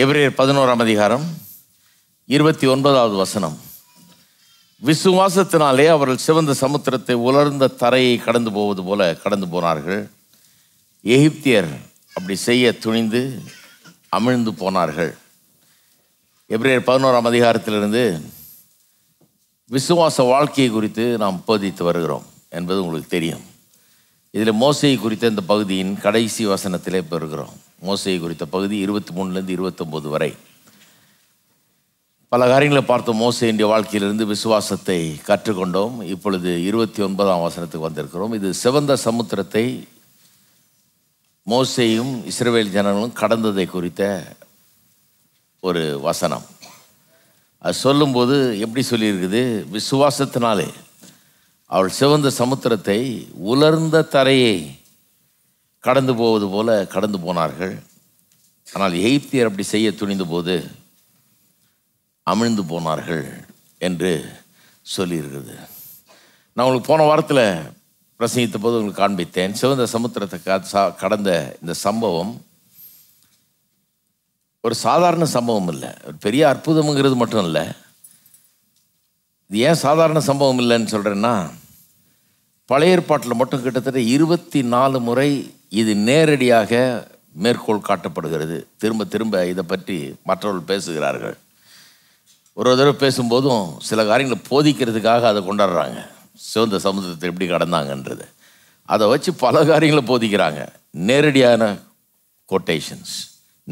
எவ்ரியர் பதினோராம் அதிகாரம் இருபத்தி ஒன்பதாவது வசனம் விசுவாசத்தினாலே அவர்கள் சிவந்த சமுத்திரத்தை உலர்ந்த தரையை கடந்து போவது போல கடந்து போனார்கள் எகிப்தியர் அப்படி செய்ய துணிந்து அமிழ்ந்து போனார்கள் எப்ரியர் பதினோராம் அதிகாரத்திலிருந்து விசுவாச வாழ்க்கையை குறித்து நாம் போதித்து வருகிறோம் என்பது உங்களுக்கு தெரியும் இதில் மோசையை குறித்த இந்த பகுதியின் கடைசி வசனத்திலே பெறுகிறோம் மோசையை குறித்த பகுதி இருபத்தி மூணுலேருந்து இருபத்தொம்போது வரை பல காரியங்களை பார்த்தோம் மோசையின் வாழ்க்கையிலிருந்து விசுவாசத்தை கற்றுக்கொண்டோம் இப்பொழுது இருபத்தி ஒன்பதாம் வசனத்துக்கு வந்திருக்கிறோம் இது சிவந்த சமுத்திரத்தை மோசையும் இஸ்ரேல் ஜனங்களும் கடந்ததை குறித்த ஒரு வசனம் அது சொல்லும்போது எப்படி சொல்லியிருக்குது விசுவாசத்தினாலே அவள் சிவந்த சமுத்திரத்தை உலர்ந்த தரையை கடந்து போவது போல கடந்து போனார்கள் ஆனால் எகிப்தியர் அப்படி செய்ய துணிந்த போது அமிழ்ந்து போனார்கள் என்று சொல்லியிருக்குது நான் உங்களுக்கு போன வாரத்தில் பிரசங்கித்த போது உங்களுக்கு காண்பித்தேன் சிவந்த சமுத்திரத்தை கடந்த இந்த சம்பவம் ஒரு சாதாரண சம்பவம் இல்லை ஒரு பெரிய அற்புதம்ங்கிறது மட்டும் இல்லை இது ஏன் சாதாரண சம்பவம் இல்லைன்னு சொல்கிறேன்னா பழைய ஏற்பாட்டில் மட்டும் கிட்டத்தட்ட இருபத்தி நாலு முறை இது நேரடியாக மேற்கோள் காட்டப்படுகிறது திரும்ப திரும்ப இதை பற்றி மற்றவர்கள் பேசுகிறார்கள் ஒரு தடவை பேசும்போதும் சில காரியங்களை போதிக்கிறதுக்காக அதை கொண்டாடுறாங்க சிவந்த சமுதிரத்தை எப்படி கடந்தாங்கன்றது அதை வச்சு பல காரியங்களை போதிக்கிறாங்க நேரடியான கொட்டேஷன்ஸ்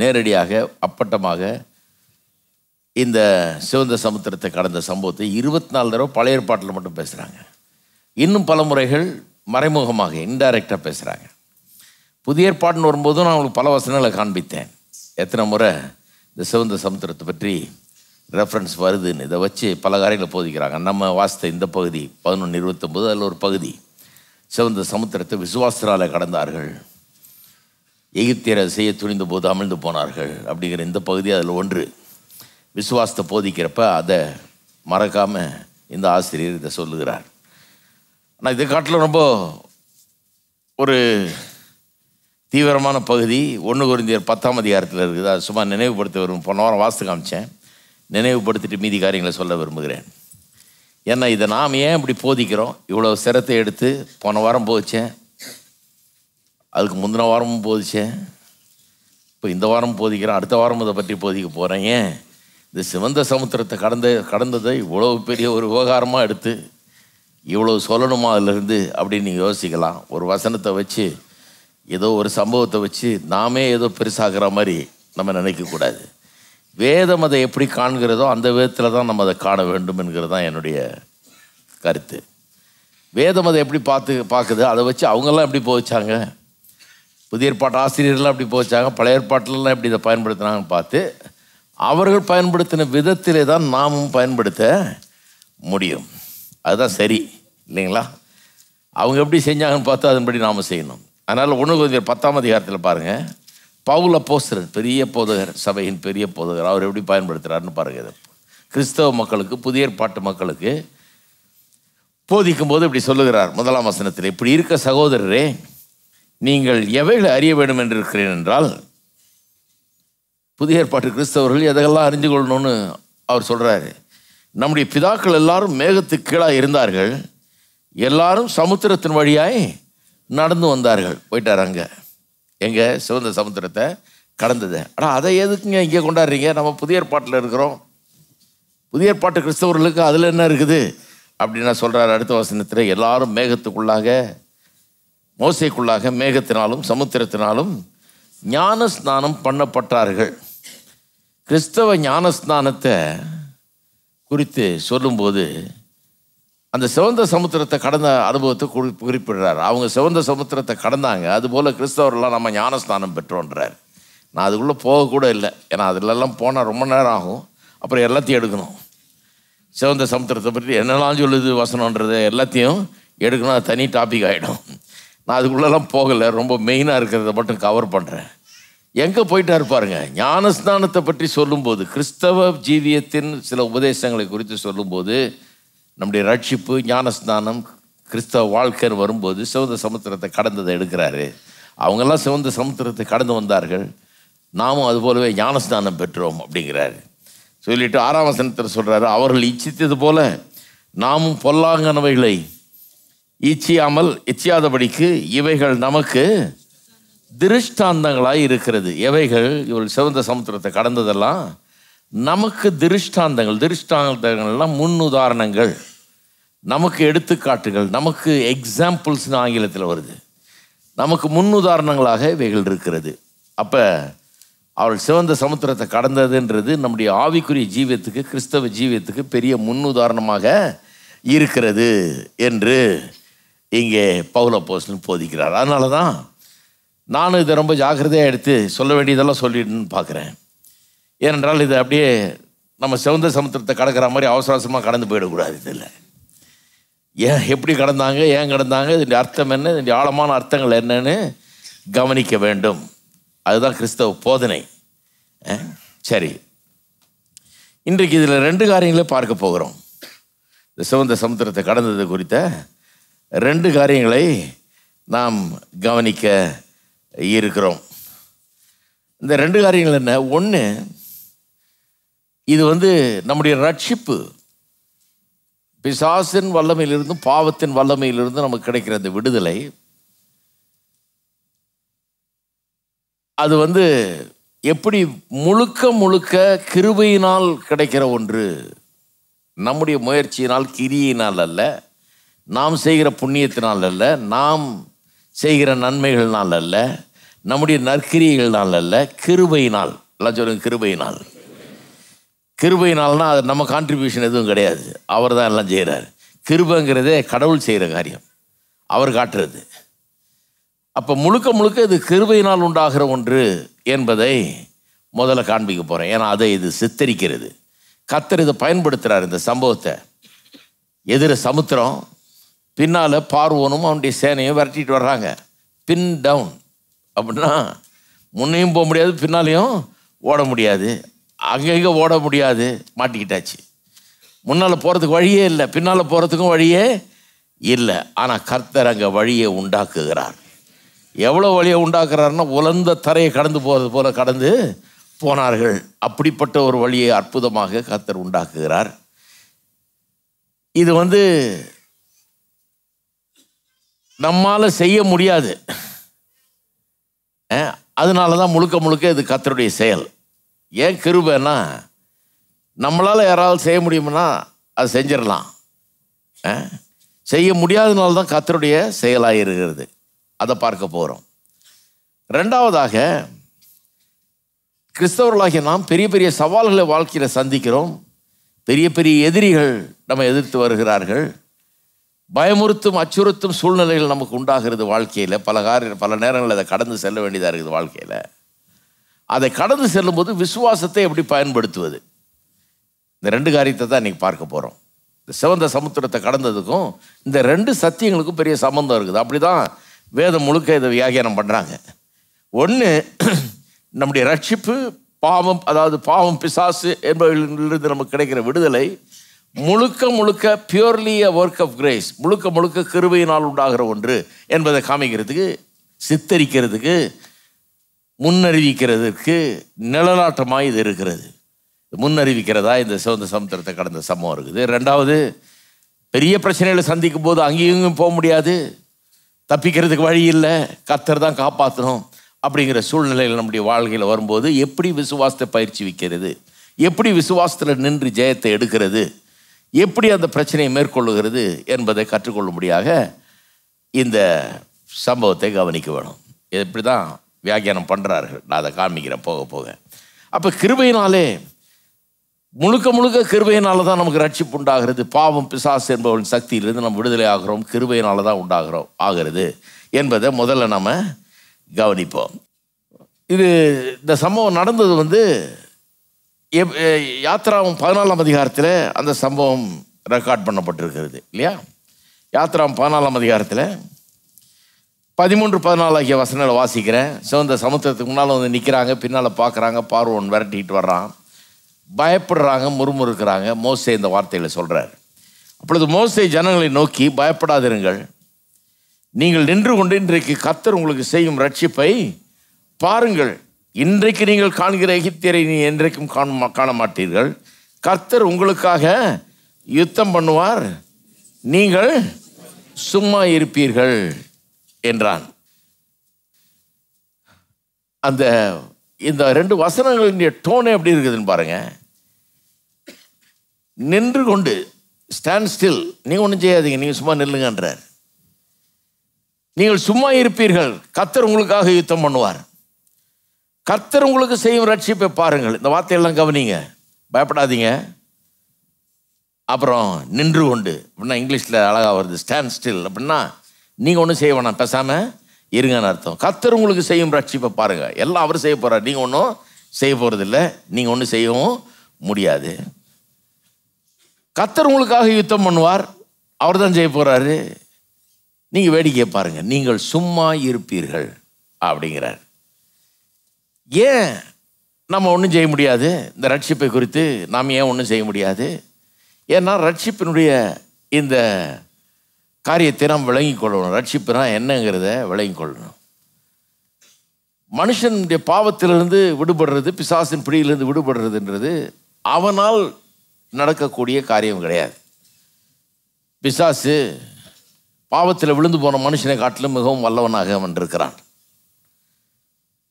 நேரடியாக அப்பட்டமாக இந்த சிவந்த சமுத்திரத்தை கடந்த சம்பவத்தை இருபத்தி நாலு தடவை பழைய ஏற்பாட்டில் மட்டும் பேசுகிறாங்க இன்னும் பல முறைகள் மறைமுகமாக இன்டைரக்டாக பேசுகிறாங்க புதிய ஏற்பாடுன்னு வரும்போதும் நான் உங்களுக்கு பல வசனங்களை காண்பித்தேன் எத்தனை முறை இந்த சிவந்த சமுத்திரத்தை பற்றி ரெஃபரன்ஸ் வருதுன்னு இதை வச்சு பல காரியங்களை போதிக்கிறாங்க நம்ம வாசித்த இந்த பகுதி பதினொன்று இருபத்தொம்போது அதில் ஒரு பகுதி சிவந்த சமுத்திரத்தை விசுவாசரால கடந்தார்கள் எகிப்தியரை செய்ய துணிந்த போது அமிழ்ந்து போனார்கள் அப்படிங்கிற இந்த பகுதி அதில் ஒன்று விசுவாசத்தை போதிக்கிறப்ப அதை மறக்காமல் இந்த ஆசிரியர் இதை சொல்லுகிறார் ஆனால் இதை காட்டில் ரொம்ப ஒரு தீவிரமான பகுதி ஒன்று குறிந்தியர் பத்தாம் அதிகாரத்தில் இருக்குது அது சும்மா நினைவுபடுத்த விரும்பும் போன வாரம் வாஸ்து காமிச்சேன் நினைவுபடுத்திட்டு மீதி காரியங்களை சொல்ல விரும்புகிறேன் ஏன்னா இதை நாம் ஏன் இப்படி போதிக்கிறோம் இவ்வளோ சிரத்தை எடுத்து போன வாரம் போதிச்சேன் அதுக்கு முந்தின வாரமும் போதிச்சேன் இப்போ இந்த வாரம் போதிக்கிறேன் அடுத்த வாரம் இதை பற்றி போதிக்க போகிறேன் ஏன் இந்த சிவந்த சமுத்திரத்தை கடந்த கடந்ததை இவ்வளோ பெரிய ஒரு விவகாரமாக எடுத்து இவ்வளோ சொல்லணுமா அதிலிருந்து அப்படின்னு நீங்கள் யோசிக்கலாம் ஒரு வசனத்தை வச்சு ஏதோ ஒரு சம்பவத்தை வச்சு நாமே ஏதோ பெருசாகிற மாதிரி நம்ம நினைக்கக்கூடாது வேதம் அதை எப்படி காண்கிறதோ அந்த விதத்தில் தான் நம்ம அதை காண வேண்டும் என்கிறது தான் என்னுடைய கருத்து வேதம் அதை எப்படி பார்த்து பார்க்குது அதை வச்சு அவங்கெல்லாம் எப்படி போச்சாங்க புதிய ஏற்பாட்டு ஆசிரியர்லாம் எப்படி போச்சாங்க பழைய ஏற்பாட்டிலலாம் எப்படி இதை பயன்படுத்தினாங்கன்னு பார்த்து அவர்கள் பயன்படுத்தின விதத்திலே தான் நாமும் பயன்படுத்த முடியும் அதுதான் சரி இல்லைங்களா அவங்க எப்படி செஞ்சாங்கன்னு பார்த்து அதன்படி நாம் செய்யணும் அதனால் ஒன்று கொஞ்சம் பத்தாம் அதிகாரத்தில் பாருங்கள் பவுல போஸ்டர் பெரிய போதகர் சபையின் பெரிய போதகர் அவர் எப்படி பயன்படுத்துகிறாருன்னு பாருங்கள் கிறிஸ்தவ மக்களுக்கு புதிய பாட்டு மக்களுக்கு போதிக்கும் போது இப்படி சொல்லுகிறார் முதலாம் வசனத்தில் இப்படி இருக்க சகோதரரே நீங்கள் எவைகளை அறிய வேண்டும் என்று இருக்கிறேன் என்றால் புதிய ஏற்பாட்டு கிறிஸ்தவர்கள் எதையெல்லாம் அறிந்து கொள்ளணும்னு அவர் சொல்கிறாரு நம்முடைய பிதாக்கள் எல்லாரும் மேகத்துக்கு கீழாக இருந்தார்கள் எல்லாரும் சமுத்திரத்தின் வழியாய் நடந்து வந்தார்கள் போயிட்டார் அங்கே எங்கே சிவந்த சமுத்திரத்தை கடந்தது ஆனால் அதை எதுக்குங்க இங்கே கொண்டாடுறீங்க நம்ம புதிய ஏற்பாட்டில் இருக்கிறோம் புதிய ஏற்பாட்டு கிறிஸ்தவர்களுக்கு அதில் என்ன இருக்குது அப்படின்னு சொல்கிறார் அடுத்த வசனத்தில் எல்லாரும் மேகத்துக்குள்ளாக மோசைக்குள்ளாக மேகத்தினாலும் சமுத்திரத்தினாலும் ஞான ஸ்நானம் பண்ணப்பட்டார்கள் கிறிஸ்தவ ஞான ஸ்நானத்தை குறித்து சொல்லும்போது அந்த சிவந்த சமுத்திரத்தை கடந்த அனுபவத்தை குறி குறிப்பிடுறார் அவங்க சிவந்த சமுத்திரத்தை கடந்தாங்க அதுபோல் கிறிஸ்தவர்கள்லாம் நம்ம ஞானஸ்தானம் பெற்றோன்றார் நான் அதுக்குள்ளே போகக்கூட இல்லை ஏன்னா அதிலெல்லாம் போனால் ரொம்ப நேரம் ஆகும் அப்புறம் எல்லாத்தையும் எடுக்கணும் சிவந்த சமுத்திரத்தை பற்றி என்னெல்லாம் சொல்லுது வசனன்றது எல்லாத்தையும் எடுக்கணும் அது தனி டாபிக் ஆகிடும் நான் அதுக்குள்ளெல்லாம் போகலை ரொம்ப மெயினாக இருக்கிறத மட்டும் கவர் பண்ணுறேன் எங்கே போயிட்டா இருப்பாருங்க ஞானஸ்தானத்தை பற்றி சொல்லும்போது கிறிஸ்தவ ஜீவியத்தின் சில உபதேசங்களை குறித்து சொல்லும்போது நம்முடைய ரட்சிப்பு ஞானஸ்தானம் கிறிஸ்தவ வாழ்க்கை வரும்போது சிவந்த சமுத்திரத்தை கடந்ததை எடுக்கிறாரு அவங்கெல்லாம் சிவந்த சமுத்திரத்தை கடந்து வந்தார்கள் நாமும் அதுபோலவே ஞானஸ்தானம் பெற்றோம் அப்படிங்கிறாரு சொல்லிட்டு ஆறாம் வசனத்தில் சொல்கிறாரு அவர்கள் இச்சித்தது போல நாமும் பொல்லாங்கனவைகளை இச்சியாமல் இச்சியாதபடிக்கு இவைகள் நமக்கு திருஷ்டாந்தங்களாக இருக்கிறது எவைகள் இவள் சிவந்த சமுத்திரத்தை கடந்ததெல்லாம் நமக்கு திருஷ்டாந்தங்கள் திருஷ்டாந்தங்கள்லாம் முன்னுதாரணங்கள் நமக்கு எடுத்துக்காட்டுகள் நமக்கு எக்ஸாம்பிள்ஸ்னு ஆங்கிலத்தில் வருது நமக்கு முன் உதாரணங்களாக இவைகள் இருக்கிறது அப்போ அவள் சிவந்த சமுத்திரத்தை கடந்ததுன்றது நம்முடைய ஆவிக்குரிய ஜீவியத்துக்கு கிறிஸ்தவ ஜீவியத்துக்கு பெரிய முன் உதாரணமாக இருக்கிறது என்று இங்கே பவுல போஸ்னு போதிக்கிறார் அதனால தான் நானும் இதை ரொம்ப ஜாக்கிரதையாக எடுத்து சொல்ல வேண்டியதெல்லாம் சொல்லிடுன்னு பார்க்குறேன் ஏனென்றால் இது அப்படியே நம்ம சிவந்த சமுத்திரத்தை கடக்கிற மாதிரி அவசர அவசரமாக கடந்து போயிடக்கூடாது இதில் ஏன் எப்படி கடந்தாங்க ஏன் கடந்தாங்க இதன் அர்த்தம் என்ன இதனுடைய ஆழமான அர்த்தங்கள் என்னன்னு கவனிக்க வேண்டும் அதுதான் கிறிஸ்தவ போதனை சரி இன்றைக்கு இதில் ரெண்டு காரியங்களே பார்க்க போகிறோம் இந்த சிவந்த சமுத்திரத்தை கடந்தது குறித்த ரெண்டு காரியங்களை நாம் கவனிக்க இருக்கிறோம் இந்த ரெண்டு காரியங்கள் என்ன ஒன்று இது வந்து நம்முடைய ரட்சிப்பு பிசாசின் வல்லமையிலிருந்தும் பாவத்தின் வல்லமையிலிருந்தும் நமக்கு கிடைக்கிற அந்த விடுதலை அது வந்து எப்படி முழுக்க முழுக்க கிருபையினால் கிடைக்கிற ஒன்று நம்முடைய முயற்சியினால் கிரியினால் அல்ல நாம் செய்கிற புண்ணியத்தினால் அல்ல நாம் செய்கிற நன்மைகள்னால் அல்ல நம்முடைய நற்கிரியைகள்னால் அல்ல கிருபையினால் எல்லாம் சொல்லுங்கள் கிருபையினால் கிருபையினால்னா அது நம்ம கான்ட்ரிபியூஷன் எதுவும் கிடையாது அவர் தான் எல்லாம் செய்கிறார் கிருபைங்கிறதே கடவுள் செய்கிற காரியம் அவர் காட்டுறது அப்போ முழுக்க முழுக்க இது கிருபையினால் உண்டாகிற ஒன்று என்பதை முதல்ல காண்பிக்க போகிறேன் ஏன்னா அதை இது சித்தரிக்கிறது கத்தர் இதை பயன்படுத்துகிறார் இந்த சம்பவத்தை எதிர சமுத்திரம் பின்னால் பார்வோனும் அவனுடைய சேனையும் விரட்டிட்டு வர்றாங்க பின் டவுன் அப்படின்னா முன்னையும் போக முடியாது பின்னாலேயும் ஓட முடியாது அங்கே இங்கே ஓட முடியாது மாட்டிக்கிட்டாச்சு முன்னால் போகிறதுக்கு வழியே இல்லை பின்னால் போகிறதுக்கும் வழியே இல்லை ஆனால் கர்த்தர் அங்கே வழியை உண்டாக்குகிறார் எவ்வளோ வழியை உண்டாக்குறாருன்னா உலர்ந்த தரையை கடந்து போகிறது போல் கடந்து போனார்கள் அப்படிப்பட்ட ஒரு வழியை அற்புதமாக கர்த்தர் உண்டாக்குகிறார் இது வந்து நம்மால் செய்ய முடியாது அதனால தான் முழுக்க முழுக்க இது கத்தருடைய செயல் ஏன் கிருபைன்னா நம்மளால் யாராவது செய்ய முடியும்னா அது செஞ்சிடலாம் செய்ய முடியாதனால தான் கத்தருடைய செயலாக இருக்கிறது அதை பார்க்க போகிறோம் ரெண்டாவதாக கிறிஸ்தவர்களாகிய நாம் பெரிய பெரிய சவால்களை வாழ்க்கையில் சந்திக்கிறோம் பெரிய பெரிய எதிரிகள் நம்ம எதிர்த்து வருகிறார்கள் பயமுறுத்தும் அச்சுறுத்தும் சூழ்நிலைகள் நமக்கு உண்டாகிறது வாழ்க்கையில் பல கார பல நேரங்களில் அதை கடந்து செல்ல வேண்டியதாக இருக்குது வாழ்க்கையில் அதை கடந்து செல்லும்போது விசுவாசத்தை எப்படி பயன்படுத்துவது இந்த ரெண்டு காரியத்தை தான் இன்றைக்கி பார்க்க போகிறோம் இந்த சிவந்த சமுத்திரத்தை கடந்ததுக்கும் இந்த ரெண்டு சத்தியங்களுக்கும் பெரிய சம்பந்தம் இருக்குது அப்படி தான் வேதம் முழுக்க இதை வியாகியானம் பண்ணுறாங்க ஒன்று நம்முடைய ரட்சிப்பு பாவம் அதாவது பாவம் பிசாசு என்பவர்களிலிருந்து நமக்கு கிடைக்கிற விடுதலை முழுக்க முழுக்க purely a work of grace முழுக்க முழுக்க கிருபையினால் உண்டாகிற ஒன்று என்பதை காமிக்கிறதுக்கு சித்தரிக்கிறதுக்கு முன்னறிவிக்கிறதுக்கு நிழலாட்டமாக இது இருக்கிறது முன்னறிவிக்கிறதா இந்த சிவந்த சமுத்திரத்தை கடந்த சம்பவம் இருக்குது ரெண்டாவது பெரிய பிரச்சனைகளை சந்திக்கும் போது அங்கேயும் இங்கேயும் போக முடியாது தப்பிக்கிறதுக்கு வழி இல்லை கத்தர் தான் காப்பாற்றணும் அப்படிங்கிற சூழ்நிலையில் நம்முடைய வாழ்க்கையில் வரும்போது எப்படி விசுவாசத்தை பயிற்சி வைக்கிறது எப்படி விசுவாசத்தில் நின்று ஜெயத்தை எடுக்கிறது எப்படி அந்த பிரச்சனையை மேற்கொள்ளுகிறது என்பதை கற்றுக்கொள்ளும்படியாக இந்த சம்பவத்தை கவனிக்க வேணும் இப்படி தான் வியாக்கியானம் பண்ணுறார்கள் நான் அதை காமிக்கிறேன் போக போக அப்போ கிருபையினாலே முழுக்க முழுக்க கிருபையினால தான் நமக்கு ரட்சிப்பு உண்டாகிறது பாவம் பிசாஸ் என்பவன் சக்தியிலிருந்து நம்ம விடுதலை ஆகிறோம் கிருபையினால தான் உண்டாகிறோம் ஆகிறது என்பதை முதல்ல நம்ம கவனிப்போம் இது இந்த சம்பவம் நடந்தது வந்து யாத்ராவும் பதினாலாம் அதிகாரத்தில் அந்த சம்பவம் ரெக்கார்ட் பண்ணப்பட்டிருக்கிறது இல்லையா யாத்ராவும் பதினாலாம் அதிகாரத்தில் பதிமூன்று பதினாலு ஆகிய வசனங்களை வாசிக்கிறேன் இந்த சமுத்திரத்துக்கு முன்னால் வந்து நிற்கிறாங்க பின்னால் பார்க்குறாங்க பார்வன் விரட்டிகிட்டு வர்றான் பயப்படுறாங்க முறுமுறுக்கிறாங்க மோசை இந்த வார்த்தையில் சொல்கிறார் அப்பொழுது மோசை ஜனங்களை நோக்கி பயப்படாதிருங்கள் நீங்கள் நின்று கொண்டு இன்றைக்கு கத்தர் உங்களுக்கு செய்யும் ரட்சிப்பை பாருங்கள் இன்றைக்கு நீங்கள் காண்கிற எகித்தியரை நீ என்றைக்கும் காண மாட்டீர்கள் கர்த்தர் உங்களுக்காக யுத்தம் பண்ணுவார் நீங்கள் சும்மா இருப்பீர்கள் என்றான் அந்த இந்த ரெண்டு வசனங்களுடைய டோனே எப்படி இருக்குதுன்னு பாருங்க நின்று கொண்டு ஸ்டாண்ட் ஸ்டில் நீங்கள் ஒன்றும் செய்யாதீங்க நீங்கள் சும்மா நில்லுங்கன்றார் நீங்கள் சும்மா இருப்பீர்கள் கத்தர் உங்களுக்காக யுத்தம் பண்ணுவார் கர்த்தர் உங்களுக்கு செய்யும் ரட்சிப்பை பாருங்கள் இந்த வார்த்தையெல்லாம் கவனிங்க பயப்படாதீங்க அப்புறம் நின்று கொண்டு அப்படின்னா இங்கிலீஷில் அழகாக வருது ஸ்டாண்ட் ஸ்டில் அப்படின்னா நீங்கள் ஒன்றும் செய்ய வேணாம் பேசாமல் இருங்கன்னு அர்த்தம் கத்தர் உங்களுக்கு செய்யும் ரட்சிப்பை பாருங்கள் எல்லாம் அவர் செய்ய போகிறார் நீங்கள் ஒன்றும் செய்ய போகிறதில்ல நீங்கள் ஒன்றும் செய்யவும் முடியாது கத்தர் உங்களுக்காக யுத்தம் பண்ணுவார் அவர் தான் செய்ய போகிறாரு நீங்கள் வேடிக்கை பாருங்கள் நீங்கள் சும்மா இருப்பீர்கள் அப்படிங்கிறார் ஏன் நம்ம ஒன்றும் செய்ய முடியாது இந்த ரட்சிப்பை குறித்து நாம் ஏன் ஒன்றும் செய்ய முடியாது ஏன்னா ரட்சிப்பினுடைய இந்த காரியத்தை நாம் விளங்கி கொள்ளணும் ரட்சிப்புனா என்னங்கிறத விளங்கி கொள்ளணும் மனுஷனுடைய பாவத்திலிருந்து விடுபடுறது பிசாசின் பிடியிலிருந்து விடுபடுறதுன்றது அவனால் நடக்கக்கூடிய காரியம் கிடையாது பிசாசு பாவத்தில் விழுந்து போன மனுஷனை காட்டிலும் மிகவும் வல்லவனாக அவன் இருக்கிறான்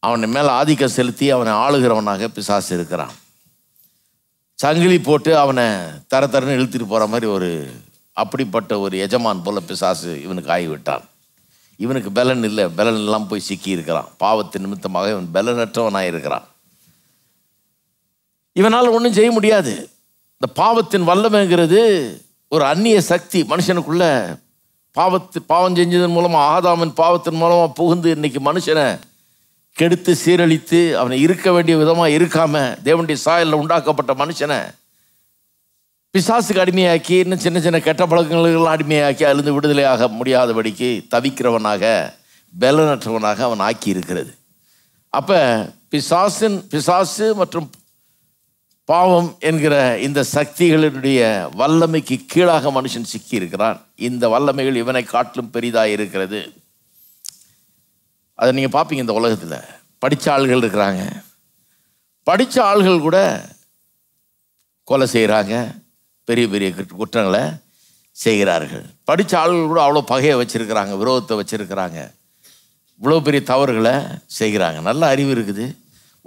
அவன் மேலே ஆதிக்கம் செலுத்தி அவனை ஆளுகிறவனாக பிசாசு இருக்கிறான் சங்கிலி போட்டு அவனை தர தரன்னு இழுத்துட்டு போகிற மாதிரி ஒரு அப்படிப்பட்ட ஒரு எஜமான் போல பிசாசு இவனுக்கு ஆகிவிட்டான் இவனுக்கு பலன் இல்லை பலன் எல்லாம் போய் சிக்கி இருக்கிறான் பாவத்தின் நிமித்தமாக இவன் பலனற்றவனாக இருக்கிறான் இவனால் ஒன்றும் செய்ய முடியாது இந்த பாவத்தின் வல்லமைங்கிறது ஒரு அந்நிய சக்தி மனுஷனுக்குள்ள பாவத்து பாவம் செஞ்சதன் மூலமாக ஆதாமன் பாவத்தின் மூலமாக புகுந்து இன்னைக்கு மனுஷனை கெடுத்து சீரழித்து அவனை இருக்க வேண்டிய விதமாக இருக்காமல் தேவனுடைய சாயலில் உண்டாக்கப்பட்ட மனுஷனை பிசாசுக்கு அடிமையாக்கி இன்னும் சின்ன சின்ன கெட்ட பழக்கங்களுக்கெல்லாம் அடிமையாக்கி அதிலிருந்து விடுதலையாக முடியாதபடிக்கு தவிக்கிறவனாக பலனற்றவனாக அவன் ஆக்கி இருக்கிறது அப்போ பிசாசின் பிசாசு மற்றும் பாவம் என்கிற இந்த சக்திகளினுடைய வல்லமைக்கு கீழாக மனுஷன் சிக்கி இருக்கிறான் இந்த வல்லமைகள் இவனை காட்டிலும் பெரிதாக இருக்கிறது அதை நீங்கள் பார்ப்பீங்க இந்த உலகத்தில் படித்த ஆள்கள் இருக்கிறாங்க படித்த ஆள்கள் கூட கொலை செய்கிறாங்க பெரிய பெரிய குற்றங்களை செய்கிறார்கள் படித்த ஆளுகள் கூட அவ்வளோ பகையை வச்சுருக்கிறாங்க விரோதத்தை வச்சுருக்கிறாங்க இவ்வளோ பெரிய தவறுகளை செய்கிறாங்க நல்ல அறிவு இருக்குது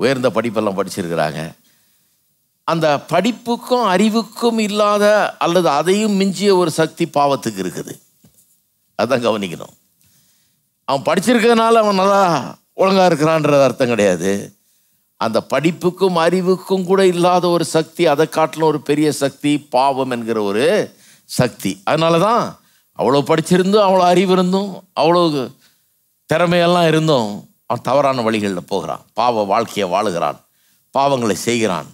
உயர்ந்த படிப்பெல்லாம் படிச்சிருக்கிறாங்க அந்த படிப்புக்கும் அறிவுக்கும் இல்லாத அல்லது அதையும் மிஞ்சிய ஒரு சக்தி பாவத்துக்கு இருக்குது அதான் கவனிக்கணும் அவன் படிச்சிருக்கிறதுனால அவன் நல்லா ஒழுங்காக இருக்கிறான்றது அர்த்தம் கிடையாது அந்த படிப்புக்கும் அறிவுக்கும் கூட இல்லாத ஒரு சக்தி அதை காட்டிலும் ஒரு பெரிய சக்தி பாவம் என்கிற ஒரு சக்தி அதனால தான் அவ்வளோ படிச்சிருந்தும் அவ்வளோ அறிவு இருந்தும் அவ்வளோ திறமையெல்லாம் இருந்தும் அவன் தவறான வழிகளில் போகிறான் பாவ வாழ்க்கையை வாழுகிறான் பாவங்களை செய்கிறான்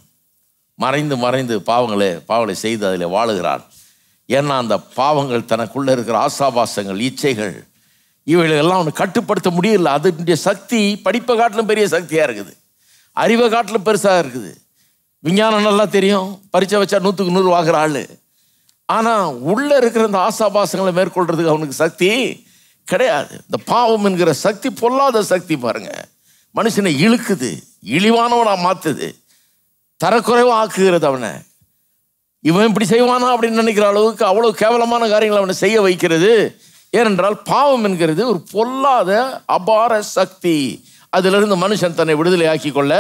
மறைந்து மறைந்து பாவங்களை பாவங்களை செய்து அதில் வாழுகிறான் ஏன்னா அந்த பாவங்கள் தனக்குள்ளே இருக்கிற ஆசாபாசங்கள் இச்சைகள் இவைகளெல்லாம் அவனை கட்டுப்படுத்த முடியல அதனுடைய சக்தி படிப்பை காட்டிலும் பெரிய சக்தியாக இருக்குது அறிவை காட்டில் பெருசாக இருக்குது விஞ்ஞானம் நல்லா தெரியும் பரிச்சை வச்சா நூற்றுக்கு நூறு வாங்குற ஆள் ஆனால் உள்ளே இருக்கிற அந்த ஆசாபாசங்களை மேற்கொள்கிறதுக்கு அவனுக்கு சக்தி கிடையாது இந்த பாவம் என்கிற சக்தி பொல்லாத சக்தி பாருங்கள் மனுஷனை இழுக்குது இழிவானவனாக மாற்றுது தரக்குறைவாக ஆக்குகிறது அவனை இவன் இப்படி செய்வானா அப்படின்னு நினைக்கிற அளவுக்கு அவ்வளோ கேவலமான காரியங்களை அவனை செய்ய வைக்கிறது ஏனென்றால் பாவம் என்கிறது ஒரு பொல்லாத அபார சக்தி அதிலிருந்து மனுஷன் தன்னை விடுதலை ஆக்கி கொள்ள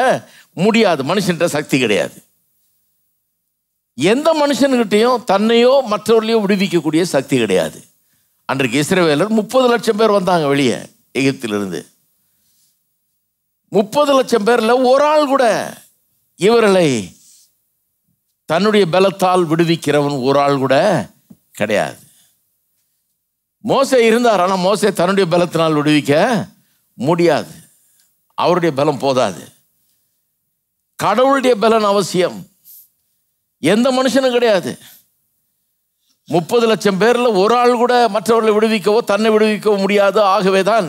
முடியாது மனுஷன்ற சக்தி கிடையாது எந்த மனுஷன்கிட்டையும் தன்னையோ மற்றவர்களையோ விடுவிக்கக்கூடிய சக்தி கிடையாது அன்றைக்கு இஸ்ரேவேலர் முப்பது லட்சம் பேர் வந்தாங்க வெளியே எகிப்திலிருந்து முப்பது லட்சம் பேரில் ஒரு ஆள் கூட இவர்களை தன்னுடைய பலத்தால் விடுவிக்கிறவன் ஒரு ஆள் கூட கிடையாது மோசை இருந்தார் ஆனால் மோசை தன்னுடைய பலத்தினால் விடுவிக்க முடியாது அவருடைய பலம் போதாது கடவுளுடைய பலன் அவசியம் எந்த மனுஷனும் கிடையாது முப்பது லட்சம் பேரில் ஒரு ஆள் கூட மற்றவர்களை விடுவிக்கவோ தன்னை விடுவிக்கவோ முடியாது ஆகவே தான்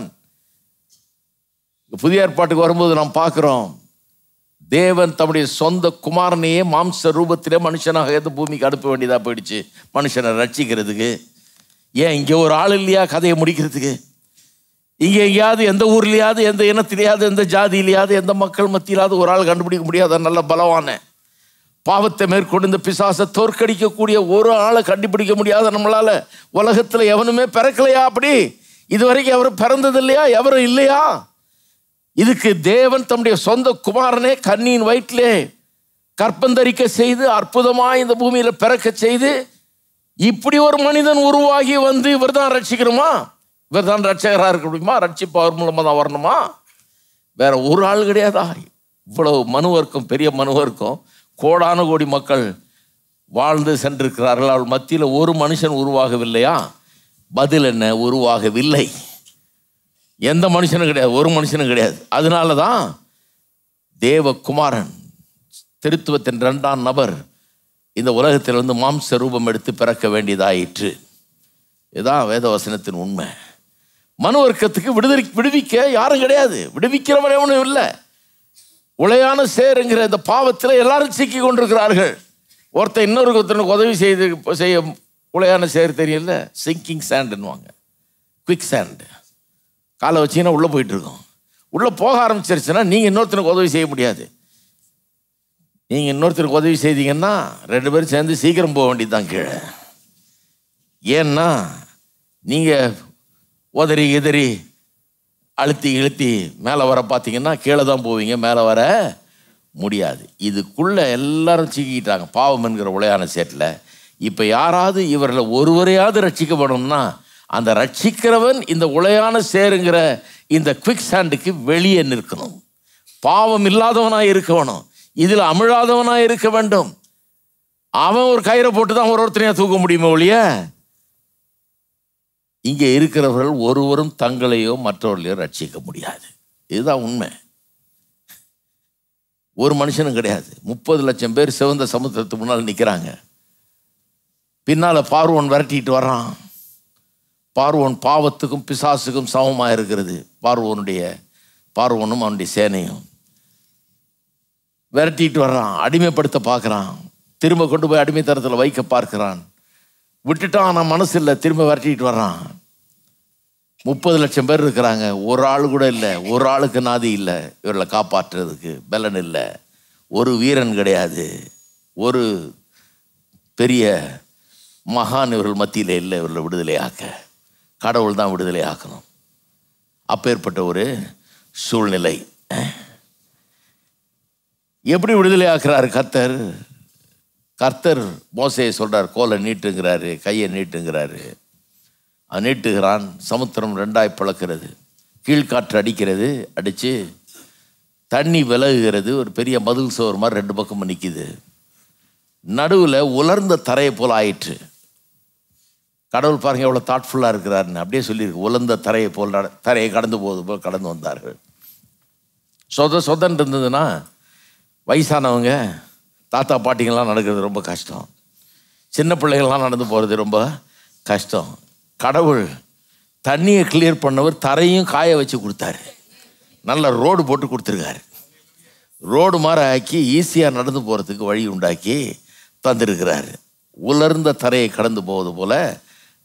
புதிய ஏற்பாட்டுக்கு வரும்போது நாம் பார்க்குறோம் தேவன் தம்முடைய சொந்த குமாரனையே மாம்ச ரூபத்திலே மனுஷனாக ஏதோ பூமிக்கு அனுப்ப வேண்டியதாக போயிடுச்சு மனுஷனை ரட்சிக்கிறதுக்கு ஏன் இங்கே ஒரு ஆள் இல்லையா கதையை முடிக்கிறதுக்கு இங்கே எங்கேயாவது எந்த ஊர்லேயாவது எந்த இனத்திலேயாவது எந்த ஜாதியிலேயாவது எந்த மக்கள் மத்தியிலாவது ஒரு ஆள் கண்டுபிடிக்க முடியாத நல்ல பலவான பாவத்தை மேற்கொண்டு இந்த பிசாசை தோற்கடிக்கக்கூடிய ஒரு ஆளை கண்டுபிடிக்க முடியாத நம்மளால் உலகத்தில் எவனுமே பிறக்கலையா அப்படி இது வரைக்கும் எவரும் பிறந்தது இல்லையா எவரும் இல்லையா இதுக்கு தேவன் தம்முடைய சொந்த குமாரனே கண்ணின் வயிற்றிலே கற்பந்தரிக்க செய்து அற்புதமாக இந்த பூமியில் பிறக்க செய்து இப்படி ஒரு மனிதன் உருவாகி வந்து இவர் தான் ரட்சிக்கிறோமா இவர் தான் ரட்சகராக இருக்க முடியுமா ரட்சிப்பு அவர் மூலமாக தான் வரணுமா வேற ஒரு ஆள் கிடையாதா இவ்வளவு மனுவர்க்கும் பெரிய மனுவர்க்கும் கோடான கோடி மக்கள் வாழ்ந்து சென்றிருக்கிறார்கள் அவள் மத்தியில் ஒரு மனுஷன் உருவாகவில்லையா பதில் என்ன உருவாகவில்லை எந்த மனுஷனும் கிடையாது ஒரு மனுஷனும் கிடையாது அதனால தான் தேவகுமாரன் திருத்துவத்தின் ரெண்டாம் நபர் இந்த உலகத்தில் வந்து மாம்ச ரூபம் எடுத்து பிறக்க வேண்டியதாயிற்று இதுதான் வேதவசனத்தின் உண்மை மன வர்க்கத்துக்கு விடுதலை விடுவிக்க யாரும் கிடையாது விடுவிக்கிறவன் எவனும் இல்லை உளையான சேருங்கிற இந்த பாவத்தில் எல்லாரும் சிக்கி கொண்டிருக்கிறார்கள் ஒருத்தர் இன்னொரு ஒருத்தனுக்கு உதவி செய்து செய்ய உளையான சேர் தெரியல சிங்கிங் சேண்டுன்னுவாங்க குவிக் சேண்டு காலை வச்சிங்கன்னா உள்ளே போயிட்டுருக்கோம் உள்ளே போக ஆரம்பிச்சிருச்சுன்னா நீங்கள் இன்னொருத்தனுக்கு உதவி செய்ய முடியாது நீங்கள் இன்னொருத்தருக்கு உதவி செய்தீங்கன்னா ரெண்டு பேரும் சேர்ந்து சீக்கிரம் போக வேண்டியதுதான் கீழே ஏன்னா நீங்கள் உதறி எதிரி அழுத்தி இழுத்தி மேலே வர பார்த்தீங்கன்னா கீழே தான் போவீங்க மேலே வர முடியாது இதுக்குள்ளே எல்லாரும் சிக்கிக்கிட்டாங்க பாவம் என்கிற உலையான சேட்டில் இப்போ யாராவது இவரில் ஒருவரையாவது ரட்சிக்கப்படணும்னா அந்த ரட்சிக்கிறவன் இந்த உளையான சேருங்கிற இந்த குவிக் சாண்டுக்கு வெளியே நிற்கணும் பாவம் இல்லாதவனாக இருக்கணும் இதில் அமிழாதவனாக இருக்க வேண்டும் அவன் ஒரு கயிறை போட்டு தான் ஒரு ஒருத்தனையாக தூக்க முடியுமா ஒழிய இங்கே இருக்கிறவர்கள் ஒருவரும் தங்களையோ மற்றவர்களையோ ரட்சிக்க முடியாது இதுதான் உண்மை ஒரு மனுஷனும் கிடையாது முப்பது லட்சம் பேர் சிவந்த சமுத்திரத்துக்கு முன்னால் நிற்கிறாங்க பின்னால் பார்வோன் விரட்டிட்டு வர்றான் பார்வோன் பாவத்துக்கும் பிசாசுக்கும் சமமாக இருக்கிறது பார்வோனுடைய பார்வோனும் அவனுடைய சேனையும் விரட்டிட்டு வர்றான் அடிமைப்படுத்த பார்க்குறான் திரும்ப கொண்டு போய் அடிமைத்தரத்தில் வைக்க பார்க்கிறான் விட்டுட்டான் ஆனால் மனசு இல்லை திரும்ப விரட்டிட்டு வர்றான் முப்பது லட்சம் பேர் இருக்கிறாங்க ஒரு ஆள் கூட இல்லை ஒரு ஆளுக்கு நாதி இல்லை இவர்களை காப்பாற்றுறதுக்கு பலன் இல்லை ஒரு வீரன் கிடையாது ஒரு பெரிய மகான் இவர்கள் மத்தியில் இல்லை இவர்களை ஆக்க கடவுள் தான் விடுதலை ஆக்கணும் அப்பேற்பட்ட ஒரு சூழ்நிலை எப்படி விடுதலை ஆக்குறாரு கத்தர் கர்த்தர் மோசையை சொல்கிறார் கோலை நீட்டுங்கிறாரு கையை நீட்டுங்கிறாரு அவன் நீட்டுகிறான் சமுத்திரம் ரெண்டாய் பிளக்கிறது கீழ்காற்று அடிக்கிறது அடித்து தண்ணி விலகுகிறது ஒரு பெரிய மதுள் சோறு மாதிரி ரெண்டு பக்கமும் நிற்கிது நடுவில் உலர்ந்த தரையை போல் ஆயிற்று கடவுள் பாருங்கள் எவ்வளோ தாட்ஃபுல்லாக இருக்கிறாருன்னு அப்படியே சொல்லியிருக்கு உலர்ந்த தரையை போல் தரையை கடந்து போது போல் கடந்து வந்தார்கள் சொத சொதன் இருந்ததுன்னா வயசானவங்க தாத்தா பாட்டிங்கெல்லாம் நடக்கிறது ரொம்ப கஷ்டம் சின்ன பிள்ளைகள்லாம் நடந்து போகிறது ரொம்ப கஷ்டம் கடவுள் தண்ணியை கிளியர் பண்ணவர் தரையும் காய வச்சு கொடுத்தாரு நல்ல ரோடு போட்டு கொடுத்துருக்காரு ரோடு மாதிரி ஆக்கி ஈஸியாக நடந்து போகிறதுக்கு வழி உண்டாக்கி தந்திருக்கிறாரு உலர்ந்த தரையை கடந்து போவது போல்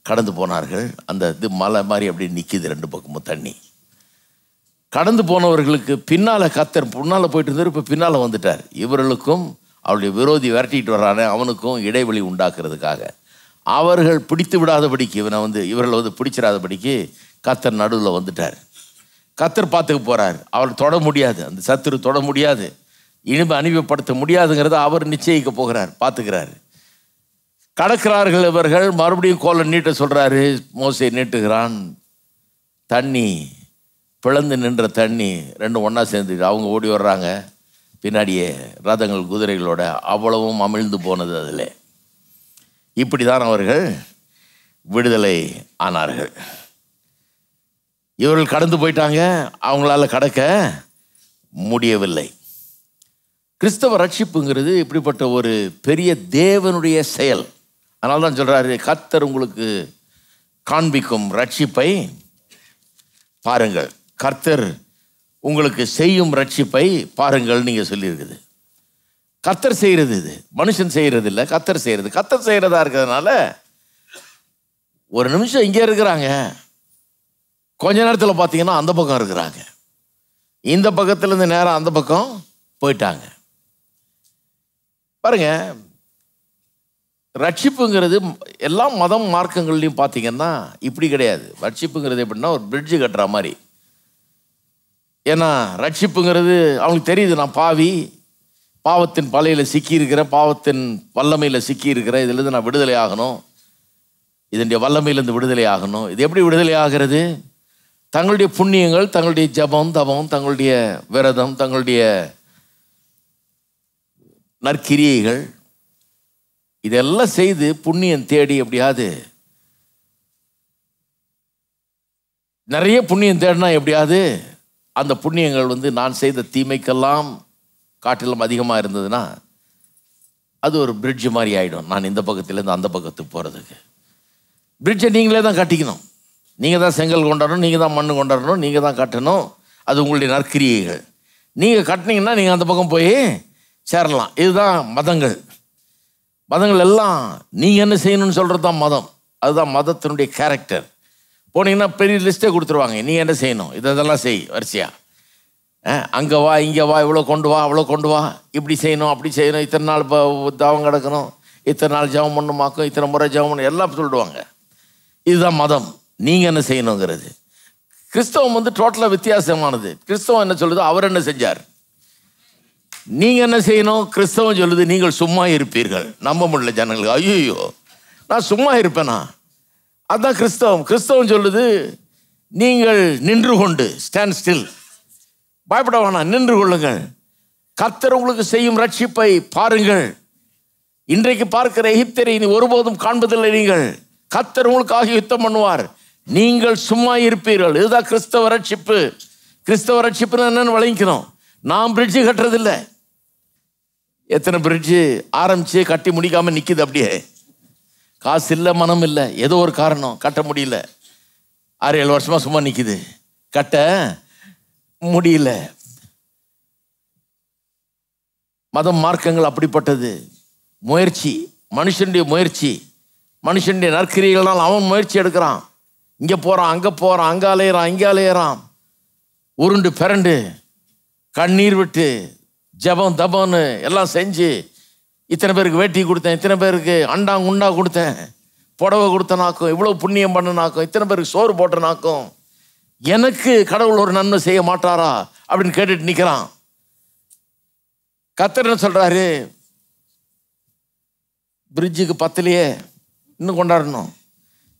கடந்து போனார்கள் அந்த இது மலை மாதிரி அப்படியே நிற்கிது ரெண்டு பக்கமும் தண்ணி கடந்து போனவர்களுக்கு பின்னால் கத்தர் முன்னால் போயிட்டு இருந்தார் இப்போ பின்னால் வந்துட்டார் இவர்களுக்கும் அவருடைய விரோதி விரட்டிட்டு வர்றானே அவனுக்கும் இடைவெளி உண்டாக்குறதுக்காக அவர்கள் பிடித்து விடாதபடிக்கு இவனை வந்து இவர்களை வந்து பிடிச்சிடாதபடிக்கு கத்தர் நடுவில் வந்துட்டார் கத்தர் பார்த்துக்க போகிறார் அவர் தொட முடியாது அந்த சத்துரு தொட முடியாது இனிமே அணிவுப்படுத்த முடியாதுங்கிறத அவர் நிச்சயிக்க போகிறார் பார்த்துக்கிறார் கடக்கிறார்கள் இவர்கள் மறுபடியும் கோலை நீட்ட சொல்கிறாரு மோசை நீட்டுகிறான் தண்ணி பிளந்து நின்ற தண்ணி ரெண்டும் ஒன்றா சேர்ந்து அவங்க ஓடி வர்றாங்க பின்னாடியே ரதங்கள் குதிரைகளோட அவ்வளவும் அமிழ்ந்து போனது அதில் இப்படி தான் அவர்கள் விடுதலை ஆனார்கள் இவர்கள் கடந்து போயிட்டாங்க அவங்களால கடக்க முடியவில்லை கிறிஸ்தவ ரட்சிப்புங்கிறது இப்படிப்பட்ட ஒரு பெரிய தேவனுடைய செயல் அதனால தான் சொல்கிறாரு கர்த்தர் உங்களுக்கு காண்பிக்கும் ரட்சிப்பை பாருங்கள் கர்த்தர் உங்களுக்கு செய்யும் ரட்சிப்பை பாருங்கள் நீங்கள் சொல்லியிருக்குது கத்தர் செய்கிறது இது மனுஷன் செய்கிறது இல்லை கத்தர் செய்கிறது கத்தர் செய்கிறதா இருக்கிறதுனால ஒரு நிமிஷம் இங்கே இருக்கிறாங்க கொஞ்ச நேரத்தில் பார்த்தீங்கன்னா அந்த பக்கம் இருக்கிறாங்க இந்த பக்கத்துலேருந்து நேரம் அந்த பக்கம் போயிட்டாங்க பாருங்க ரட்சிப்புங்கிறது எல்லா மதம் மார்க்கங்கள்லையும் பார்த்தீங்கன்னா இப்படி கிடையாது ரட்சிப்புங்கிறது எப்படின்னா ஒரு பிரிட்ஜு கட்டுற மாதிரி ஏன்னா ரட்சிப்புங்கிறது அவங்களுக்கு தெரியுது நான் பாவி பாவத்தின் பலையில் சிக்கியிருக்கிறேன் பாவத்தின் வல்லமையில் சிக்கியிருக்கிறேன் இதுலேருந்து நான் விடுதலை ஆகணும் இதனுடைய வல்லமையிலேருந்து விடுதலை ஆகணும் இது எப்படி விடுதலை ஆகிறது தங்களுடைய புண்ணியங்கள் தங்களுடைய ஜபம் தபம் தங்களுடைய விரதம் தங்களுடைய நற்கிரியைகள் இதெல்லாம் செய்து புண்ணியம் தேடி எப்படியாவது நிறைய புண்ணியம் தேடினா எப்படியாவது அந்த புண்ணியங்கள் வந்து நான் செய்த தீமைக்கெல்லாம் காட்டிலும் அதிகமாக இருந்ததுன்னா அது ஒரு பிரிட்ஜ் மாதிரி ஆகிடும் நான் இந்த பக்கத்துலேருந்து அந்த பக்கத்துக்கு போகிறதுக்கு பிரிட்ஜை நீங்களே தான் கட்டிக்கணும் நீங்கள் தான் செங்கல் கொண்டாடணும் நீங்கள் தான் மண் கொண்டாடணும் நீங்கள் தான் கட்டணும் அது உங்களுடைய நற்கிரியைகள் நீங்கள் கட்டினீங்கன்னா நீங்கள் அந்த பக்கம் போய் சேரலாம் இதுதான் மதங்கள் மதங்கள் எல்லாம் நீங்கள் என்ன செய்யணும்னு சொல்கிறது தான் மதம் அதுதான் மதத்தினுடைய கேரக்டர் போனீங்கன்னா பெரிய லிஸ்ட்டே கொடுத்துருவாங்க நீ என்ன செய்யணும் இது இதெல்லாம் செய் வரிசையா அங்கே வா இங்கே வா இவ்வளோ கொண்டு வா அவ்வளோ கொண்டு வா இப்படி செய்யணும் அப்படி செய்யணும் இத்தனை நாள் இப்போ தவம் கிடக்கணும் இத்தனை நாள் ஜவம் பண்ணுமாக்கும் இத்தனை முறை ஜவம் பண்ணும் எல்லாம் சொல்லிடுவாங்க இதுதான் மதம் நீங்கள் என்ன செய்யணுங்கிறது கிறிஸ்தவம் வந்து டோட்டலாக வித்தியாசமானது கிறிஸ்தவம் என்ன சொல்லுதோ அவர் என்ன செஞ்சார் நீங்கள் என்ன செய்யணும் கிறிஸ்தவம் சொல்லுது நீங்கள் சும்மா இருப்பீர்கள் நம்ப முடியல ஜனங்களுக்கு ஐயோ நான் சும்மா இருப்பேனா அதுதான் கிறிஸ்தவம் கிறிஸ்தவம் சொல்லுது நீங்கள் நின்று கொண்டு ஸ்டாண்ட் ஸ்டில் பயப்பட வேணாம் நின்று கொள்ளுங்கள் கர்த்தர் உங்களுக்கு செய்யும் ரட்சிப்பை பாருங்கள் இன்றைக்கு பார்க்கிற எகிப்தரை நீ ஒருபோதும் காண்பதில்லை நீங்கள் கர்த்தர் ஆகிய யுத்தம் பண்ணுவார் நீங்கள் சும்மா இருப்பீர்கள் இதுதான் கிறிஸ்தவ ரட்சிப்பு கிறிஸ்தவ ரட்சிப்புன்னு என்னன்னு வழங்கிக்கணும் நான் பிரிட்ஜு கட்டுறதில்லை எத்தனை பிரிட்ஜு ஆரம்பித்து கட்டி முடிக்காமல் நிற்கிது அப்படியே காசு இல்லை மனம் இல்லை ஏதோ ஒரு காரணம் கட்ட முடியல ஆறு ஏழு வருஷமாக சும்மா நிற்கிது கட்ட முடியல மதம் மார்க்கங்கள் அப்படிப்பட்டது முயற்சி மனுஷனுடைய முயற்சி மனுஷனுடைய நற்கிரிகள்னால் அவன் முயற்சி எடுக்கிறான் இங்கே போகிறான் அங்கே போகிறான் அங்கே அலையிறான் இங்கே அலையிறான் உருண்டு பிறண்டு கண்ணீர் விட்டு ஜபம் தபம்னு எல்லாம் செஞ்சு இத்தனை பேருக்கு வேட்டி கொடுத்தேன் இத்தனை பேருக்கு அண்டா குண்டா கொடுத்தேன் புடவை கொடுத்தனாக்கும் இவ்வளோ புண்ணியம் பண்ணனாக்கும் இத்தனை பேருக்கு சோறு போட்டனாக்கும் எனக்கு கடவுள் ஒரு நன்மை செய்ய மாட்டாரா அப்படின்னு கேட்டுட்டு நிற்கிறான் கத்தர் என்ன சொல்கிறாரு பிரிட்ஜுக்கு பத்தலையே இன்னும் கொண்டாடணும்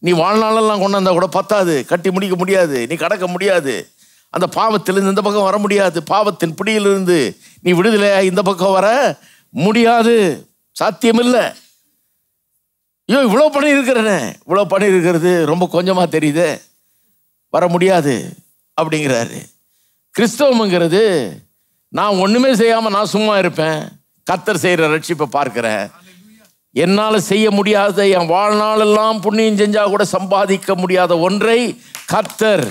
நீ வாழ்நாளெல்லாம் கொண்டாந்தால் கூட பத்தாது கட்டி முடிக்க முடியாது நீ கடக்க முடியாது அந்த பாவத்திலிருந்து இந்த பக்கம் வர முடியாது பாவத்தின் பிடியிலிருந்து நீ விடுதலையாக இந்த பக்கம் வர முடியாது சாத்தியமில்லை ஐயோ இவ்வளோ பணம் இருக்கிறனே இவ்வளோ பணம் இருக்கிறது ரொம்ப கொஞ்சமாக தெரியுது வர முடியாது அப்படிங்கிறாரு கிறிஸ்தவம்ங்கிறது நான் ஒன்றுமே செய்யாமல் நான் சும்மா இருப்பேன் கத்தர் செய்கிற ரட்சிப்பை பார்க்குறேன் என்னால் செய்ய முடியாத என் வாழ்நாளெல்லாம் புண்ணியம் செஞ்சால் கூட சம்பாதிக்க முடியாத ஒன்றை கத்தர்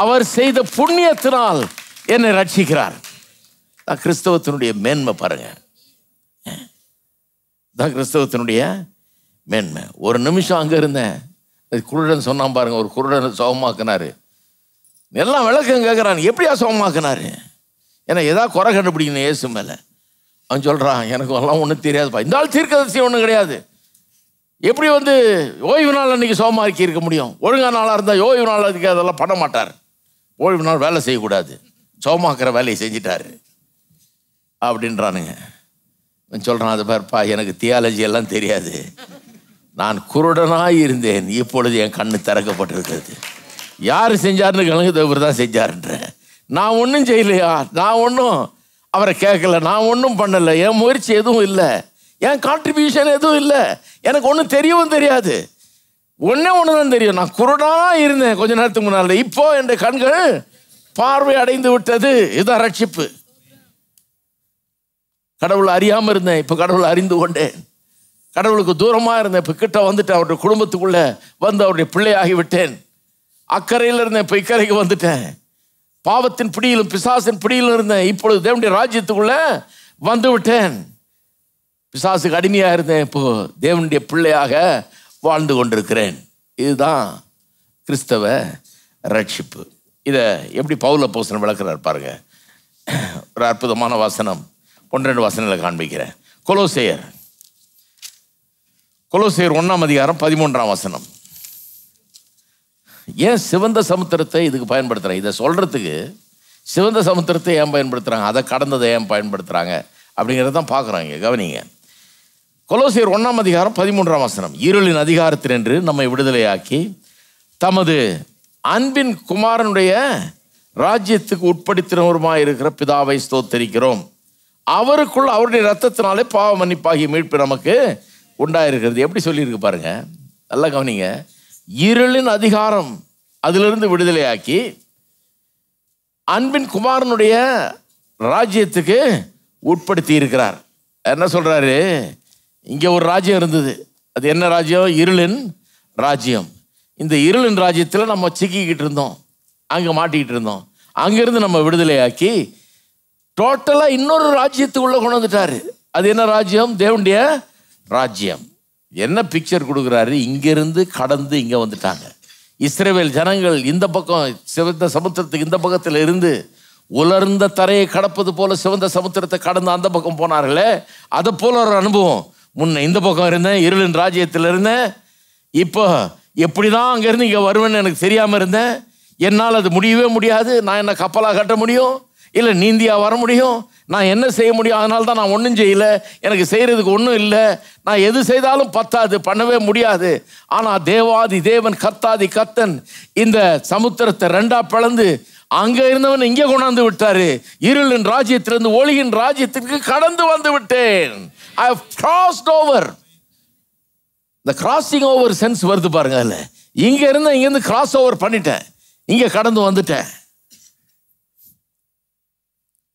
அவர் செய்த புண்ணியத்தினால் என்னை ரட்சிக்கிறார் கிறிஸ்தவத்தினுடைய மேன்மை பாருங்கள் தான் கிறிஸ்தவத்தினுடைய மேன்மை ஒரு நிமிஷம் அங்கே இருந்தேன் அது குருடன் சொன்னான் பாருங்க ஒரு குருடன் சோகமாக்குனாரு எல்லாம் விளக்கம் கேட்குறான் எப்படியா சோகமாக்குனாரு ஏன்னா ஏதாவது குறை கண்டுபிடிக்கணும் ஏசு மேலே அவன் சொல்கிறான் எனக்கு எல்லாம் ஒன்றும் தெரியாதுப்பா இந்த ஆள் தீர்க்கதரிசி ஒன்றும் கிடையாது எப்படி வந்து ஓய்வு நாள் அன்றைக்கி சோமாக்கி இருக்க முடியும் ஒழுங்காக நாளாக இருந்தால் ஓய்வு நாள் அதுக்கு அதெல்லாம் பண்ண மாட்டார் ஓய்வு நாள் வேலை செய்யக்கூடாது சோமாக்குற வேலையை செஞ்சிட்டாரு அப்படின்றானுங்க சொல்கிறான் அது பார்ப்பா எனக்கு தியாலஜி எல்லாம் தெரியாது நான் குருடனாக இருந்தேன் இப்பொழுது என் கண்ணு திறக்கப்பட்டிருக்கிறது யார் செஞ்சார்னு கிழங்கு தவிர தான் செஞ்சாருன்ற நான் ஒன்றும் செய்யலையா நான் ஒன்றும் அவரை கேட்கல நான் ஒன்றும் பண்ணலை என் முயற்சி எதுவும் இல்லை என் கான்ட்ரிபியூஷன் எதுவும் இல்லை எனக்கு ஒன்றும் தெரியவும் தெரியாது ஒன்றே ஒன்று தான் தெரியும் நான் குருடாக இருந்தேன் கொஞ்ச நேரத்துக்கு முன்னால் இப்போது என் கண்கள் பார்வை அடைந்து விட்டது இதுதான் ரட்சிப்பு கடவுள் அறியாமல் இருந்தேன் இப்போ கடவுள் அறிந்து கொண்டேன் கடவுளுக்கு தூரமாக இருந்தேன் இப்போ கிட்ட வந்துட்டேன் அவருடைய குடும்பத்துக்குள்ளே வந்து அவருடைய பிள்ளையாகி விட்டேன் அக்கறையில் இருந்தேன் இப்போ இக்கரைக்கு வந்துட்டேன் பாவத்தின் பிடியிலும் பிசாசின் பிடியிலும் இருந்தேன் இப்பொழுது தேவனுடைய ராஜ்யத்துக்குள்ளே வந்து விட்டேன் பிசாசுக்கு அடிமையாக இருந்தேன் இப்போது தேவனுடைய பிள்ளையாக வாழ்ந்து கொண்டிருக்கிறேன் இதுதான் கிறிஸ்தவ ரட்சிப்பு இதை எப்படி பவுல போசனம் விளக்குறாரு பாருங்கள் ஒரு அற்புதமான வசனம் ஒன்று ரெண்டு வசனங்களை காண்பிக்கிறேன் கொலோசேயர் கொலோசேயர் ஒன்றாம் அதிகாரம் பதிமூன்றாம் வசனம் ஏன் சிவந்த சமுத்திரத்தை இதுக்கு பயன்படுத்துகிறேன் இதை சொல்கிறதுக்கு சிவந்த சமுத்திரத்தை ஏன் பயன்படுத்துகிறாங்க அதை கடந்ததை ஏன் பயன்படுத்துகிறாங்க அப்படிங்கிறத தான் பார்க்குறாங்க கவனிங்க கொலோசியர் ஒன்றாம் அதிகாரம் பதிமூன்றாம் வசனம் இருளின் என்று நம்மை விடுதலையாக்கி தமது அன்பின் குமாரனுடைய ராஜ்யத்துக்கு உட்படுத்தினவருமாயிருக்கிற பிதாவை ஸ்தோத்தரிக்கிறோம் அவருக்குள்ள அவருடைய ரத்தத்தினாலே பாவ மன்னிப்பாகிய மீட்பு நமக்கு உண்டாயிருக்கிறது எப்படி சொல்லியிருக்கு பாருங்க நல்லா கவனிங்க இருளின் அதிகாரம் அதிலிருந்து விடுதலையாக்கி அன்பின் குமாரனுடைய ராஜ்யத்துக்கு உட்படுத்தி இருக்கிறார் என்ன சொல்கிறாரு இங்கே ஒரு ராஜ்யம் இருந்தது அது என்ன ராஜ்யம் இருளின் ராஜ்யம் இந்த இருளின் ராஜ்யத்தில் நம்ம சிக்கிக்கிட்டு இருந்தோம் அங்கே மாட்டிக்கிட்டு இருந்தோம் அங்கேருந்து நம்ம விடுதலையாக்கி டோட்டலாக இன்னொரு ராஜ்யத்துக்குள்ள கொண்டு வந்துட்டாரு அது என்ன ராஜ்யம் தேவண்டிய ராஜ்யம் என்ன பிக்சர் கொடுக்குறாரு இங்கேருந்து கடந்து இங்கே வந்துட்டாங்க இஸ்ரேவேல் ஜனங்கள் இந்த பக்கம் சிவந்த சமுத்திரத்துக்கு இந்த பக்கத்தில் இருந்து உலர்ந்த தரையை கடப்பது போல சிவந்த சமுத்திரத்தை கடந்து அந்த பக்கம் போனார்களே அதை போல ஒரு அனுபவம் முன்ன இந்த பக்கம் இருந்தேன் இருளின் ராஜ்யத்தில் இருந்தேன் இப்போ எப்படி தான் அங்கேருந்து இங்கே வருவேன்னு எனக்கு தெரியாமல் இருந்தேன் என்னால் அது முடியவே முடியாது நான் என்ன கப்பலாக கட்ட முடியும் இல்லை நீந்தியா வர முடியும் நான் என்ன செய்ய முடியும் அதனால தான் நான் ஒன்றும் செய்யலை எனக்கு செய்கிறதுக்கு ஒன்றும் இல்லை நான் எது செய்தாலும் பத்தாது பண்ணவே முடியாது ஆனால் தேவாதி தேவன் கத்தாதி கத்தன் இந்த சமுத்திரத்தை ரெண்டாக பிளந்து அங்கே இருந்தவன் இங்கே கொண்டாந்து விட்டாரு இருளின் ராஜ்யத்திலிருந்து ஒளியின் ராஜ்யத்திற்கு கடந்து வந்து விட்டேன் ஓவர் இந்த கிராசிங் ஓவர் சென்ஸ் வருது பாருங்க அதில் இங்கே இருந்து இங்கேருந்து கிராஸ் ஓவர் பண்ணிட்டேன் இங்கே கடந்து வந்துட்டேன்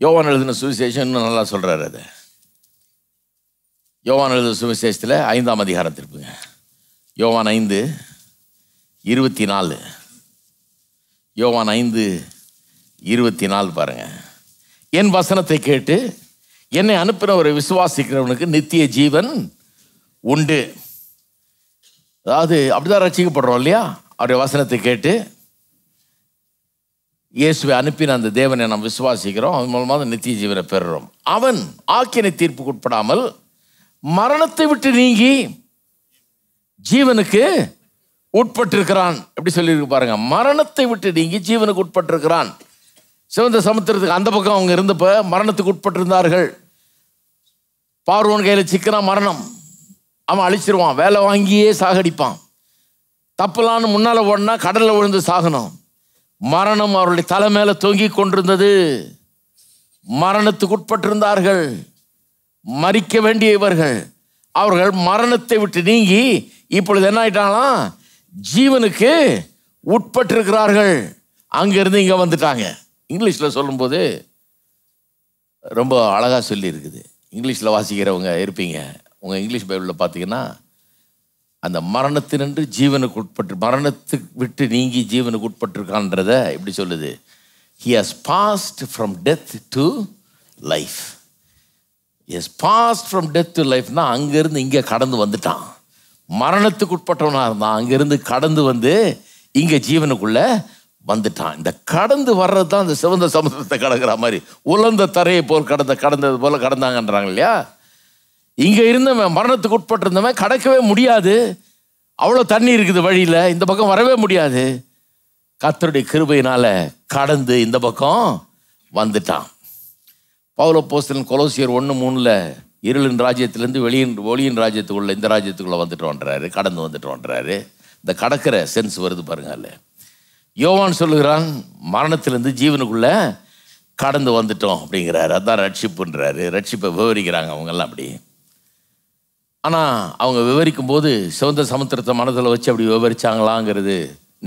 யோவான் எழுதின சுவிசேஷன் நல்லா சொல்கிறாரு அது யோவான் எழுதின சுவிசேஷத்தில் ஐந்தாம் அதிகாரம் திருப்புங்க யோவான் ஐந்து இருபத்தி நாலு யோவான் ஐந்து இருபத்தி நாலு பாருங்கள் என் வசனத்தை கேட்டு என்னை அனுப்பின ஒரு விசுவாசிக்கிறவனுக்கு நித்திய ஜீவன் உண்டு அதாவது அப்படிதான் ரசிக்கப்படுறோம் இல்லையா அவருடைய வசனத்தை கேட்டு இயேசுவை அனுப்பின அந்த தேவனை நாம் விசுவாசிக்கிறோம் அது மூலமாக நித்திய ஜீவனை பெறுறோம் அவன் ஆக்கினை தீர்ப்புக்கு உட்படாமல் மரணத்தை விட்டு நீங்கி ஜீவனுக்கு உட்பட்டிருக்கிறான் எப்படி சொல்லியிருக்கு பாருங்க மரணத்தை விட்டு நீங்கி ஜீவனுக்கு உட்பட்டிருக்கிறான் சிவந்த சமுத்திரத்துக்கு அந்த பக்கம் அவங்க இருந்தப்போ மரணத்துக்கு உட்பட்டிருந்தார்கள் பார்வோன் கையில் சிக்கனா மரணம் அவன் அழிச்சிருவான் வேலை வாங்கியே சாகடிப்பான் தப்பலான்னு முன்னால் ஓடனா கடலில் விழுந்து சாகணும் மரணம் அவருடைய தலை மேலே தொங்கிக் கொண்டிருந்தது மரணத்துக்கு உட்பட்டிருந்தார்கள் மறிக்க வேண்டிய இவர்கள் அவர்கள் மரணத்தை விட்டு நீங்கி இப்பொழுது என்ன ஆயிட்டாங்களாம் ஜீவனுக்கு உட்பட்டிருக்கிறார்கள் அங்கேருந்து இங்கே வந்துட்டாங்க இங்கிலீஷில் சொல்லும்போது ரொம்ப அழகாக சொல்லியிருக்குது இங்கிலீஷில் வாசிக்கிறவங்க இருப்பீங்க உங்கள் இங்கிலீஷ் பைபிளில் பார்த்தீங்கன்னா அந்த மரணத்தினின்று ஜீவனுக்கு உட்பட்டு மரணத்துக்கு விட்டு நீங்கி ஜீவனுக்கு உட்பட்டிருக்கான்றத எப்படி சொல்லுது he has passed from death to life is passed from death to லைஃப்னா அங்கேருந்து இங்கே கடந்து வந்துட்டான் மரணத்துக்கு உட்பட்டவனாக இருந்தான் அங்கேருந்து கடந்து வந்து இங்கே ஜீவனுக்குள்ளே வந்துட்டான் இந்த கடந்து வர்றது தான் இந்த சிவந்த சமுதிரத்தை கடக்கிற மாதிரி உலர்ந்த தரையை போல் கடந்த கடந்தது போல் கடந்தாங்கன்றாங்க இல்லையா இங்கே இருந்தவன் மரணத்துக்கு உட்பட்டிருந்தவன் கடக்கவே முடியாது அவ்வளோ தண்ணி இருக்குது வழியில் இந்த பக்கம் வரவே முடியாது கத்தருடைய கிருபையினால் கடந்து இந்த பக்கம் வந்துட்டான் பவுல போஸ்தலன் கொலோசியர் ஒன்று மூணில் இருளின் ராஜ்யத்திலேருந்து வெளியின் ஒளியின் ராஜ்யத்துக்குள்ள இந்த ராஜ்யத்துக்குள்ளே வந்துட்டோன்றாரு கடந்து வந்துட்டோன்றாரு இந்த கடக்கிற சென்ஸ் வருது பாருங்கள் யோவான் சொல்லுகிறான் மரணத்திலேருந்து ஜீவனுக்குள்ளே கடந்து வந்துட்டோம் அப்படிங்கிறாரு அதான் ரட்சிப்புன்றாரு ரட்சிப்பை விவரிக்கிறாங்க அவங்கெல்லாம் அப்படி ஆனால் அவங்க விவரிக்கும் போது சிவந்த சமுத்திரத்தை மனதில் வச்சு அப்படி விவரிச்சாங்களாங்கிறது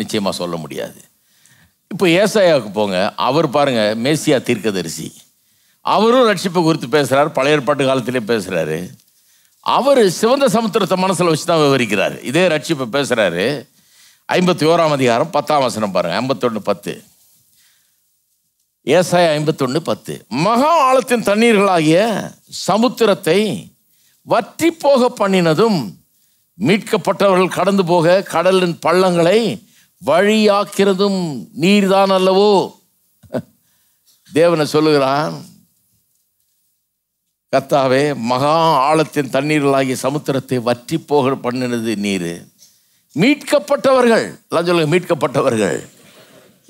நிச்சயமாக சொல்ல முடியாது இப்போ ஏசாயாவுக்கு போங்க அவர் பாருங்கள் மேசியா தீர்க்கதரிசி அவரும் ரட்சிப்பை குறித்து பேசுகிறார் பழைய ஏற்பாட்டு காலத்திலே பேசுகிறாரு அவர் சிவந்த சமுத்திரத்தை மனசில் வச்சு தான் விவரிக்கிறார் இதே ரட்சிப்பை பேசுகிறாரு ஐம்பத்தி ஓராம் அதிகாரம் பத்தாம் வசனம் பாருங்கள் ஐம்பத்தொன்று பத்து ஏசாய ஐம்பத்தொன்று பத்து மகா ஆழத்தின் தண்ணீர்களாகிய சமுத்திரத்தை வற்றி போக பண்ணினதும் மீட்கப்பட்டவர்கள் கடந்து போக கடலின் பள்ளங்களை வழியாக்கிறதும் நீர்தான் அல்லவோ தேவனை சொல்லுகிறான் கத்தாவே மகா ஆழத்தின் தண்ணீர்களாகிய சமுத்திரத்தை வற்றி போக பண்ணினது நீர் மீட்கப்பட்டவர்கள் சொல்லுங்க மீட்கப்பட்டவர்கள்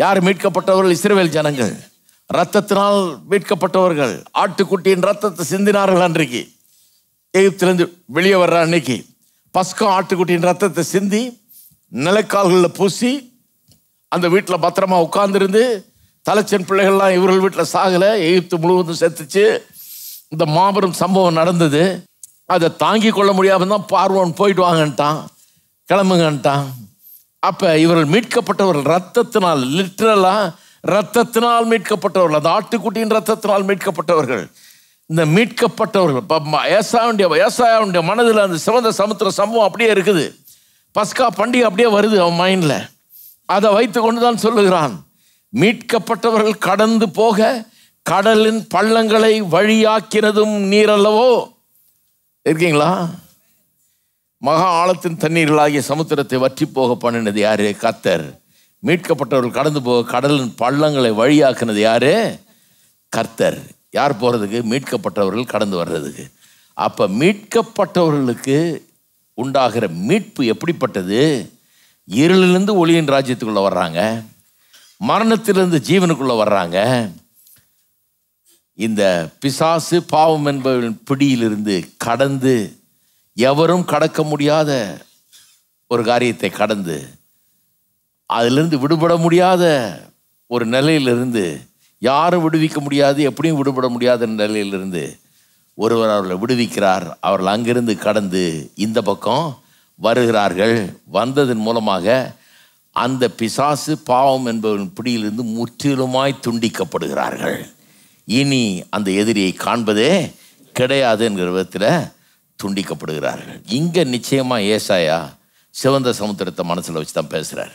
யார் மீட்கப்பட்டவர்கள் இஸ்ரேல் ஜனங்கள் ரத்தத்தினால் மீட்கப்பட்டவர்கள் ஆட்டுக்குட்டியின் ரத்தத்தை சிந்தினார்கள் அன்றைக்கு எகிப்திலேருந்து வெளியே வர்ற அன்னைக்கு பஸ்கா ஆட்டுக்குட்டியின் ரத்தத்தை சிந்தி நிலக்கால்களில் பூசி அந்த வீட்டில் பத்திரமா உட்காந்துருந்து தலைச்சன் பிள்ளைகள்லாம் இவர்கள் வீட்டில் சாகலை எகிப்து முழுவதும் செத்துச்சு இந்த மாபெரும் சம்பவம் நடந்தது அதை தாங்கி கொள்ள முடியாமல் தான் பார்வோன் போயிட்டு வாங்கன்ட்டான் கிளம்புங்கன்ட்டான் அப்போ இவர்கள் மீட்கப்பட்டவர்கள் ரத்தத்தினால் லிட்ரலாக ரத்தத்தினால் மீட்கப்பட்டவர்கள் அந்த ஆட்டுக்குட்டியின் ரத்தத்தினால் மீட்கப்பட்டவர்கள் இந்த மீட்கப்பட்டவர்கள் ஏசாவுடைய ஏசாவுடைய மனதில் அந்த சிவந்த சமுத்திர சம்பவம் அப்படியே இருக்குது பஸ்கா பண்டிகை அப்படியே வருது அவன் மைண்டில் அதை வைத்து கொண்டு தான் சொல்லுகிறான் மீட்கப்பட்டவர்கள் கடந்து போக கடலின் பள்ளங்களை வழியாக்கினதும் நீரல்லவோ இருக்கீங்களா மகா ஆழத்தின் தண்ணீர்களாகிய சமுத்திரத்தை வற்றி போக பண்ணினது யாரு கத்தர் மீட்கப்பட்டவர்கள் கடந்து போக கடலின் பள்ளங்களை வழியாக்கினது யாரு கர்த்தர் யார் போகிறதுக்கு மீட்கப்பட்டவர்கள் கடந்து வர்றதுக்கு அப்போ மீட்கப்பட்டவர்களுக்கு உண்டாகிற மீட்பு எப்படிப்பட்டது இருளிலிருந்து ஒளியின் ராஜ்யத்துக்குள்ளே வர்றாங்க மரணத்திலிருந்து ஜீவனுக்குள்ளே வர்றாங்க இந்த பிசாசு பாவம் என்பவரின் பிடியிலிருந்து கடந்து எவரும் கடக்க முடியாத ஒரு காரியத்தை கடந்து அதிலிருந்து விடுபட முடியாத ஒரு நிலையிலிருந்து யாரும் விடுவிக்க முடியாது எப்படியும் விடுபட முடியாத நிலையிலிருந்து ஒருவர் அவர்களை விடுவிக்கிறார் அவர்கள் அங்கிருந்து கடந்து இந்த பக்கம் வருகிறார்கள் வந்ததன் மூலமாக அந்த பிசாசு பாவம் என்பவரின் பிடியிலிருந்து முற்றிலுமாய் துண்டிக்கப்படுகிறார்கள் இனி அந்த எதிரியை காண்பதே கிடையாது என்கிற விதத்தில் துண்டிக்கப்படுகிறார்கள் இங்கே நிச்சயமாக ஏசாயா சிவந்த சமுத்திரத்தை மனசில் வச்சு தான் பேசுகிறார்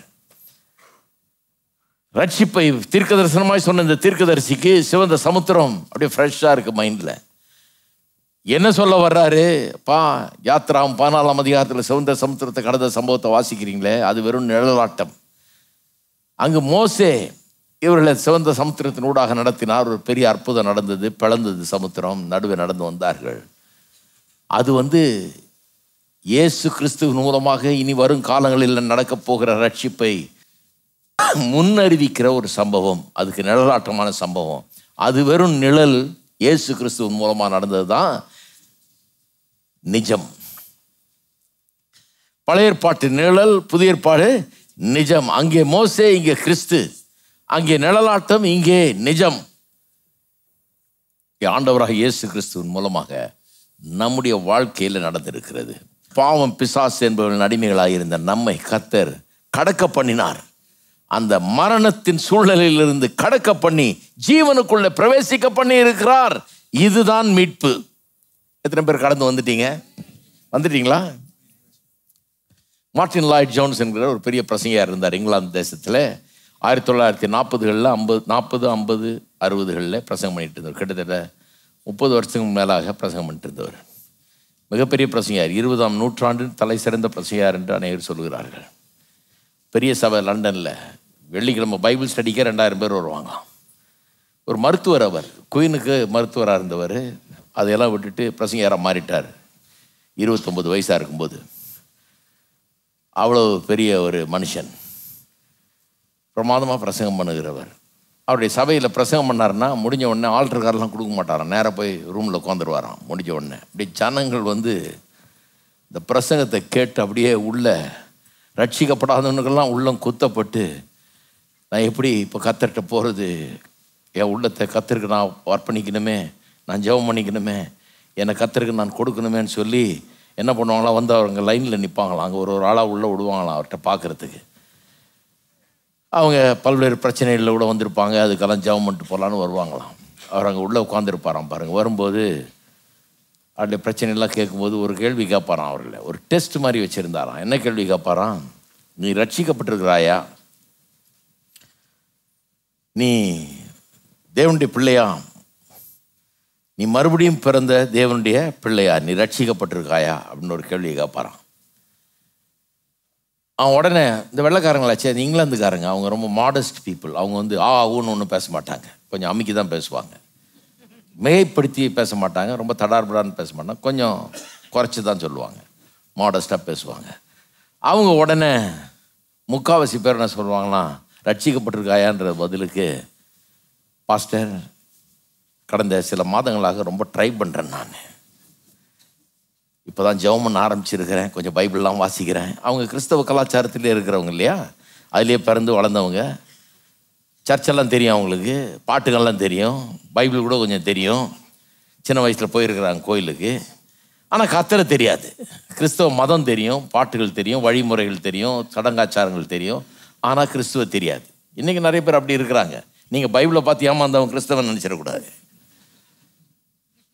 ரட்சிப்பை தீர்க்க தரிசனமாய் சொன்ன இந்த தீர்க்கதரிசிக்கு சிவந்த சமுத்திரம் அப்படியே ஃப்ரெஷ்ஷாக இருக்குது மைண்டில் என்ன சொல்ல வர்றாரு பா யாத்ராவும் பதினாலாம் அதிகாரத்தில் சிவந்த சமுத்திரத்தை கடந்த சம்பவத்தை வாசிக்கிறீங்களே அது வெறும் நிழலாட்டம் அங்கு மோசே இவர்களை சிவந்த சமுத்திரத்தின் ஊடாக நடத்தினார் ஒரு பெரிய அற்புதம் நடந்தது பிளந்தது சமுத்திரம் நடுவே நடந்து வந்தார்கள் அது வந்து இயேசு கிறிஸ்துவின் மூலமாக இனி வரும் காலங்களில் நடக்கப் போகிற ரட்சிப்பை முன்னறிவிக்கிற ஒரு சம்பவம் அதுக்கு நிழலாட்டமான சம்பவம் அது வெறும் நிழல் இயேசு கிறிஸ்துவின் மூலமாக நடந்தது தான் நிஜம் பழைய நிழல் புதிய ஏற்பாடு நிஜம் அங்கே மோசே இங்கே கிறிஸ்து அங்கே நிழலாட்டம் இங்கே நிஜம் ஆண்டவராக இயேசு கிறிஸ்துவின் மூலமாக நம்முடைய வாழ்க்கையில் நடந்திருக்கிறது பாவம் பிசாஸ் என்பவர்களின் அடிமைகளாக இருந்த நம்மை கத்தர் கடக்க பண்ணினார் அந்த மரணத்தின் சூழ்நிலையிலிருந்து கடக்க பண்ணி ஜீவனுக்குள்ளே பிரவேசிக்க பண்ணி இருக்கிறார் இதுதான் மீட்பு எத்தனை பேர் கடந்து வந்துட்டீங்க வந்துட்டீங்களா மார்டின் லாய்ட் ஜோன்ஸ் என்கிற ஒரு பெரிய பிரசங்கையாக இருந்தார் இங்கிலாந்து தேசத்தில் ஆயிரத்தி தொள்ளாயிரத்தி நாற்பதுகளில் ஐம்பது நாற்பது ஐம்பது அறுபதுகளில் பிரசங்கம் பண்ணிட்டு இருந்தவர் கிட்டத்தட்ட முப்பது வருஷத்துக்கு மேலாக பிரசங்கம் பண்ணிட்டு இருந்தவர் மிகப்பெரிய பிரசங்கியார் இருபதாம் நூற்றாண்டின் தலை சிறந்த பிரசங்கியார் என்று அனைவர் சொல்கிறார்கள் பெரிய சபை லண்டனில் வெள்ளிக்கிழமை பைபிள் ஸ்டடிக்க ரெண்டாயிரம் பேர் வருவாங்க ஒரு மருத்துவர் அவர் குயினுக்கு மருத்துவராக இருந்தவர் அதையெல்லாம் விட்டுட்டு பிரசங்க யாராக மாறிட்டார் இருபத்தொம்பது வயசாக இருக்கும்போது அவ்வளோ பெரிய ஒரு மனுஷன் பிரமாதமாக பிரசங்கம் பண்ணுகிறவர் அவருடைய சபையில் பிரசங்கம் பண்ணார்னா முடிஞ்ச உடனே ஆல்டர் கார்லாம் கொடுக்க மாட்டாராம் நேராக போய் ரூமில் உட்காந்துருவாராம் முடிஞ்ச உடனே அப்படி ஜனங்கள் வந்து இந்த பிரசங்கத்தை கேட்டு அப்படியே உள்ள ரட்சிக்கப்படாதவனுக்கெல்லாம் உள்ளம் குத்தப்பட்டு நான் எப்படி இப்போ கத்தர்கிட்ட போகிறது என் உள்ளத்தை கத்தருக்கு நான் அர்ப்பணிக்கணுமே நான் ஜெபம் பண்ணிக்கணுமே என்னை கத்தருக்கு நான் கொடுக்கணுமேன்னு சொல்லி என்ன பண்ணுவாங்களா வந்து அவங்க லைனில் நிற்பாங்களாம் அங்கே ஒரு ஒரு ஆளாக உள்ளே விடுவாங்களாம் அவர்கிட்ட பார்க்குறதுக்கு அவங்க பல்வேறு பிரச்சனைகளில் கூட வந்திருப்பாங்க அதுக்கெல்லாம் ஜெபம் பண்ணிட்டு போகலான்னு வருவாங்களாம் அவர் அங்கே உள்ளே உட்காந்துருப்பாராம் பாருங்கள் வரும்போது அவருடைய பிரச்சனைலாம் கேட்கும்போது ஒரு கேள்வி கேட்பாராம் அவர்களை ஒரு டெஸ்ட் மாதிரி வச்சுருந்தாராம் என்ன கேள்வி கேட்பாராம் நீ ரட்சிக்கப்பட்டிருக்கிறாயா நீ தேவனுடைய பிள்ளையா நீ மறுபடியும் பிறந்த தேவனுடைய பிள்ளையா நீ ரட்சிக்கப்பட்டிருக்காயா அப்படின்னு ஒரு கேள்வியை கேட்பாரான் அவன் உடனே இந்த வெள்ளக்காரங்களாச்சு அது இங்கிலாந்துக்காரங்க அவங்க ரொம்ப மாடஸ்ட் பீப்புள் அவங்க வந்து ஆ ஊன்னு ஒன்றும் பேச மாட்டாங்க கொஞ்சம் அமைக்கி தான் பேசுவாங்க மிகைப்படுத்தி பேச மாட்டாங்க ரொம்ப தடார்படான்னு பேச மாட்டாங்க கொஞ்சம் குறைச்சி தான் சொல்லுவாங்க மாடஸ்ட்டாக பேசுவாங்க அவங்க உடனே முக்காவாசி பேர் என்ன சொல்லுவாங்கன்னா ரட்சிக்கப்பட்டிருக்காயான்ற பதிலுக்கு பாஸ்டர் கடந்த சில மாதங்களாக ரொம்ப ட்ரை பண்ணுறேன் நான் இப்போ தான் ஜெபம் ஆரம்பிச்சிருக்கிறேன் கொஞ்சம் பைபிள்லாம் வாசிக்கிறேன் அவங்க கிறிஸ்தவ கலாச்சாரத்திலே இருக்கிறவங்க இல்லையா அதுலேயே பிறந்து வளர்ந்தவங்க சர்ச்செல்லாம் தெரியும் அவங்களுக்கு பாட்டுகள்லாம் தெரியும் பைபிள் கூட கொஞ்சம் தெரியும் சின்ன வயசில் போயிருக்கிறாங்க கோயிலுக்கு ஆனால் கத்தரை தெரியாது கிறிஸ்தவ மதம் தெரியும் பாட்டுகள் தெரியும் வழிமுறைகள் தெரியும் சடங்காச்சாரங்கள் தெரியும் ஆனால் கிறிஸ்துவ தெரியாது இன்றைக்கி நிறைய பேர் அப்படி இருக்கிறாங்க நீங்கள் பைபிளை பார்த்து ஏமாந்தவன் கிறிஸ்தவன் நினச்சிடக்கூடாது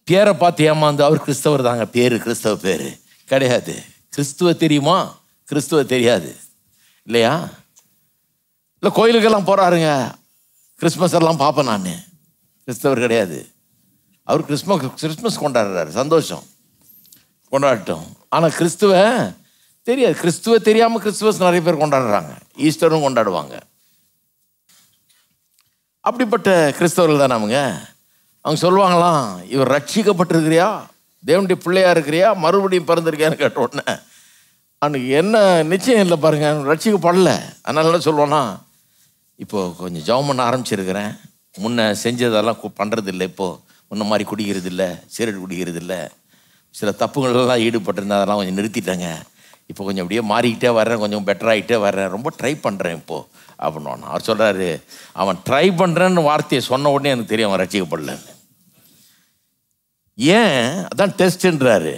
பேரை பார்த்து ஏமாந்து அவர் கிறிஸ்தவர் தாங்க பேர் கிறிஸ்தவ பேர் கிடையாது கிறிஸ்துவ தெரியுமா கிறிஸ்துவ தெரியாது இல்லையா இல்லை கோயிலுக்கெல்லாம் போகிறாருங்க கிறிஸ்மஸ் எல்லாம் பார்ப்பேன் நான் கிறிஸ்தவர் கிடையாது அவர் கிறிஸ்மஸ் கிறிஸ்மஸ் கொண்டாடுறாரு சந்தோஷம் கொண்டாடட்டும் ஆனால் கிறிஸ்துவ தெரியாது கிறிஸ்துவ தெரியாமல் கிறிஸ்துவஸ் நிறைய பேர் கொண்டாடுறாங்க ஈஸ்டரும் கொண்டாடுவாங்க அப்படிப்பட்ட கிறிஸ்தவர்கள் தான் அவங்க அவங்க சொல்லுவாங்களாம் இவர் ரட்சிக்கப்பட்டிருக்கிறியா தேவனுடைய பிள்ளையாக இருக்கிறியா மறுபடியும் பிறந்திருக்கியான்னு கேட்ட உடனே அவனுக்கு என்ன நிச்சயம் இல்லை பாருங்க ரட்சிக்கப்படல அதனால என்ன சொல்லுவானா இப்போது கொஞ்சம் ஜவம் பண்ண ஆரம்பிச்சிருக்கிறேன் முன்னே செஞ்சதெல்லாம் இல்லை இப்போது முன்ன மாதிரி குடிக்கிறதில்ல குடிக்கிறது குடிக்கிறதில்ல சில தப்புகள்லாம் ஈடுபட்டிருந்தேன் அதெல்லாம் கொஞ்சம் நிறுத்திட்டேங்க இப்போ கொஞ்சம் அப்படியே மாறிக்கிட்டே வர்றேன் கொஞ்சம் பெட்டராகிட்டே வர்றேன் ரொம்ப ட்ரை பண்ணுறேன் இப்போது அப்படின்னு அவர் சொல்கிறாரு அவன் ட்ரை பண்ணுறேன்னு வார்த்தையை சொன்ன உடனே எனக்கு தெரியும் அவன் ரசிக்கப்படலன்னு ஏன் அதான் டெஸ்ட்ன்றாரு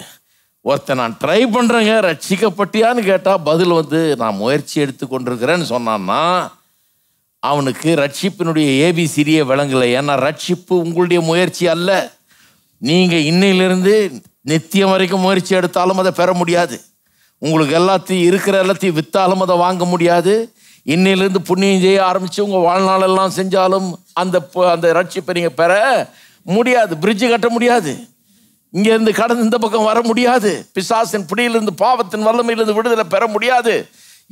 ஒருத்தன் நான் ட்ரை பண்ணுறேங்க ரட்சிக்கப்பட்டியான்னு கேட்டால் பதில் வந்து நான் முயற்சி எடுத்து கொண்டிருக்கிறேன்னு சொன்னான்னா அவனுக்கு ரட்சிப்பினுடைய சிறிய விளங்கலை ஏன்னா ரட்சிப்பு உங்களுடைய முயற்சி அல்ல நீங்கள் இன்னையிலிருந்து நித்தியம் வரைக்கும் முயற்சி எடுத்தாலும் அதை பெற முடியாது உங்களுக்கு எல்லாத்தையும் இருக்கிற எல்லாத்தையும் விற்றாலும் அதை வாங்க முடியாது இன்னிலிருந்து புண்ணியம் செய்ய ஆரம்பித்து உங்கள் வாழ்நாளெல்லாம் செஞ்சாலும் அந்த அந்த ரட்சிப்பை நீங்கள் பெற முடியாது பிரிட்ஜு கட்ட முடியாது இங்கேருந்து கடந்து இந்த பக்கம் வர முடியாது பிசாசின் பிடியிலிருந்து பாவத்தின் வல்லமையிலிருந்து விடுதலை பெற முடியாது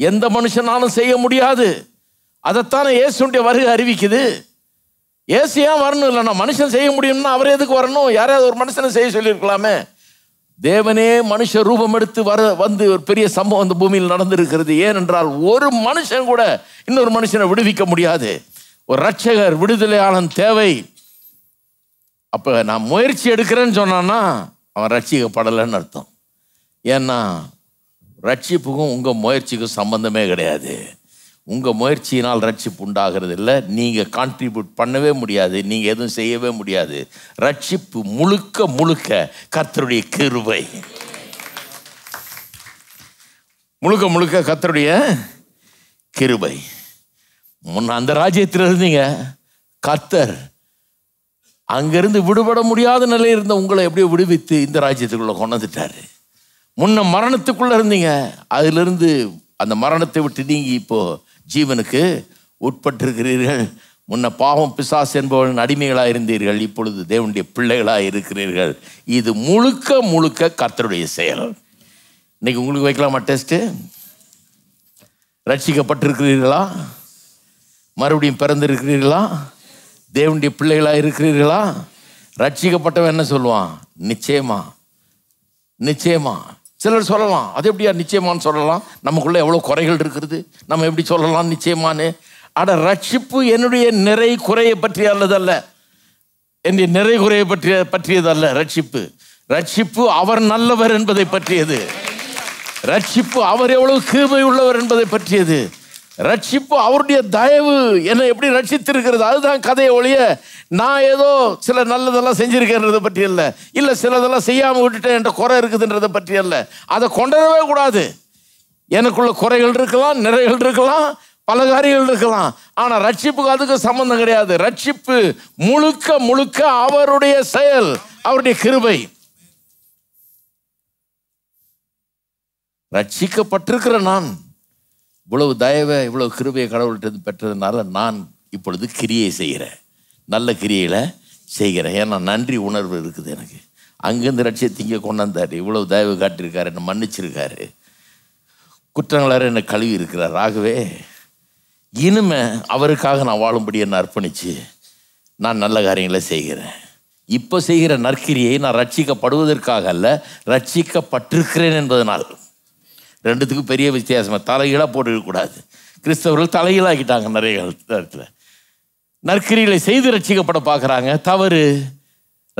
எந்த மனுஷனாலும் செய்ய முடியாது அதைத்தானே இயேசுடைய வருகை அறிவிக்குது ஏசு ஏன் வரணும் இல்லைன்னா மனுஷன் செய்ய முடியும்னா அவர் எதுக்கு வரணும் யாரையாவது ஒரு மனுஷனை செய்ய சொல்லியிருக்கலாமே தேவனே மனுஷ ரூபம் எடுத்து வர வந்து ஒரு பெரிய சம்பவம் அந்த பூமியில் நடந்திருக்கிறது ஏனென்றால் ஒரு மனுஷன் கூட இன்னொரு மனுஷனை விடுவிக்க முடியாது ஒரு ரட்சகர் விடுதலையாளன் தேவை அப்போ நான் முயற்சி எடுக்கிறேன்னு சொன்னான்னா அவன் ரட்சிக்கப்படலைன்னு அர்த்தம் ஏன்னா ரட்சிப்புக்கும் உங்கள் முயற்சிக்கும் சம்பந்தமே கிடையாது உங்கள் முயற்சியினால் ரட்சிப்பு உண்டாகிறது இல்லை நீங்கள் கான்ட்ரிபியூட் பண்ணவே முடியாது நீங்கள் எதுவும் செய்யவே முடியாது ரட்சிப்பு முழுக்க முழுக்க கத்தருடைய கிருவை முழுக்க முழுக்க கத்தருடைய கிருபை முன்ன அந்த ராஜ்யத்தில் இருந்தீங்க கத்தர் அங்கிருந்து விடுபட முடியாத நிலையில் இருந்த உங்களை எப்படியோ விடுவித்து இந்த ராஜ்யத்துக்குள்ளே கொண்டு முன்ன மரணத்துக்குள்ளே இருந்தீங்க அதிலிருந்து அந்த மரணத்தை விட்டு நீங்கி இப்போது ஜீவனுக்கு உட்பட்டிருக்கிறீர்கள் முன்ன பாவம் பிசாஸ் என்பவர்கள் அடிமைகளாக இருந்தீர்கள் இப்பொழுது தேவனுடைய பிள்ளைகளாக இருக்கிறீர்கள் இது முழுக்க முழுக்க கர்த்தருடைய செயல் இன்னைக்கு உங்களுக்கு வைக்கலாமா டெஸ்ட்டு ரட்சிக்கப்பட்டிருக்கிறீர்களா மறுபடியும் பிறந்திருக்கிறீர்களா தேவனுடைய பிள்ளைகளாக இருக்கிறீர்களா ரட்சிக்கப்பட்டவன் என்ன சொல்லுவான் நிச்சயமா நிச்சயமா சிலர் சொல்லலாம் அது எப்படியா நிச்சயமானு சொல்லலாம் நமக்குள்ளே எவ்வளோ குறைகள் இருக்கிறது நம்ம எப்படி சொல்லலாம் நிச்சயமானு ஆட ரட்சிப்பு என்னுடைய நிறை குறையை பற்றிய அல்லதல்ல என்னுடைய நிறை குறையை பற்றிய பற்றியதல்ல ரட்சிப்பு ரட்சிப்பு அவர் நல்லவர் என்பதை பற்றியது ரட்சிப்பு அவர் எவ்வளவு கீழ்மை உள்ளவர் என்பதை பற்றியது ரட்சிப்பு அவருடைய தயவு என்னை எப்படி ரட்சித்திருக்கிறது அதுதான் கதையை ஒழிய நான் ஏதோ சில நல்லதெல்லாம் செஞ்சுருக்கேன்றதை பற்றி இல்லை இல்லை சிலதெல்லாம் செய்யாமல் விட்டுட்டேன் என்ற குறை இருக்குதுன்றதை பற்றி அல்ல அதை கொண்டரவே கூடாது எனக்குள்ள குறைகள் இருக்கலாம் நிறைகள் இருக்கலாம் பல காரியங்கள் இருக்கலாம் ஆனால் ரட்சிப்புக்கு அதுக்கு சம்மந்தம் கிடையாது ரட்சிப்பு முழுக்க முழுக்க அவருடைய செயல் அவருடைய கிருபை ரட்சிக்கப்பட்டிருக்கிற நான் இவ்வளவு தயவை இவ்வளவு கிருபையை கடவுள்கிட்ட பெற்றதுனால நான் இப்பொழுது கிரியை செய்கிறேன் நல்ல கிரியையில் செய்கிறேன் ஏன்னா நன்றி உணர்வு இருக்குது எனக்கு அங்கேருந்து லட்சியத்தை இங்கே கொண்டாந்தார் இவ்வளவு தயவு காட்டியிருக்காரு என்னை மன்னிச்சிருக்காரு குற்றங்களார் என்னை கழுவி இருக்கிறார் ஆகவே இனிமே அவருக்காக நான் வாழும்படி என்னை அர்ப்பணித்து நான் நல்ல காரியங்களை செய்கிறேன் இப்போ செய்கிற நற்கிரியை நான் ரட்சிக்கப்படுவதற்காக அல்ல ரட்சிக்கப்பட்டிருக்கிறேன் என்பதனால் ரெண்டுத்துக்கும் பெரிய வித்தியாசமாக தலைகீழாக போட்டுக்கூடாது கிறிஸ்தவர்கள் தலைகளாகிட்டாங்க நிறைய காலத்தில் நற்கிரிகளை செய்து ரட்சிக்கப்பட பார்க்குறாங்க தவறு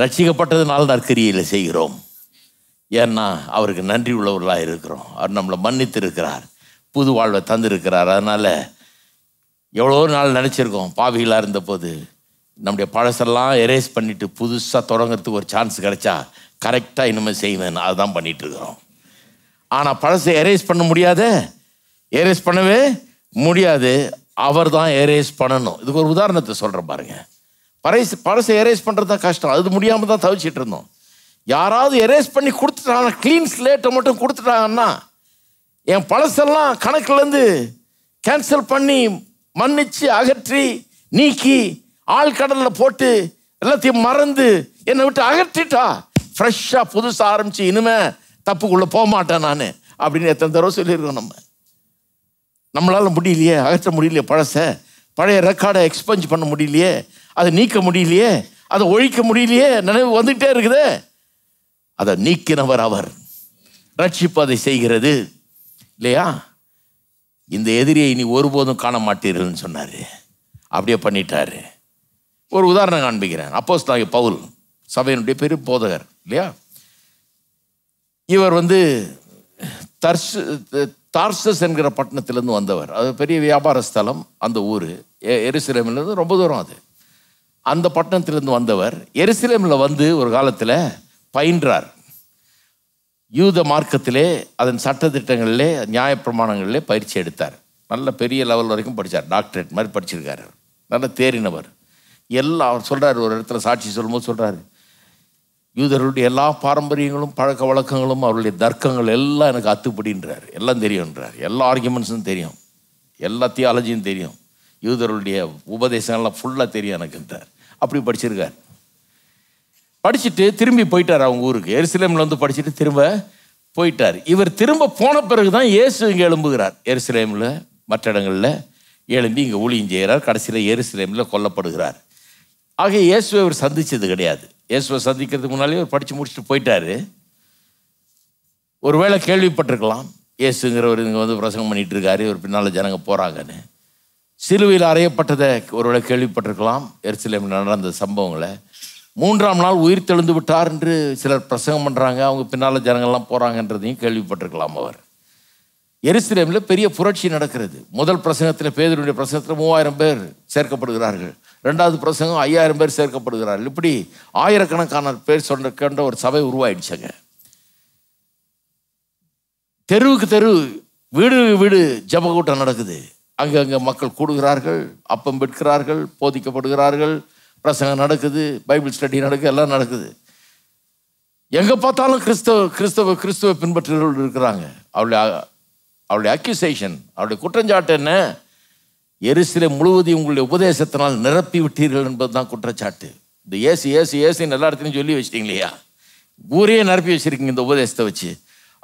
ரட்சிக்கப்பட்டதுனால நற்கிரியில் செய்கிறோம் ஏன்னா அவருக்கு நன்றி உள்ளவர்களாக இருக்கிறோம் அவர் நம்மளை மன்னித்து இருக்கிறார் புது வாழ்வை தந்திருக்கிறார் அதனால் எவ்வளோ நாள் நினச்சிருக்கோம் பாவிகளாக இருந்தபோது நம்முடைய பழசெல்லாம் எரேஸ் பண்ணிவிட்டு புதுசாக தொடங்கிறதுக்கு ஒரு சான்ஸ் கிடைச்சா கரெக்டாக இனிமேல் செய்வேன் அதுதான் பண்ணிகிட்ருக்குறோம் ஆனால் பழசை எரேஸ் பண்ண முடியாத எரேஸ் பண்ணவே முடியாது அவர் தான் எரேஸ் பண்ணணும் இதுக்கு ஒரு உதாரணத்தை சொல்கிற பாருங்க பழசு பழசை எரேஸ் பண்ணுறது தான் கஷ்டம் அது முடியாமல் தான் தவிச்சிட்டு இருந்தோம் யாராவது எரேஸ் பண்ணி கொடுத்துட்டாங்க க்ளீன் ஸ்லேட்டை மட்டும் கொடுத்துட்டாங்கன்னா என் பழசெல்லாம் கணக்குலேருந்து கேன்சல் பண்ணி மன்னிச்சு அகற்றி நீக்கி ஆள் கடலில் போட்டு எல்லாத்தையும் மறந்து என்னை விட்டு அகற்றிட்டா ஃப்ரெஷ்ஷாக புதுசாக ஆரம்பித்து இனிமேல் தப்புக்குள்ளே போக மாட்டேன் நான் அப்படின்னு எத்தனை தடவை சொல்லியிருக்கோம் நம்ம நம்மளால் முடியலையே அகற்ற முடியலையே பழசை பழைய ரெக்கார்டை எக்ஸ்பஞ்ச் பண்ண முடியலையே அதை நீக்க முடியலையே அதை ஒழிக்க முடியலையே நினைவு வந்துகிட்டே இருக்குது அதை நீக்கினவர் அவர் ரட்சிப்பு அதை செய்கிறது இல்லையா இந்த எதிரியை இனி ஒருபோதும் காண மாட்டீர்கள்னு சொன்னார் அப்படியே பண்ணிட்டார் ஒரு உதாரணம் காண்பிக்கிறேன் அப்போஸ் தாய் பவுல் சபையினுடைய பெரும் போதகர் இல்லையா இவர் வந்து தர்ஷு தார்சஸ் என்கிற பட்டணத்திலேருந்து வந்தவர் அது பெரிய வியாபார ஸ்தலம் அந்த ஊர் எருசிலேமிலேருந்து ரொம்ப தூரம் அது அந்த பட்டணத்திலேருந்து வந்தவர் எருசிலேமில் வந்து ஒரு காலத்தில் பயின்றார் யூத மார்க்கத்திலே அதன் சட்டத்திட்டங்களிலே நியாயப்பிரமாணங்களிலே பயிற்சி எடுத்தார் நல்ல பெரிய லெவல் வரைக்கும் படித்தார் டாக்டரேட் மாதிரி படிச்சிருக்காரு நல்ல தேறினவர் எல்லாம் அவர் சொல்கிறார் ஒரு இடத்துல சாட்சி சொல்லும்போது சொல்கிறாரு யூதர்களுடைய எல்லா பாரம்பரியங்களும் பழக்க வழக்கங்களும் அவருடைய தர்க்கங்கள் எல்லாம் எனக்கு அத்துப்படின்றார் எல்லாம் தெரியும்ன்றார் எல்லா ஆர்குமெண்ட்ஸும் தெரியும் எல்லா தியாலஜியும் தெரியும் யூதர்களுடைய உபதேசங்கள்லாம் ஃபுல்லாக தெரியும் எனக்குன்றார் அப்படி படிச்சிருக்கார் படிச்சுட்டு திரும்பி போயிட்டார் அவங்க ஊருக்கு எருசலேமில் வந்து படிச்சுட்டு திரும்ப போயிட்டார் இவர் திரும்ப போன பிறகு தான் இயேசு இங்கே எழும்புகிறார் எருசலேமில் மற்ற இடங்களில் எழும்பி இங்கே ஊழியம் செய்கிறார் கடைசியில் எருசலேமில் கொல்லப்படுகிறார் ஆக இயேசுவை அவர் சந்தித்தது கிடையாது இயேசுவை சந்திக்கிறதுக்கு முன்னாலே ஒரு படித்து முடிச்சுட்டு போயிட்டார் ஒருவேளை கேள்விப்பட்டிருக்கலாம் இயேசுங்கிறவர் இங்கே வந்து பிரசங்கம் பண்ணிகிட்டு இருக்காரு ஒரு பின்னால் ஜனங்க போகிறாங்கன்னு சிலுவையில் அறையப்பட்டதை ஒருவேளை கேள்விப்பட்டிருக்கலாம் எரிசிலேம் நடந்த சம்பவங்களை மூன்றாம் நாள் உயிர் தெழுந்து விட்டார் என்று சிலர் பிரசங்கம் பண்ணுறாங்க அவங்க பின்னால் ஜனங்கள்லாம் போகிறாங்கன்றதையும் கேள்விப்பட்டிருக்கலாம் அவர் எருசலேமில் பெரிய புரட்சி நடக்கிறது முதல் பிரசங்கத்தில் பேதருடைய பிரசங்கத்தில் மூவாயிரம் பேர் சேர்க்கப்படுகிறார்கள் ரெண்டாவது பிரசங்கம் ஐயாயிரம் பேர் சேர்க்கப்படுகிறார்கள் இப்படி ஆயிரக்கணக்கான பேர் சொன்ன கேட்ட ஒரு சபை உருவாயிடுச்சுங்க தெருவுக்கு தெரு வீடு வீடு ஜபக்கூட்டம் நடக்குது அங்கங்கே மக்கள் கூடுகிறார்கள் அப்பம் விற்கிறார்கள் போதிக்கப்படுகிறார்கள் பிரசங்கம் நடக்குது பைபிள் ஸ்டடி நடக்குது எல்லாம் நடக்குது எங்கே பார்த்தாலும் கிறிஸ்தவ கிறிஸ்தவ கிறிஸ்தவ பின்பற்றுகிறவர்கள் இருக்கிறாங்க அவளுடைய அவளுடைய அக்யூசேஷன் அவளுடைய குற்றஞ்சாட்டு என்ன எரிசிலை முழுவதும் உங்களுடைய உபதேசத்தினால் நிரப்பி விட்டீர்கள் என்பது தான் குற்றச்சாட்டு இந்த ஏசு ஏசு ஏசு எல்லா இடத்துலையும் சொல்லி வச்சிட்டீங்க இல்லையா ஊரே நிரப்பி வச்சுருக்கீங்க இந்த உபதேசத்தை வச்சு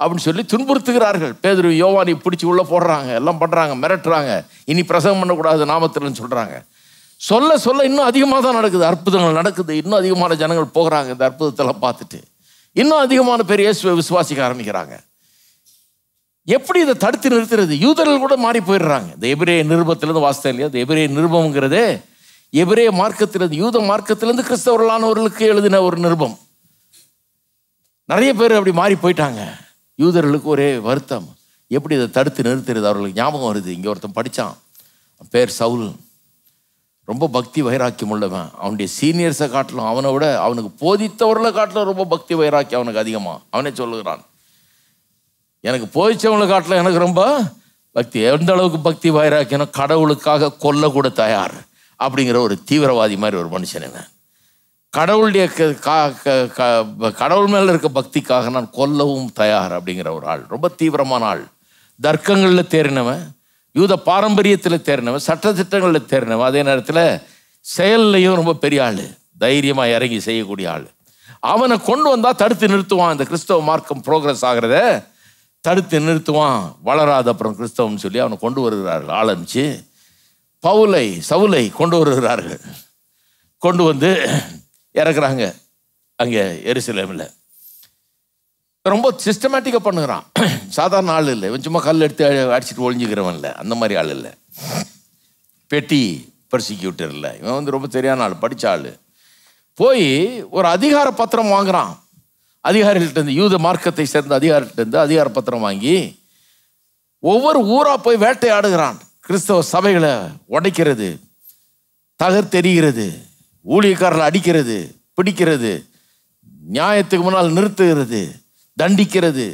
அப்படின்னு சொல்லி துன்புறுத்துகிறார்கள் பேதர் யோவானி பிடிச்சி உள்ளே போடுறாங்க எல்லாம் பண்ணுறாங்க மிரட்டுறாங்க இனி பிரசவம் பண்ணக்கூடாது நாமத்தில்னு சொல்கிறாங்க சொல்ல சொல்ல இன்னும் அதிகமாக தான் நடக்குது அற்புதங்கள் நடக்குது இன்னும் அதிகமான ஜனங்கள் போகிறாங்க இந்த அற்புதத்தெல்லாம் பார்த்துட்டு இன்னும் அதிகமான பேர் இயேசுவை விசுவாசிக்க ஆரம்பிக்கிறாங்க எப்படி இதை தடுத்து நிறுத்துறது யூதர்கள் கூட மாறி போயிடுறாங்க இந்த எபிரே நிருபத்திலேருந்து வாசித்தேன் இல்லையா இந்த எபிரே நிருபம்ங்கிறது எபிரே மார்க்கத்திலிருந்து யூத மார்க்கத்திலேருந்து கிறிஸ்தவர்களானவர்களுக்கு எழுதின ஒரு நிருபம் நிறைய பேர் அப்படி மாறி போயிட்டாங்க யூதர்களுக்கு ஒரே வருத்தம் எப்படி இதை தடுத்து நிறுத்துறது அவர்களுக்கு ஞாபகம் வருது இங்கே ஒருத்தன் படித்தான் பேர் சவுல் ரொம்ப பக்தி வைராக்கியம் உள்ளவன் அவனுடைய சீனியர்ஸை காட்டிலும் அவனை விட அவனுக்கு போதித்தவர்களை காட்டிலும் ரொம்ப பக்தி வைராக்கியம் அவனுக்கு அதிகமாக அவனே சொல்லுகிறான் எனக்கு போயிச்சவங்களை காட்டில் எனக்கு ரொம்ப பக்தி எந்த அளவுக்கு பக்தி வாயிராக்கினா கடவுளுக்காக கொல்ல கூட தயார் அப்படிங்கிற ஒரு தீவிரவாதி மாதிரி ஒரு மனுஷன் இவன் கடவுளுடைய கடவுள் மேலே இருக்க பக்திக்காக நான் கொல்லவும் தயார் அப்படிங்கிற ஒரு ஆள் ரொம்ப தீவிரமான ஆள் தர்க்கங்களில் தேறினவன் யூத பாரம்பரியத்தில் தேறினவன் சட்டத்திட்டங்களில் தேறினவன் அதே நேரத்தில் செயல்லையும் ரொம்ப பெரிய ஆள் தைரியமாக இறங்கி செய்யக்கூடிய ஆள் அவனை கொண்டு வந்தால் தடுத்து நிறுத்துவான் இந்த கிறிஸ்தவ மார்க்கம் ப்ரோக்ரஸ் ஆகிறத தடுத்து நிறுத்துவான் வளராத அப்புறம் கிறிஸ்தவம்னு சொல்லி அவனை கொண்டு வருகிறார்கள் ஆளமிச்சு பவுலை சவுலை கொண்டு வருகிறார்கள் கொண்டு வந்து இறக்குறாங்க அங்கே எருசலேமில் ரொம்ப சிஸ்டமேட்டிக்காக பண்ணுகிறான் சாதாரண ஆள் இல்லை சும்மா கல் எடுத்து அடிச்சுட்டு ஒழிஞ்சுக்கிறவன் இல்லை அந்த மாதிரி ஆள் இல்லை பெட்டி பர்சிக்யூட்டர் இல்லை இவன் வந்து ரொம்ப சரியான ஆள் படித்த ஆள் போய் ஒரு அதிகார பத்திரம் வாங்குகிறான் இருந்து யூத மார்க்கத்தை சேர்ந்த அதிகாரிகிட்டேருந்து அதிகார பத்திரம் வாங்கி ஒவ்வொரு ஊராக போய் வேட்டையாடுகிறான் கிறிஸ்தவ சபைகளை உடைக்கிறது தகர்த்தெறிகிறது ஊழியக்காரர்கள் அடிக்கிறது பிடிக்கிறது நியாயத்துக்கு முன்னால் நிறுத்துகிறது தண்டிக்கிறது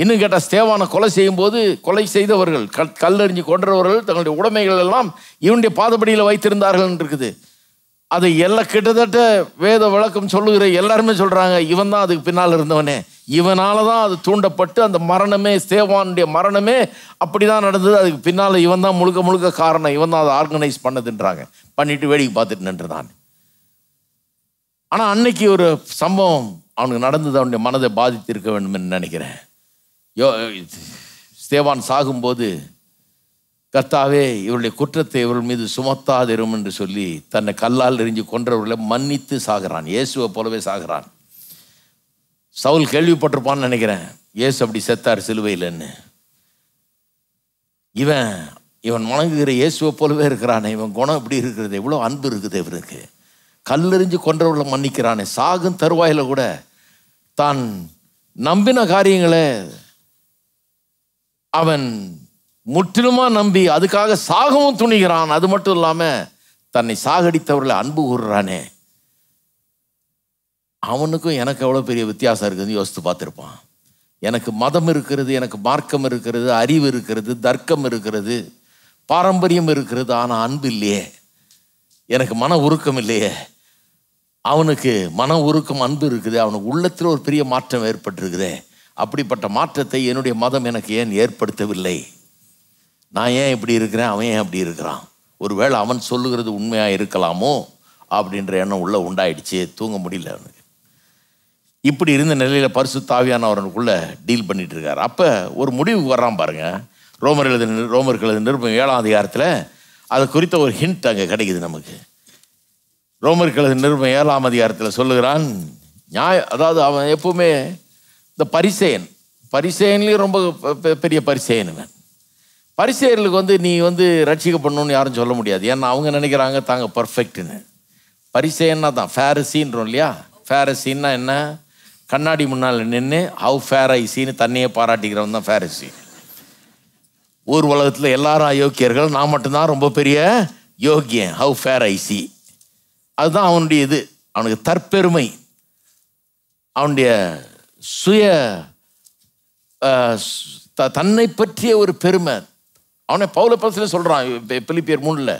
இன்னும் கேட்டால் ஸ்தேவான கொலை செய்யும்போது கொலை செய்தவர்கள் கல் கல்லறிஞ்சு கொன்றவர்கள் தங்களுடைய உடைமைகள் எல்லாம் இவனுடைய பாதப்படியில் வைத்திருந்தார்கள் இருக்குது அது எல்லாம் கிட்டத்தட்ட வேத விளக்கம் சொல்லுகிற எல்லாருமே சொல்கிறாங்க இவன் தான் அதுக்கு பின்னால் இருந்தவனே இவனால தான் அது தூண்டப்பட்டு அந்த மரணமே சேவானுடைய மரணமே அப்படி தான் நடந்தது அதுக்கு பின்னால் இவன் தான் முழுக்க முழுக்க காரணம் இவன் தான் அதை ஆர்கனைஸ் பண்ணதுன்றாங்க பண்ணிட்டு வேடிக்கை பார்த்துட்டு நின்றுதான் ஆனால் அன்னைக்கு ஒரு சம்பவம் அவனுக்கு நடந்தது அவனுடைய மனதை பாதித்திருக்க வேண்டும் நினைக்கிறேன் யோ சேவான் சாகும்போது கர்த்தாவே இவருடைய குற்றத்தை இவர்கள் மீது சுமத்தாதிரும் என்று சொல்லி தன்னை கல்லால் எரிஞ்சு கொன்றவர்களை மன்னித்து சாகிறான் இயேசுவை போலவே சாகிறான் சவுல் கேள்விப்பட்டிருப்பான்னு நினைக்கிறேன் இயேசு அப்படி செத்தார் சிலுவையில்ன்னு இவன் இவன் வணங்குகிற இயேசுவை போலவே இருக்கிறானே இவன் குணம் இப்படி இருக்கிறது எவ்வளோ அன்பு இருக்குது இவருக்கு கல்லெறிஞ்சு கொன்றவர்களை மன்னிக்கிறானே சாகும் தருவாயில் கூட தான் நம்பின காரியங்களை அவன் முற்றிலுமா நம்பி அதுக்காக சாகவும் துணிகிறான் அது மட்டும் இல்லாமல் தன்னை சாகடித்தவர்களை அன்பு கூறுறானே அவனுக்கும் எனக்கு எவ்வளோ பெரிய வித்தியாசம் இருக்குதுன்னு யோசித்து பார்த்துருப்பான் எனக்கு மதம் இருக்கிறது எனக்கு மார்க்கம் இருக்கிறது அறிவு இருக்கிறது தர்க்கம் இருக்கிறது பாரம்பரியம் இருக்கிறது ஆனால் அன்பு இல்லையே எனக்கு மன உருக்கம் இல்லையே அவனுக்கு மன உருக்கம் அன்பு இருக்குது அவனுக்கு உள்ளத்தில் ஒரு பெரிய மாற்றம் ஏற்பட்டிருக்குதே அப்படிப்பட்ட மாற்றத்தை என்னுடைய மதம் எனக்கு ஏன் ஏற்படுத்தவில்லை நான் ஏன் இப்படி இருக்கிறேன் அவன் ஏன் அப்படி இருக்கிறான் ஒருவேளை அவன் சொல்லுகிறது உண்மையாக இருக்கலாமோ அப்படின்ற எண்ணம் உள்ளே உண்டாயிடுச்சு தூங்க முடியல அவனுக்கு இப்படி இருந்த நிலையில் பரிசு தாவியான அவனுக்குள்ளே டீல் பண்ணிகிட்டு இருக்கார் அப்போ ஒரு முடிவுக்கு வர்றான் பாருங்கள் ரோமர் எழுத ரோமர்கள் எழுது நிருப்பம் ஏழாம் அதிகாரத்தில் அது குறித்த ஒரு ஹிண்ட் அங்கே கிடைக்குது நமக்கு ரோமர்கள் எழுத நிருப்பம் ஏழாம் அதிகாரத்தில் சொல்லுகிறான் நியாய அதாவது அவன் எப்பவுமே இந்த பரிசேன் பரிசேன்லேயும் ரொம்ப பெரிய பரிசேனுவன் பரிசேயர்களுக்கு வந்து நீ வந்து ரட்சிக்கப்படணும்னு யாரும் சொல்ல முடியாது ஏன்னா அவங்க நினைக்கிறாங்க தாங்க பர்ஃபெக்ட்னு பரிசேன்னா தான் ஃபேரசின்றோம் இல்லையா ஃபேரசின்னா என்ன கண்ணாடி முன்னால் நின்று ஹவு ஃபேரைசின்னு தன்னையே பாராட்டிக்கிறவன் தான் ஃபேரசி ஊர் உலகத்தில் எல்லாரும் அயோக்கியர்கள் நான் மட்டும்தான் ரொம்ப பெரிய யோக்கியன் ஹவு ஃபேரைசி அதுதான் அவனுடைய இது அவனுக்கு தற்பெருமை அவனுடைய சுய தன்னை பற்றிய ஒரு பெருமை அவனை பவுல பசத்தில் சொல்கிறான் பிலிப்பியர் மூணில்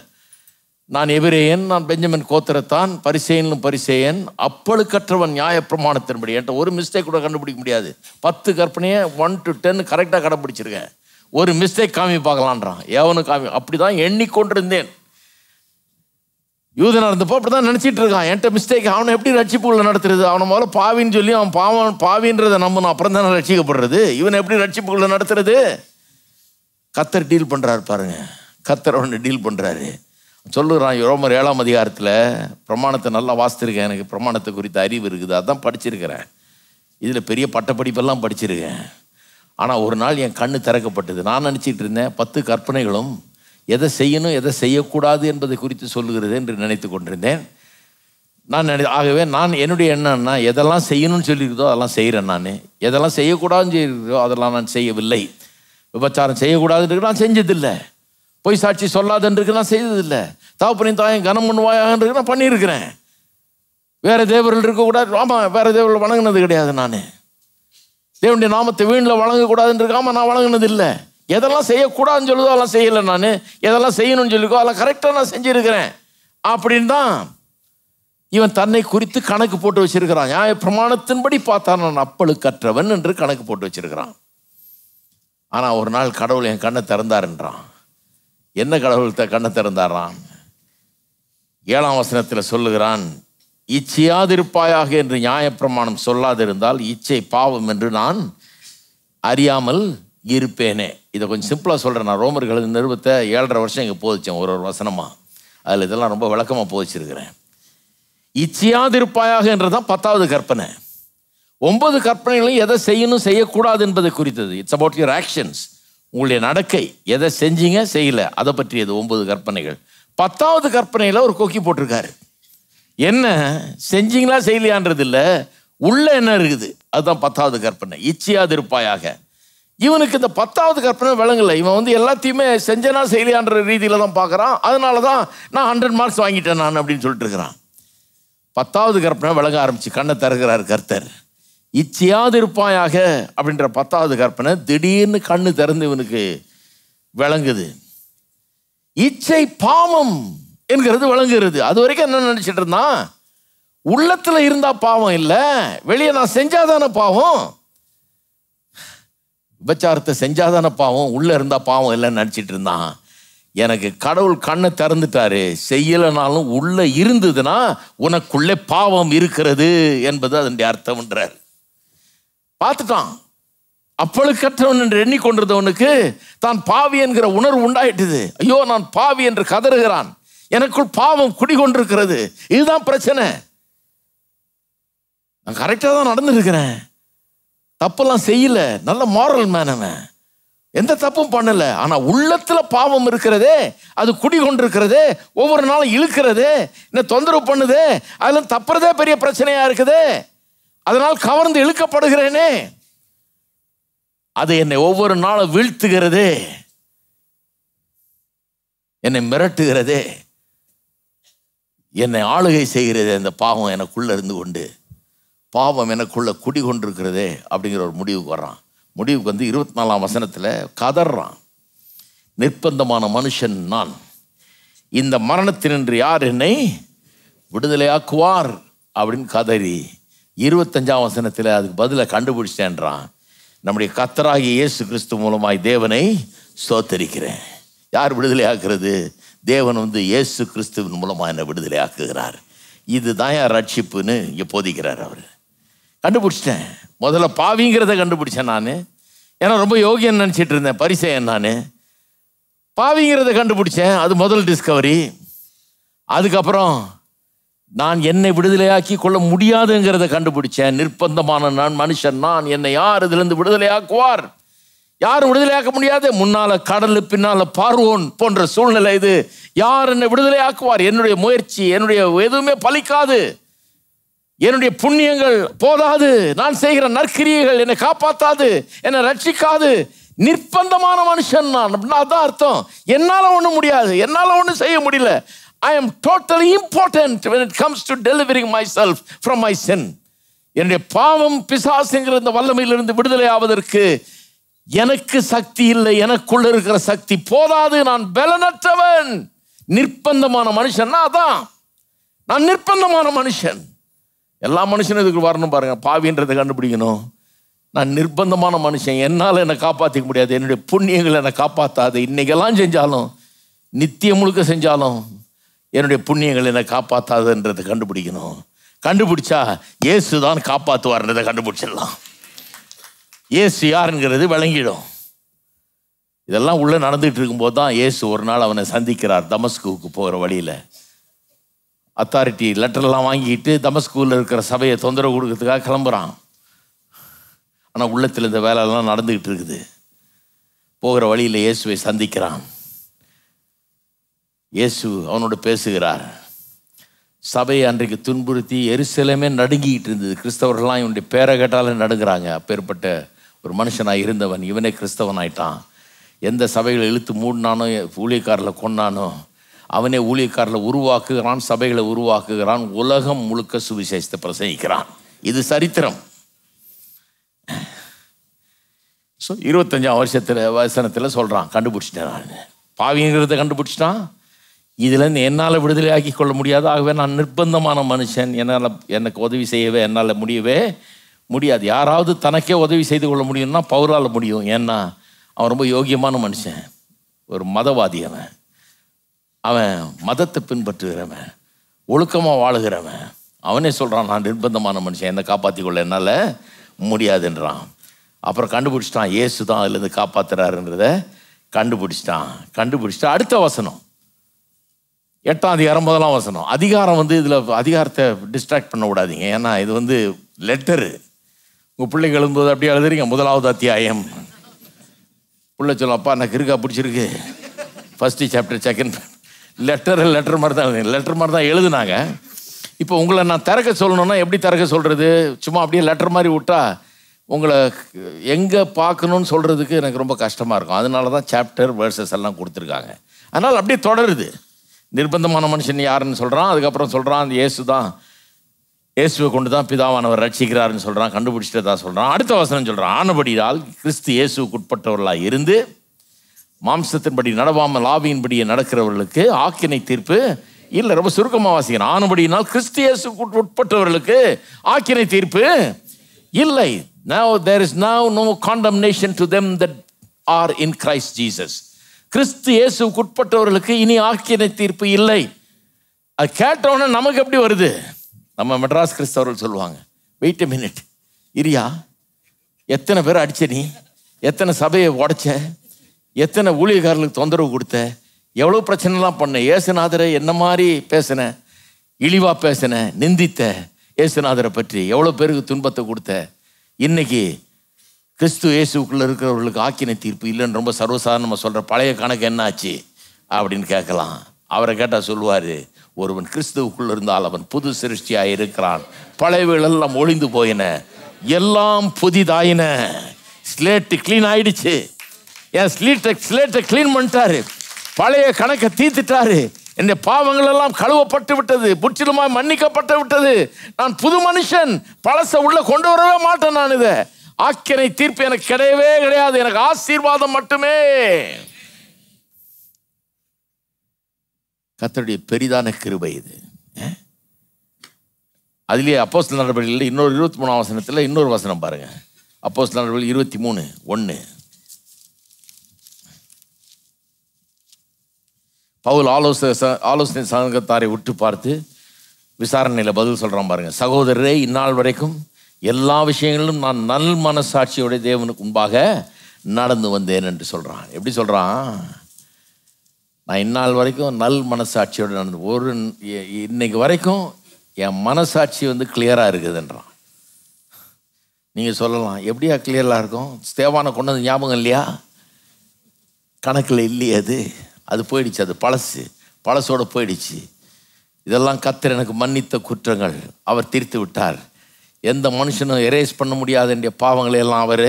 நான் எவிரேயன் நான் பெஞ்சமின் கோத்திரத்தான் பரிசேயனும் பரிசேயன் அப்பழு கற்றவன் நியாயப்பிரமாணத்தின்படி என்கிட்ட ஒரு மிஸ்டேக் கூட கண்டுபிடிக்க முடியாது பத்து கற்பனையை ஒன் டு டென் கரெக்டாக கடைப்பிடிச்சிருக்கேன் ஒரு மிஸ்டேக் காமி பார்க்கலான்றான் ஏவனு காமி அப்படி தான் எண்ணிக்கொண்டிருந்தேன் யூதனாக இருந்தப்போ அப்படி தான் நினச்சிட்டு இருக்கான் என்கிட்ட மிஸ்டேக் அவனை எப்படி ரட்சிப்புகளை நடத்துறது அவனை முதல்ல பாவின்னு சொல்லி அவன் பாவன் பாவின்றதை நம்பணும் அப்புறம் தானே ரட்சிக்கப்படுறது இவனை எப்படி ரட்சிப்புகளை நடத்துறது கத்தர் டீல் பண்ணுறாரு பாருங்க கத்தர் ஒன்று டீல் பண்ணுறாரு சொல்லுறான் ரோமர் ஏழாம் அதிகாரத்தில் பிரமாணத்தை நல்லா வாசித்திருக்கேன் எனக்கு பிரமாணத்தை குறித்த அறிவு இருக்குது அதான் படிச்சிருக்கிறேன் இதில் பெரிய பட்டப்படிப்பெல்லாம் படிச்சிருக்கேன் ஆனால் ஒரு நாள் என் கண்ணு திறக்கப்பட்டது நான் நினச்சிட்டு இருந்தேன் பத்து கற்பனைகளும் எதை செய்யணும் எதை செய்யக்கூடாது என்பதை குறித்து சொல்லுகிறது என்று நினைத்து கொண்டிருந்தேன் நான் நினை ஆகவே நான் என்னுடைய எண்ணம்னா எதெல்லாம் செய்யணும்னு சொல்லியிருக்கோ அதெல்லாம் செய்கிறேன் நான் எதெல்லாம் செய்யக்கூடாதுன்னு சொல்லியிருக்கோ அதெல்லாம் நான் செய்யவில்லை விபச்சாரம் செய்யக்கூடாதுன்னு நான் செஞ்சதில்லை பொய் சாட்சி சொல்லாதுன்றிருக்கு நான் செய்ததில்லை தாப்பனையும் தாயம் கனம் பண்ணுவாயான்றிருக்கு நான் பண்ணியிருக்கிறேன் வேறு தேவர்கள் இருக்கக்கூடாது ஆமாம் வேறு தேவர்கள் வணங்கினது கிடையாது நான் தேவனுடைய நாமத்தை வீணில் வழங்கக்கூடாதுன்றிருக்கு ஆமாம் நான் வழங்கினது இல்லை எதெல்லாம் செய்யக்கூடாதுன்னு சொல்லுதோ அதெல்லாம் செய்யலை நான் எதெல்லாம் செய்யணும்னு சொல்லிக்கோ அதெல்லாம் கரெக்டாக நான் செஞ்சுருக்கிறேன் அப்படின்னு தான் இவன் தன்னை குறித்து கணக்கு போட்டு வச்சுருக்கிறான் நியாய பிரமாணத்தின்படி பார்த்தான் நான் அப்பழுக்கற்றவன் என்று கணக்கு போட்டு வச்சுருக்கிறான் ஆனால் ஒரு நாள் கடவுள் என் கண்ணை திறந்தாருன்றான் என்ன கடவுள் கண்ணை திறந்தாரான் ஏழாம் வசனத்தில் சொல்லுகிறான் இச்சையாதிருப்பாயாக என்று நியாயப்பிரமாணம் சொல்லாதிருந்தால் இச்சை பாவம் என்று நான் அறியாமல் இருப்பேனே இதை கொஞ்சம் சிம்பிளாக சொல்கிறேன் நான் ரோமர்களின் நிறுவத்தை ஏழரை வருஷம் இங்கே போதிச்சேன் ஒரு ஒரு வசனமாக அதில் இதெல்லாம் ரொம்ப விளக்கமாக போதிச்சிருக்கிறேன் இச்சையாதிருப்பாயாக தான் பத்தாவது கற்பனை ஒன்பது கற்பனைகளையும் எதை செய்யணும் செய்யக்கூடாது என்பதை குறித்தது இட்ஸ் அபவுட் யுவர் ஆக்ஷன்ஸ் உங்களுடைய நடக்கை எதை செஞ்சீங்க செய்யல அதை பற்றியது ஒன்பது கற்பனைகள் பத்தாவது கற்பனையில் ஒரு கொக்கி போட்டிருக்காரு என்ன செஞ்சீங்களா செய்யலையான்றது இல்லை உள்ள என்ன இருக்குது அதுதான் பத்தாவது கற்பனை இச்சையாது இருப்பாயாக இவனுக்கு இந்த பத்தாவது கற்பனை விளங்கலை இவன் வந்து எல்லாத்தையுமே செஞ்சனா செய்யலையான்ற ரீதியில் தான் பார்க்குறான் அதனால தான் நான் ஹண்ட்ரட் மார்க்ஸ் வாங்கிட்டேன் நான் அப்படின்னு சொல்லிட்டு இருக்கிறான் பத்தாவது கற்பனை விளங்க ஆரம்பிச்சு கண்ணை திறக்கிறார் கர்த்தர் இருப்பாயாக அப்படின்ற பத்தாவது கற்பனை திடீர்னு கண்ணு திறந்து இவனுக்கு விளங்குது இச்சை பாவம் என்கிறது விளங்குகிறது அது வரைக்கும் என்ன நினச்சிட்டு இருந்தான் உள்ளத்தில் இருந்தால் பாவம் இல்லை வெளியே நான் செஞ்சாதான பாவம் விபச்சாரத்தை செஞ்சாதான பாவம் உள்ளே இருந்தால் பாவம் இல்லைன்னு நினச்சிட்டு இருந்தான் எனக்கு கடவுள் கண்ணை திறந்துட்டாரு செய்யலைனாலும் உள்ளே இருந்ததுன்னா உனக்குள்ளே பாவம் இருக்கிறது என்பது அதனுடைய அர்த்தம்ன்றார் பார்த்துட்டான் அப்பழு கற்றவன் என்று எண்ணிக்கொண்டிருந்தவனுக்கு தான் பாவி என்கிற உணர்வு உண்டாயிட்டது ஐயோ நான் பாவி என்று கதறுகிறான் எனக்குள் பாவம் குடிகொண்டிருக்கிறது இதுதான் பிரச்சனை நான் கரெக்டாக தான் நடந்துருக்கிறேன் தப்பெல்லாம் செய்யல நல்ல மாரல் மேனவன் எந்த தப்பும் பண்ணலை ஆனால் உள்ளத்தில் பாவம் இருக்கிறதே அது குடிகொண்டிருக்கிறது ஒவ்வொரு நாளும் இழுக்கிறது என்ன தொந்தரவு பண்ணுதே அதில் தப்புறதே பெரிய பிரச்சனையாக இருக்குது அதனால் கவர்ந்து இழுக்கப்படுகிறேனே அது என்னை ஒவ்வொரு நாளும் வீழ்த்துகிறது என்னை மிரட்டுகிறது என்னை ஆளுகை செய்கிறது அந்த பாவம் எனக்குள்ளே இருந்து கொண்டு பாவம் எனக்குள்ளே குடி கொண்டிருக்கிறதே அப்படிங்கிற ஒரு முடிவுக்கு வர்றான் முடிவுக்கு வந்து இருபத்தி நாலாம் வசனத்தில் கதறான் நிர்பந்தமான மனுஷன் நான் இந்த மரணத்தினின்று யார் என்னை விடுதலையாக்குவார் அப்படின்னு கதறி இருபத்தஞ்சாம் வசனத்தில் அதுக்கு பதிலை கண்டுபிடிச்சேன்றான் நம்முடைய கத்தராகி இயேசு கிறிஸ்து மூலமாய் தேவனை சோத்தரிக்கிறேன் யார் விடுதலை ஆக்குறது தேவன் வந்து இயேசு கிறிஸ்துவின் மூலமாக என்னை விடுதலை ஆக்குகிறார் இதுதான் என் ரட்சிப்புன்னு இங்கே போதிக்கிறார் அவர் கண்டுபிடிச்சிட்டேன் முதல்ல பாவிங்கிறத கண்டுபிடிச்சேன் நான் ஏன்னா ரொம்ப யோகியன்னு நினச்சிட்டு இருந்தேன் பரிசையன் நான் பாவிங்கிறத கண்டுபிடிச்சேன் அது முதல் டிஸ்கவரி அதுக்கப்புறம் நான் என்னை விடுதலையாக்கி கொள்ள முடியாதுங்கிறத கண்டுபிடிச்சேன் நிர்பந்தமான நான் மனுஷன் நான் என்னை யார் இதிலிருந்து விடுதலையாக்குவார் யாரும் விடுதலையாக்க முடியாது முன்னால கடல் பின்னால பார்வோன் போன்ற சூழ்நிலை இது யார் என்னை விடுதலையாக்குவார் என்னுடைய முயற்சி என்னுடைய எதுவுமே பலிக்காது என்னுடைய புண்ணியங்கள் போதாது நான் செய்கிற நற்கிரியைகள் என்னை காப்பாற்றாது என்னை ரட்சிக்காது நிர்பந்தமான மனுஷன் நான் அப்படின்னா அதான் அர்த்தம் என்னால் ஒன்றும் முடியாது என்னால் ஒன்றும் செய்ய முடியல I am totally important when it comes to delivering myself from my sin என்னுடைய பாவம் பிசாசுங்கிற இந்த வல்லமையிலிருந்து விடுதலை ஆவதற்கு எனக்கு சக்தி இல்லை எனக்குள்ள இருக்கிற சக்தி போதாது நான் பலனற்றவன் நிர்பந்தமான மனுஷன்னா அதான் நான் நிர்பந்தமான மனுஷன் எல்லா மனுஷனும் இதுக்கு வரணும் பாருங்க பாவின்றதை கண்டுபிடிக்கணும் நான் நிர்பந்தமான மனுஷன் என்னால் என்னை காப்பாற்றிக்க முடியாது என்னுடைய புண்ணியங்களை என்னை காப்பாற்றாது இன்றைக்கெல்லாம் செஞ்சாலும் நித்தியம் முழுக்க செஞ்சாலும் என்னுடைய புண்ணியங்கள் என்னை காப்பாற்றாதுன்றதை கண்டுபிடிக்கணும் கண்டுபிடிச்சா இயேசு தான் காப்பாற்றுவார்ன்றதை கண்டுபிடிச்சிடலாம் இயேசு யாருங்கிறது விளங்கிடும் இதெல்லாம் உள்ளே நடந்துகிட்டு இருக்கும்போது தான் இயேசு ஒரு நாள் அவனை சந்திக்கிறார் தமஸ்குவுக்கு போகிற வழியில் அத்தாரிட்டி லெட்டர்லாம் வாங்கிட்டு தமஸ்குவில் இருக்கிற சபையை தொந்தரவு கொடுக்கறதுக்காக கிளம்புறான் ஆனால் உள்ளத்தில் இந்த வேலையெல்லாம் நடந்துக்கிட்டு இருக்குது போகிற வழியில் இயேசுவை சந்திக்கிறான் இயேசு அவனோட பேசுகிறார் சபையை அன்றைக்கு துன்புறுத்தி எரிசலமே நடுங்கிட்டு இருந்தது கிறிஸ்தவர்கள்லாம் இவனுடைய பேரை கேட்டாலே நடுங்கிறாங்க அப்பேற்பட்ட ஒரு மனுஷனாக இருந்தவன் இவனே கிறிஸ்தவன் ஆயிட்டான் எந்த சபைகளை இழுத்து மூடினானோ ஊழியக்காரில் கொண்டானோ அவனே ஊழியக்காரில் உருவாக்குகிறான் சபைகளை உருவாக்குகிறான் உலகம் முழுக்க சுவிசேஷத்தை பிரசங்கிக்கிறான் இது சரித்திரம் ஸோ இருபத்தஞ்சாம் வருஷத்தில் வசனத்தில் சொல்கிறான் கண்டுபிடிச்சிட்டேன் நான் பாவிங்கிறத கண்டுபிடிச்சிட்டான் இதுலேருந்து என்னால் விடுதலையாக்கி கொள்ள முடியாது ஆகவே நான் நிர்பந்தமான மனுஷன் என்னால் எனக்கு உதவி செய்யவே என்னால் முடியவே முடியாது யாராவது தனக்கே உதவி செய்து கொள்ள முடியும்னா பவுரால் முடியும் ஏன்னா அவன் ரொம்ப யோகியமான மனுஷன் ஒரு மதவாதி அவன் அவன் மதத்தை பின்பற்றுகிறவன் ஒழுக்கமாக வாழுகிறவன் அவனே சொல்கிறான் நான் நிர்பந்தமான மனுஷன் என்னை காப்பாற்றி கொள்ள என்னால் முடியாதுன்றான் அப்புறம் கண்டுபிடிச்சிட்டான் இயேசு தான் அதுலேருந்து காப்பாற்றுறாருன்றத கண்டுபிடிச்சிட்டான் கண்டுபிடிச்சிட்டான் அடுத்த வசனம் எட்டாம் அதிகாரம் முதலாம் வசனம் அதிகாரம் வந்து இதில் அதிகாரத்தை டிஸ்ட்ராக்ட் பண்ண விடாதீங்க ஏன்னா இது வந்து லெட்டரு உங்கள் பிள்ளைங்க எழும்போது அப்படியே எழுதுறீங்க முதலாவது அத்தியாயம் பிள்ளை சொல்லும் அப்பா எனக்கு இருக்கா பிடிச்சிருக்கு first chapter second letter letter மாதிரி தான் லெட்டர் மாதிரி தான் எழுதுனாங்க இப்போ உங்களை நான் திறக்க சொல்லணும்னா எப்படி திறக்க சொல்கிறது சும்மா அப்படியே லெட்டர் மாதிரி விட்டா உங்களை எங்கே பார்க்கணும்னு சொல்கிறதுக்கு எனக்கு ரொம்ப கஷ்டமாக இருக்கும் அதனால தான் சாப்டர் வேர்சஸ் எல்லாம் கொடுத்துருக்காங்க அதனால் அப்படியே தொடருது நிர்பந்தமான மனுஷன் யாருன்னு சொல்கிறான் அதுக்கப்புறம் சொல்கிறான் அந்த இயேசு தான் இயேசுவை கொண்டு தான் பிதாவானவர் ரட்சிக்கிறாருன்னு சொல்கிறான் கண்டுபிடிச்சிட்டதா சொல்கிறான் அடுத்த வசனம் சொல்கிறான் ஆனபடியால் கிறிஸ்து இயேசுக்கு உட்பட்டவர்களாக இருந்து மாம்சத்தின்படி நடவாமல் லாபியின்படியே நடக்கிறவர்களுக்கு ஆக்கினை தீர்ப்பு இல்லை ரொம்ப சுருக்கமாக வாசிக்கிறேன் ஆனபடியினால் கிறிஸ்து இயேசுக்கு உட்பட்டவர்களுக்கு ஆக்கினை தீர்ப்பு இல்லை now there is now no condemnation to them that are in Christ Jesus கிறிஸ்து இயேசுக்கு உட்பட்டவர்களுக்கு இனி ஆக்கியனை தீர்ப்பு இல்லை அது கேட்டவுடனே நமக்கு எப்படி வருது நம்ம மெட்ராஸ் கிறிஸ்தவர்கள் சொல்லுவாங்க வெயிட் எ மினிட் இரியா எத்தனை பேர் அடிச்ச நீ எத்தனை சபையை உடைச்ச எத்தனை ஊழியக்காரர்களுக்கு தொந்தரவு கொடுத்த எவ்வளோ பிரச்சனைலாம் பண்ண ஏசுநாதரை என்ன மாதிரி பேசின இழிவாக பேசின நிந்தித்த ஏசுநாதரை பற்றி எவ்வளோ பேருக்கு துன்பத்தை கொடுத்த இன்னைக்கு கிறிஸ்து இயேசுக்குள்ளே இருக்கிறவர்களுக்கு ஆக்கின தீர்ப்பு இல்லைன்னு ரொம்ப சர்வசாதாரணமாக சொல்கிற பழைய கணக்கு என்னாச்சு அப்படின்னு கேட்கலாம் அவரை கேட்டால் சொல்லுவார் ஒருவன் கிறிஸ்துவுக்குள்ளே இருந்தால் அவன் புது சிருஷ்டியாக இருக்கிறான் எல்லாம் ஒளிந்து போயின எல்லாம் புதிதாயின ஸ்லேட்டு க்ளீன் ஆயிடுச்சு என் ஸ்லேட்டை ஸ்லேட்டை க்ளீன் பண்ணிட்டாரு பழைய கணக்கை தீர்த்துட்டாரு என் பாவங்கள் எல்லாம் கழுவப்பட்டு விட்டது முற்றிலுமாய் மன்னிக்கப்பட்டு விட்டது நான் புது மனுஷன் பழசை உள்ளே கொண்டு வரவே மாட்டேன் நான் இதை ஆக்கினை தீர்ப்பு எனக்கு கிடையவே கிடையாது எனக்கு ஆசீர்வாதம் மட்டுமே கத்தருடைய பெரிதான கிருபை இது அதுலேயே அப்போஸ் நடவடிக்கையில் இன்னொரு இருபத்தி மூணாம் வசனத்தில் இன்னொரு வசனம் பாருங்கள் அப்போஸ் நடவடிக்கை இருபத்தி மூணு ஒன்று பவுல் ஆலோசனை ஆலோசனை சங்கத்தாரை விட்டு பார்த்து விசாரணையில் பதில் சொல்கிறான் பாருங்கள் சகோதரரே இந்நாள் வரைக்கும் எல்லா விஷயங்களிலும் நான் நல் மனசாட்சியோடைய தேவனுக்கு முன்பாக நடந்து வந்தேன் என்று சொல்கிறான் எப்படி சொல்கிறான் நான் இந்நாள் வரைக்கும் நல் மனசாட்சியோடு நடந்து ஒரு இன்னைக்கு வரைக்கும் என் மனசாட்சி வந்து கிளியராக இருக்குதுன்றான் நீங்கள் சொல்லலாம் எப்படியா கிளியராக இருக்கும் தேவானை கொண்டு வந்து ஞாபகம் இல்லையா கணக்கில் இல்லையே அது அது போயிடுச்சு அது பழசு பழசோடு போயிடுச்சு இதெல்லாம் கத்தர் எனக்கு மன்னித்த குற்றங்கள் அவர் திருத்து விட்டார் எந்த மனுஷனும் எரேஸ் பண்ண முடியாத என்ற பாவங்களை எல்லாம் அவர்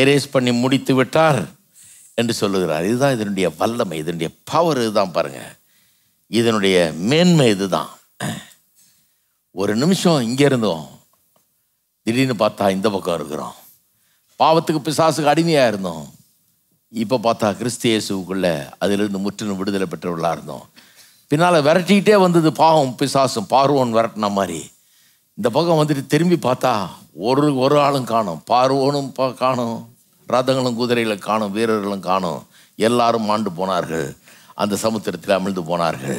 எரேஸ் பண்ணி முடித்து விட்டார் என்று சொல்லுகிறார் இதுதான் இதனுடைய வல்லமை இதனுடைய பவர் இதுதான் பாருங்கள் இதனுடைய மேன்மை இதுதான் ஒரு நிமிஷம் இங்கே இருந்தோம் திடீர்னு பார்த்தா இந்த பக்கம் இருக்கிறோம் பாவத்துக்கு பிசாசுக்கு அடிமையாக இருந்தோம் இப்போ பார்த்தா கிறிஸ்தியேசுக்குள்ள அதிலிருந்து முற்றிலும் விடுதலை பெற்றவர்களாக இருந்தோம் பின்னால் விரட்டிக்கிட்டே வந்தது பாவம் பிசாசும் பார்வோன் விரட்டின மாதிரி இந்த பக்கம் வந்துட்டு திரும்பி பார்த்தா ஒரு ஒரு ஆளும் காணும் பார்வோனும் பா காணும் ரதங்களும் குதிரைகளை காணும் வீரர்களும் காணும் எல்லாரும் மாண்டு போனார்கள் அந்த சமுத்திரத்தில் அமிழ்ந்து போனார்கள்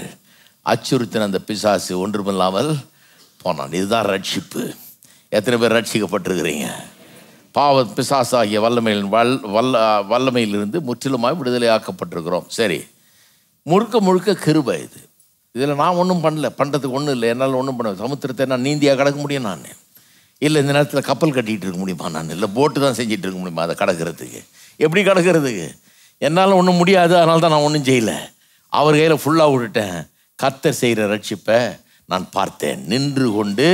அச்சுறுத்தின அந்த பிசாசு ஒன்றுமில்லாமல் போனான் இதுதான் ரட்சிப்பு எத்தனை பேர் ரட்சிக்கப்பட்டிருக்கிறீங்க பாவ பிசாசு ஆகிய வல்லமையில் வல் வல்ல வல்லமையிலிருந்து முற்றிலுமாக விடுதலை ஆக்கப்பட்டிருக்கிறோம் சரி முழுக்க முழுக்க கிருபை இது இதில் நான் ஒன்றும் பண்ணல பண்ணுறதுக்கு ஒன்றும் இல்லை என்னால் ஒன்றும் பண்ண சமுத்திரத்தை நான் நீந்தியாக கடக்க முடியும் நான் இல்லை இந்த நேரத்தில் கப்பல் கட்டிகிட்டு இருக்க முடியுமா நான் இல்லை போட்டு தான் செஞ்சிகிட்டு இருக்க முடியுமா அதை கடக்கிறதுக்கு எப்படி கிடக்கிறதுக்கு என்னால் ஒன்றும் முடியாது அதனால தான் நான் ஒன்றும் செய்யலை அவர் கையில் ஃபுல்லாக விட்டுட்டேன் கர்த்தர் செய்கிற ரட்சிப்பை நான் பார்த்தேன் நின்று கொண்டு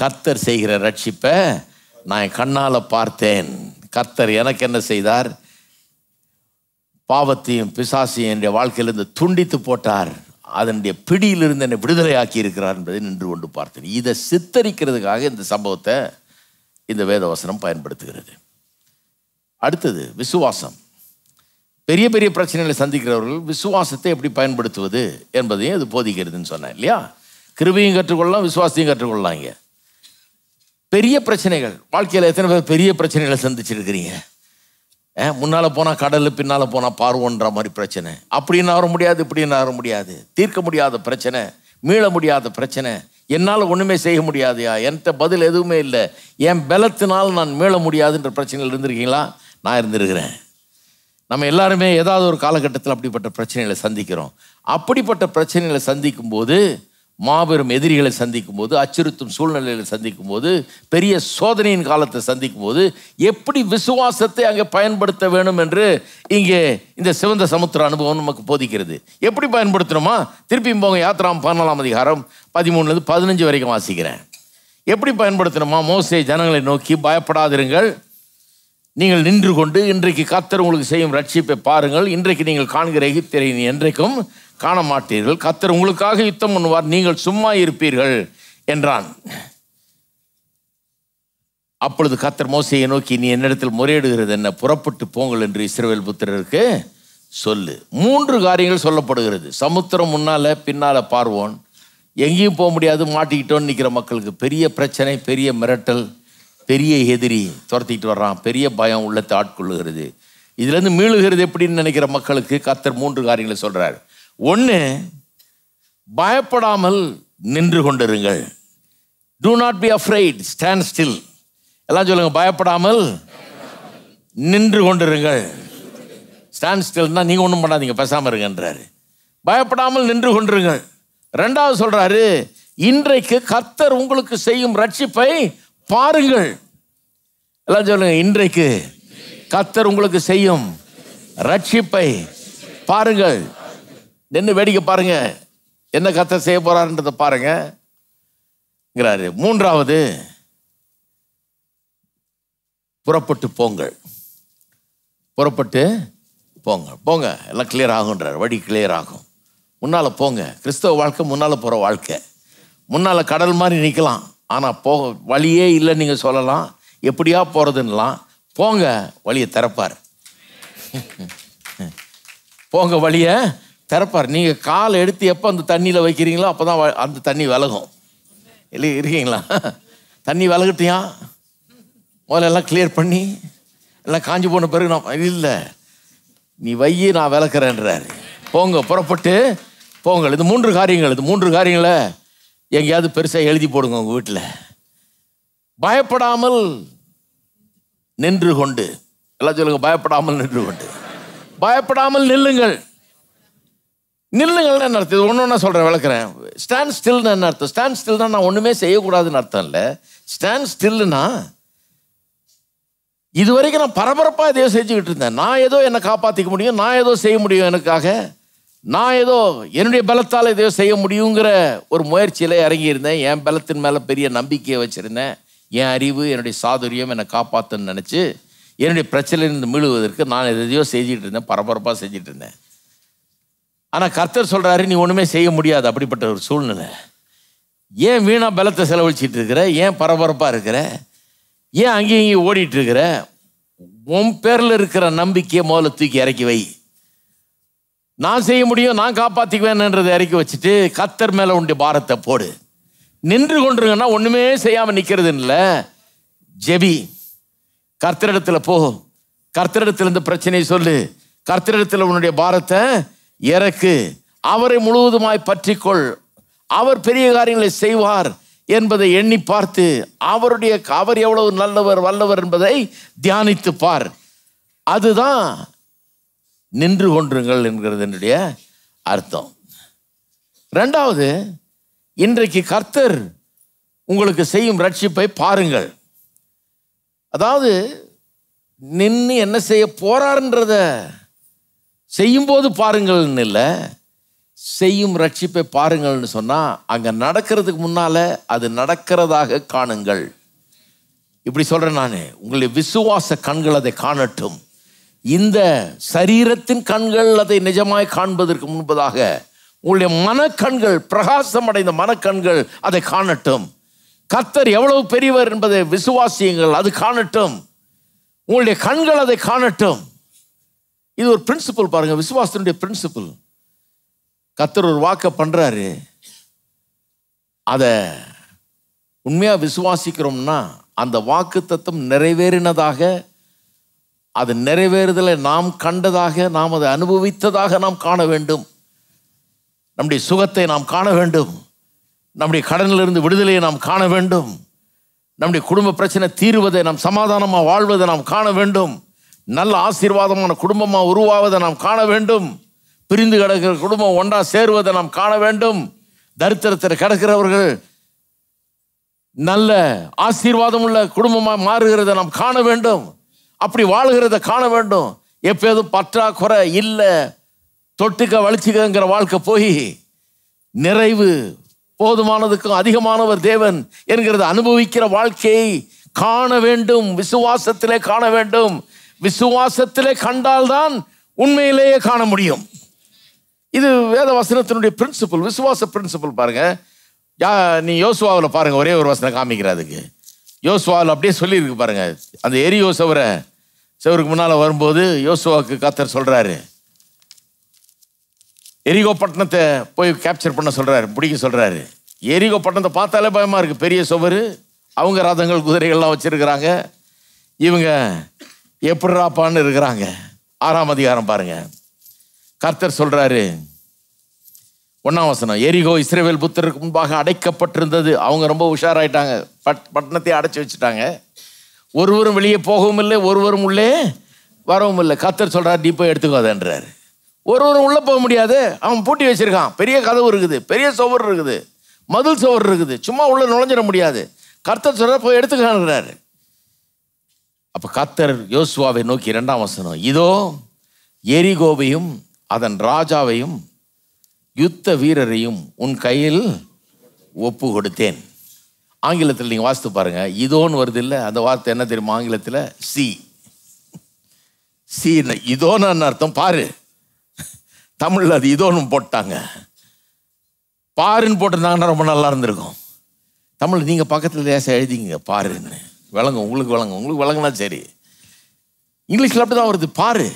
கர்த்தர் செய்கிற ரட்சிப்பை நான் கண்ணால் பார்த்தேன் கர்த்தர் எனக்கு என்ன செய்தார் பாவத்தையும் பிசாசையும் என்னுடைய வாழ்க்கையிலிருந்து துண்டித்து போட்டார் அதனுடைய பிடியிலிருந்து என்னை விடுதலையாக்கி இருக்கிறார் என்பதை நின்று கொண்டு பார்த்தேன் இதை சித்தரிக்கிறதுக்காக இந்த சம்பவத்தை இந்த வேதவசனம் பயன்படுத்துகிறது அடுத்தது விசுவாசம் பெரிய பெரிய பிரச்சனைகளை சந்திக்கிறவர்கள் விசுவாசத்தை எப்படி பயன்படுத்துவது என்பதையும் இது போதிக்கிறதுன்னு சொன்னேன் இல்லையா கிருபியும் கற்றுக்கொள்ளலாம் விசுவாசத்தையும் கற்றுக்கொள்ளலாம் இங்கே பெரிய பிரச்சனைகள் வாழ்க்கையில் எத்தனை பேர் பெரிய பிரச்சனைகளை சந்திச்சிருக்கிறீங்க முன்னால் போனால் கடல் பின்னால் போனால் பார்வோன்ற மாதிரி பிரச்சனை அப்படின்னு வர முடியாது இப்படின்னு வர முடியாது தீர்க்க முடியாத பிரச்சனை மீள முடியாத பிரச்சனை என்னால் ஒன்றுமே செய்ய முடியாதுயா என்கிட்ட பதில் எதுவுமே இல்லை என் பலத்தினால் நான் மீள முடியாதுன்ற பிரச்சனையில் இருந்திருக்கீங்களா நான் இருந்திருக்கிறேன் நம்ம எல்லாருமே ஏதாவது ஒரு காலகட்டத்தில் அப்படிப்பட்ட பிரச்சனைகளை சந்திக்கிறோம் அப்படிப்பட்ட பிரச்சனைகளை சந்திக்கும்போது மாபெரும் எதிரிகளை சந்திக்கும் போது அச்சுறுத்தும் சூழ்நிலைகளை சந்திக்கும் போது பெரிய சோதனையின் காலத்தை சந்திக்கும் போது எப்படி விசுவாசத்தை அங்கே பயன்படுத்த வேணும் என்று இங்கே இந்த சிவந்த சமுத்திர அனுபவம் நமக்கு போதிக்கிறது எப்படி பயன்படுத்தணுமா திருப்பியும் போங்க யாத்திராம் பதினாலாம் அதிகாரம் பதிமூணுலேருந்து பதினஞ்சு வரைக்கும் வாசிக்கிறேன் எப்படி பயன்படுத்தணுமா மோசை ஜனங்களை நோக்கி பயப்படாதிருங்கள் நீங்கள் நின்று கொண்டு இன்றைக்கு கத்தர் உங்களுக்கு செய்யும் ரட்சிப்பை பாருங்கள் இன்றைக்கு நீங்கள் காண்கிற எகிப்தியரை என்றைக்கும் காண மாட்டீர்கள் கத்தர் உங்களுக்காக யுத்தம் பண்ணுவார் நீங்கள் சும்மா இருப்பீர்கள் என்றான் அப்பொழுது கத்தர் மோசையை நோக்கி நீ என்னிடத்தில் முறையிடுகிறது என்ன புறப்பட்டு போங்கள் என்று இஸ்ரேல் புத்திரருக்கு சொல்லு மூன்று காரியங்கள் சொல்லப்படுகிறது சமுத்திரம் முன்னால் பின்னால் பார்வோன் எங்கேயும் போக முடியாது மாட்டிக்கிட்டோன்னு நிற்கிற மக்களுக்கு பெரிய பிரச்சனை பெரிய மிரட்டல் பெரிய எதிரி துரத்திக்கிட்டு வர்றான் பெரிய பயம் உள்ளத்தை ஆட்கொள்ளுகிறது இதுலேருந்து மீளுகிறது எப்படின்னு நினைக்கிற மக்களுக்கு கத்தர் மூன்று காரியங்களை சொல்கிறார் ஒன்று பயப்படாமல் நின்று கொண்டிருங்கள் do not be afraid stand still எல்லாம் சொல்லுங்கள் பயப்படாமல் நின்று கொண்டிருங்கள் ஸ்டாண்ட் ஸ்டில்னால் நீங்கள் ஒன்றும் பண்ணாதீங்க பேசாமல் இருங்கன்றாரு பயப்படாமல் நின்று கொண்டிருங்கள் ரெண்டாவது சொல்கிறாரு இன்றைக்கு கத்தர் உங்களுக்கு செய்யும் ரட்சிப்பை பாருங்கள் எல்லாம் சொல்லுங்க இன்றைக்கு கத்தர் உங்களுக்கு செய்யும் ரட்சிப்பை பாருங்கள் நின்று வேடிக்கை பாருங்க என்ன கத்தர் செய்ய போறாருன்றதை பாருங்கிறாரு மூன்றாவது புறப்பட்டு போங்கள் புறப்பட்டு போங்க போங்க எல்லாம் கிளியர் ஆகுன்றார் வழி கிளியர் ஆகும் முன்னால் போங்க கிறிஸ்தவ வாழ்க்கை முன்னால் போகிற வாழ்க்கை முன்னால் கடல் மாதிரி நிற்கலாம் ஆனால் போக வழியே இல்லை நீங்கள் சொல்லலாம் எப்படியா போகிறதுன்னலாம் போங்க வழியை திறப்பார் போங்க வழியை திறப்பார் நீங்கள் காலை எடுத்து எப்போ அந்த தண்ணியில் வைக்கிறீங்களோ அப்போ தான் அந்த தண்ணி விலகும் இல்லை இருக்கீங்களா தண்ணி விலகட்டியா முதல்ல எல்லாம் கிளியர் பண்ணி எல்லாம் காஞ்சி போன பிறகு நான் இல்லை நீ வையி நான் விளக்குறேன்றார் போங்க புறப்பட்டு போங்கள் இது மூன்று காரியங்கள் இது மூன்று காரியங்களை எங்கேயாவது பெருசாக எழுதி போடுங்க உங்கள் வீட்டில் பயப்படாமல் நின்று கொண்டு எல்லாம் சொல்லுங்க பயப்படாமல் நின்று கொண்டு பயப்படாமல் நில்லுங்கள் நில்லுங்கள்னு என்ன அர்த்தம் ஒன்று ஒன்றா சொல்கிறேன் விளக்குறேன் ஸ்டாண்ட் ஸ்டில்னு என்ன அர்த்தம் ஸ்டாண்ட் ஸ்டில்னா நான் ஒன்றுமே செய்யக்கூடாதுன்னு அர்த்தம் இல்லை ஸ்டாண்ட் ஸ்டில்னா இது வரைக்கும் நான் பரபரப்பாக எதையோ செஞ்சுக்கிட்டு இருந்தேன் நான் ஏதோ என்னை காப்பாற்றிக்க முடியும் நான் ஏதோ செய்ய முடியும் எனக்காக நான் ஏதோ என்னுடைய பலத்தால் எதையோ செய்ய முடியுங்கிற ஒரு முயற்சியில் இறங்கியிருந்தேன் என் பலத்தின் மேலே பெரிய நம்பிக்கையை வச்சுருந்தேன் என் அறிவு என்னுடைய சாதுரியம் என்னை காப்பாற்றுன்னு நினச்சி என்னுடைய பிரச்சனையிலிருந்து மீழுவதற்கு நான் எதையோ செஞ்சுட்டு இருந்தேன் பரபரப்பாக செஞ்சிகிட்டு இருந்தேன் ஆனால் கர்த்தர் சொல்கிறாரு நீ ஒன்றுமே செய்ய முடியாது அப்படிப்பட்ட ஒரு சூழ்நிலை ஏன் வீணாக பலத்தை செலவழிச்சிட்டு இருக்கிற ஏன் பரபரப்பாக இருக்கிற ஏன் அங்கேயும் இங்கேயும் ஓடிட்டுருக்கிற இருக்கிற உன் பேரில் இருக்கிற நம்பிக்கையை முதல்ல தூக்கி இறக்கி வை நான் செய்ய முடியும் நான் காப்பாற்றிக்குவேன்ன்றது இறக்கி வச்சுட்டு கத்தர் மேலே உண்டு பாரத்தை போடு நின்று கொண்டிருங்கன்னா ஒன்றுமே செய்யாமல் நிற்கிறது இல்லை ஜெபி கர்த்தரிடத்தில் போ கர்த்தரிடத்தில் இந்த பிரச்சனையை சொல்லு கர்த்தரிடத்தில் உன்னுடைய பாரத்தை இறக்கு அவரை முழுவதுமாய் பற்றிக்கொள் அவர் பெரிய காரியங்களை செய்வார் என்பதை எண்ணி பார்த்து அவருடைய அவர் எவ்வளவு நல்லவர் வல்லவர் என்பதை தியானித்து பார் அதுதான் நின்று கொன்றுங்கள் என்கிறது என்னுடைய அர்த்தம் ரெண்டாவது இன்றைக்கு கர்த்தர் உங்களுக்கு செய்யும் ரட்சிப்பை பாருங்கள் அதாவது நின்று என்ன செய்ய போறாருன்றத செய்யும்போது பாருங்கள்னு இல்லை செய்யும் ரட்சிப்பை பாருங்கள்னு சொன்னால் அங்கே நடக்கிறதுக்கு முன்னால் அது நடக்கிறதாக காணுங்கள் இப்படி சொல்கிறேன் நான் உங்களுடைய விசுவாச கண்கள் அதை காணட்டும் இந்த சரீரத்தின் கண்கள் அதை நிஜமாய் காண்பதற்கு முன்பதாக உங்களுடைய மனக்கண்கள் பிரகாசம் அடைந்த மனக்கண்கள் அதை காணட்டும் கத்தர் எவ்வளவு பெரியவர் என்பதை விசுவாசியுங்கள் அது காணட்டும் உங்களுடைய கண்கள் அதை காணட்டும் இது ஒரு பிரின்சிபல் பாருங்கள் விசுவாசத்தினுடைய பிரின்சிபல் கத்தர் ஒரு வாக்கை பண்ணுறாரு அதை உண்மையாக விசுவாசிக்கிறோம்னா அந்த வாக்கு தத்துவம் நிறைவேறினதாக அது நிறைவேறுதலை நாம் கண்டதாக நாம் அதை அனுபவித்ததாக நாம் காண வேண்டும் நம்முடைய சுகத்தை நாம் காண வேண்டும் நம்முடைய கடனிலிருந்து விடுதலையை நாம் காண வேண்டும் நம்முடைய குடும்ப பிரச்சனை தீர்வதை நாம் சமாதானமாக வாழ்வதை நாம் காண வேண்டும் நல்ல ஆசீர்வாதமான குடும்பமாக உருவாவதை நாம் காண வேண்டும் பிரிந்து கிடக்கிற குடும்பம் ஒன்றா சேருவதை நாம் காண வேண்டும் தரித்திரத்தில் கிடக்கிறவர்கள் நல்ல ஆசீர்வாதம் உள்ள குடும்பமாக மாறுகிறதை நாம் காண வேண்டும் அப்படி வாழ்கிறத காண வேண்டும் எப்போதும் பற்றாக்குறை இல்லை தொட்டுக்க வலிச்சுக்கங்கிற வாழ்க்கை போய் நிறைவு போதுமானதுக்கும் அதிகமானவர் தேவன் என்கிறத அனுபவிக்கிற வாழ்க்கையை காண வேண்டும் விசுவாசத்திலே காண வேண்டும் விசுவாசத்திலே கண்டால்தான் உண்மையிலேயே காண முடியும் இது வேத வசனத்தினுடைய பிரின்சிபல் விசுவாச பிரின்சிபல் பாருங்க யா நீ யோசுவாவில் பாருங்க ஒரே ஒரு வசனம் காமிக்கிறதுக்கு யோசுவாவில் அப்படியே சொல்லியிருக்கு பாருங்க அந்த எரியோசவரை செவருக்கு முன்னால் வரும்போது யோசுவாவுக்கு கத்தர் சொல்கிறாரு எரிகோ பட்டணத்தை போய் கேப்சர் பண்ண சொல்கிறாரு பிடிக்க சொல்கிறாரு எரிகோ பட்டணத்தை பார்த்தாலே பயமாக இருக்குது பெரிய சுவர் அவங்க ரதங்கள் குதிரைகள்லாம் வச்சுருக்கிறாங்க இவங்க எப்படிராப்பான்னு இருக்கிறாங்க ஆறாம் அதிகாரம் பாருங்கள் கர்த்தர் சொல்கிறாரு ஒன்றாம் வசனம் எரிகோ இஸ்ரேவேல் புத்தருக்கு முன்பாக அடைக்கப்பட்டிருந்தது அவங்க ரொம்ப உஷாராயிட்டாங்க பட் பட்டணத்தை அடைச்சி வச்சுட்டாங்க ஒருவரும் வெளியே போகவும் இல்லை ஒருவரும் உள்ளே வரவும் இல்லை கத்தர் சொல்கிறார் நீ போய் எடுத்துக்காதன்றார் ஒருவரும் உள்ளே போக முடியாது அவன் பூட்டி வச்சுருக்கான் பெரிய கதவு இருக்குது பெரிய சுவர் இருக்குது மதில் சுவர் இருக்குது சும்மா உள்ளே நுழைஞ்சிட முடியாது கர்த்தர் சொல்கிறார் போய் எடுத்துக்கான்றாரு அப்போ கத்தர் யோசுவாவை நோக்கி இரண்டாம் வசனம் இதோ எரிகோவையும் அதன் ராஜாவையும் யுத்த வீரரையும் உன் கையில் ஒப்பு கொடுத்தேன் ஆங்கிலத்தில் நீங்கள் வாசித்து பாருங்கள் இதோன்னு வருது இல்லை அந்த வார்த்தை என்ன தெரியுமா ஆங்கிலத்தில் சி சி இதோன்னு அர்த்தம் பாரு தமிழில் அது இதோன்னு போட்டாங்க பாருன்னு போட்டிருந்தாங்கன்னா ரொம்ப நல்லா இருந்திருக்கும் தமிழ் நீங்கள் பக்கத்தில் லேசாக எழுதிங்க பாருன்னு விளங்கும் உங்களுக்கு விளங்கும் உங்களுக்கு விளங்குனா சரி இங்கிலீஷில் அப்படி தான் வருது பாரு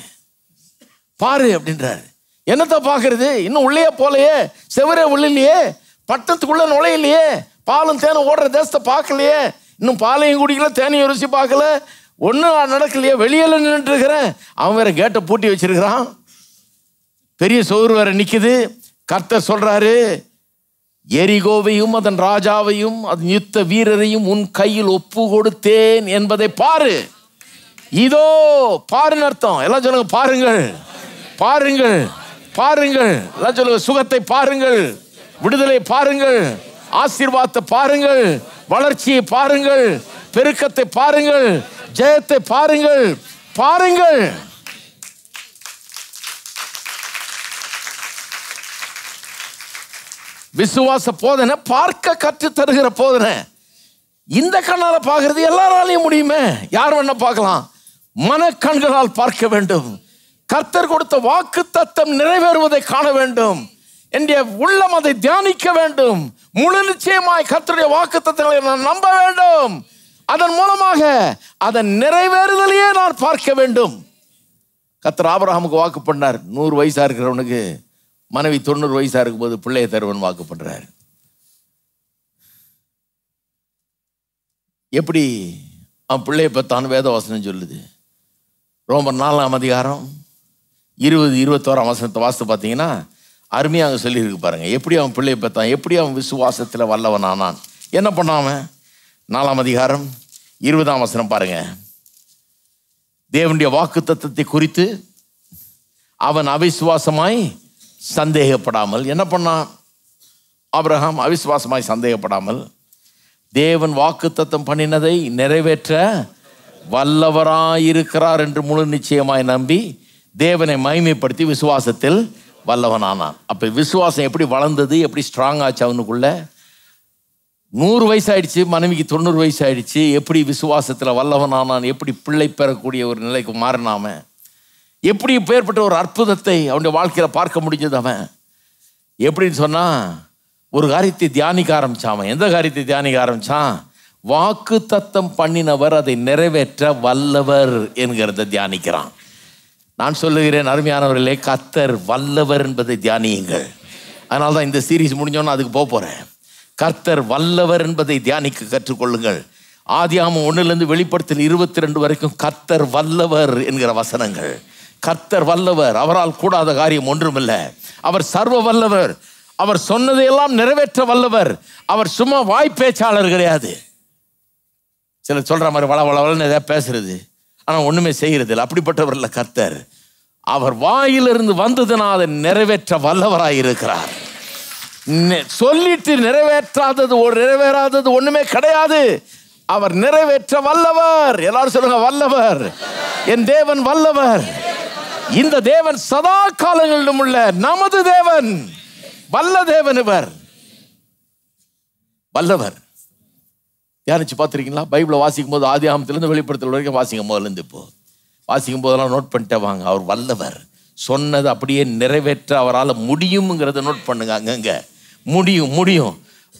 பாரு அப்படின்றார் என்னத்தை பார்க்கறது இன்னும் உள்ளே போலையே செவரே உள்ளே இல்லையே பட்டத்துக்குள்ளே நுழையிலையே பாலும் தேனும் ஓடுற தேசத்தை பார்க்கலையே இன்னும் பாலையும் குடிக்கல தேனையும் ருசி பார்க்கல ஒன்றும் நடக்கலையே வெளியில் நின்றுருக்கிறேன் அவன் வேற கேட்டை பூட்டி வச்சிருக்கிறான் பெரிய சோறு வேற நிற்குது கர்த்தர் சொல்கிறாரு எரிகோவையும் அதன் ராஜாவையும் அதன் யுத்த வீரரையும் உன் கையில் ஒப்பு கொடுத்தேன் என்பதை பாரு இதோ பாருன்னு அர்த்தம் எல்லாம் சொல்லுங்க பாருங்கள் பாருங்கள் பாருங்கள் எல்லாம் சொல்லுங்க சுகத்தை பாருங்கள் விடுதலை பாருங்கள் ஆசீர்வாத்தை பாருங்கள் வளர்ச்சியை பாருங்கள் பெருக்கத்தை பாருங்கள் ஜெயத்தை பாருங்கள் பாருங்கள் விசுவாச போதனை பார்க்க கற்று தருகிற போதனை இந்த கண்ணால் பார்க்கறது எல்லாராலையும் முடியுமே யார் வேணா பார்க்கலாம் மனக்கண்களால் பார்க்க வேண்டும் கர்த்தர் கொடுத்த வாக்கு தத்தம் நிறைவேறுவதை காண வேண்டும் என்னுடைய உள்ளம் அதை தியானிக்க வேண்டும் முழு நிச்சயமாய் கத்தருடைய வாக்கு தத்துவங்களை நான் நம்ப வேண்டும் அதன் மூலமாக அதன் நிறைவேறுதலையே நான் பார்க்க வேண்டும் கத்தர் ஆபரகமுக்கு வாக்கு பண்ணார் நூறு வயசாக இருக்கிறவனுக்கு மனைவி தொண்ணூறு வயசாக இருக்கும்போது பிள்ளைய தருவன் வாக்கு பண்ணுறார் எப்படி அவன் பிள்ளைய பார்த்தான் வேத வசனம் சொல்லுது ரொம்ப நாலாம் அதிகாரம் இருபது இருபத்தோராம் வசனத்தை வாசித்து பார்த்தீங்கன்னா அருமையாக சொல்லியிருக்கு பாருங்கள் எப்படி அவன் பிள்ளையை பெற்றான் எப்படி அவன் விசுவாசத்தில் ஆனான் என்ன பண்ணாம நாலாம் அதிகாரம் இருபதாம் வசனம் பாருங்கள் தேவனுடைய வாக்கு தத்துவத்தை குறித்து அவன் அவிசுவாசமாய் சந்தேகப்படாமல் என்ன பண்ணான் ஆபிரகாம் அவிசுவாசமாய் சந்தேகப்படாமல் தேவன் வாக்கு பண்ணினதை நிறைவேற்ற வல்லவராயிருக்கிறார் என்று முழு நிச்சயமாய் நம்பி தேவனை மகிமைப்படுத்தி விசுவாசத்தில் வல்லவனானான் அப்போ விசுவாசம் எப்படி வளர்ந்தது எப்படி ஸ்ட்ராங் ஆச்சு அவனுக்குள்ள நூறு வயசு ஆயிடுச்சு மனைவிக்கு தொண்ணூறு வயசு ஆயிடுச்சு எப்படி விசுவாசத்தில் வல்லவனானான் எப்படி பிள்ளை பெறக்கூடிய ஒரு நிலைக்கு மாறினாம எப்படி பேர்பட்ட ஒரு அற்புதத்தை அவனுடைய வாழ்க்கையில் பார்க்க முடிஞ்சது அவன் எப்படின்னு சொன்னால் ஒரு காரியத்தை தியானிக்க ஆரம்பித்தான் எந்த காரியத்தை தியானிக்க ஆரம்பித்தான் வாக்கு தத்தம் பண்ணினவர் அதை நிறைவேற்ற வல்லவர் என்கிறத தியானிக்கிறான் நான் சொல்லுகிறேன் அருமையானவர்களே கத்தர் வல்லவர் என்பதை தியானியுங்கள் அதனால தான் இந்த சீரீஸ் முடிஞ்சோன்னு அதுக்கு போக போகிறேன் கர்த்தர் வல்லவர் என்பதை தியானிக்க கற்றுக்கொள்ளுங்கள் ஆதியாமம் ஒன்றுலேருந்து வெளிப்படுத்தல் இருபத்தி ரெண்டு வரைக்கும் கர்த்தர் வல்லவர் என்கிற வசனங்கள் கர்த்தர் வல்லவர் அவரால் கூடாத காரியம் ஒன்றுமில்லை அவர் சர்வ வல்லவர் அவர் சொன்னதையெல்லாம் நிறைவேற்ற வல்லவர் அவர் சும்மா வாய்ப்பேச்சாளர் கிடையாது சில சொல்கிற மாதிரி வள வள வளன்னு எதாவது பேசுறது ஆனால் ஒன்றுமே செய்கிறதில்லை அப்படிப்பட்டவரில் கர்த்தர் அவர் வாயிலிருந்து வந்ததுனால் அதை நிறைவேற்ற வல்லவராக இருக்கிறார் சொல்லிட்டு நிறைவேற்றாதது ஒரு நிறைவேறாதது ஒன்றுமே கிடையாது அவர் நிறைவேற்ற வல்லவர் எல்லாரும் சொல்லுங்க வல்லவர் என் தேவன் வல்லவர் இந்த தேவன் சதா காலங்களிலும் உள்ள நமது தேவன் வல்ல தேவன் இவர் வல்லவர் தியானிச்சு பார்த்துருக்கீங்களா பைபிளை வாசிக்கும் போது ஆதி ஆமத்துலேருந்து வெளிப்படுத்தல் வரைக்கும் வாசிக்கும் போதுலேருந்து இப்போது வாசிக்கும் போதெல்லாம் நோட் பண்ணிட்டே வாங்க அவர் வல்லவர் சொன்னது அப்படியே நிறைவேற்ற அவரால் முடியுங்கிறத நோட் பண்ணுங்க அங்கங்க முடியும் முடியும்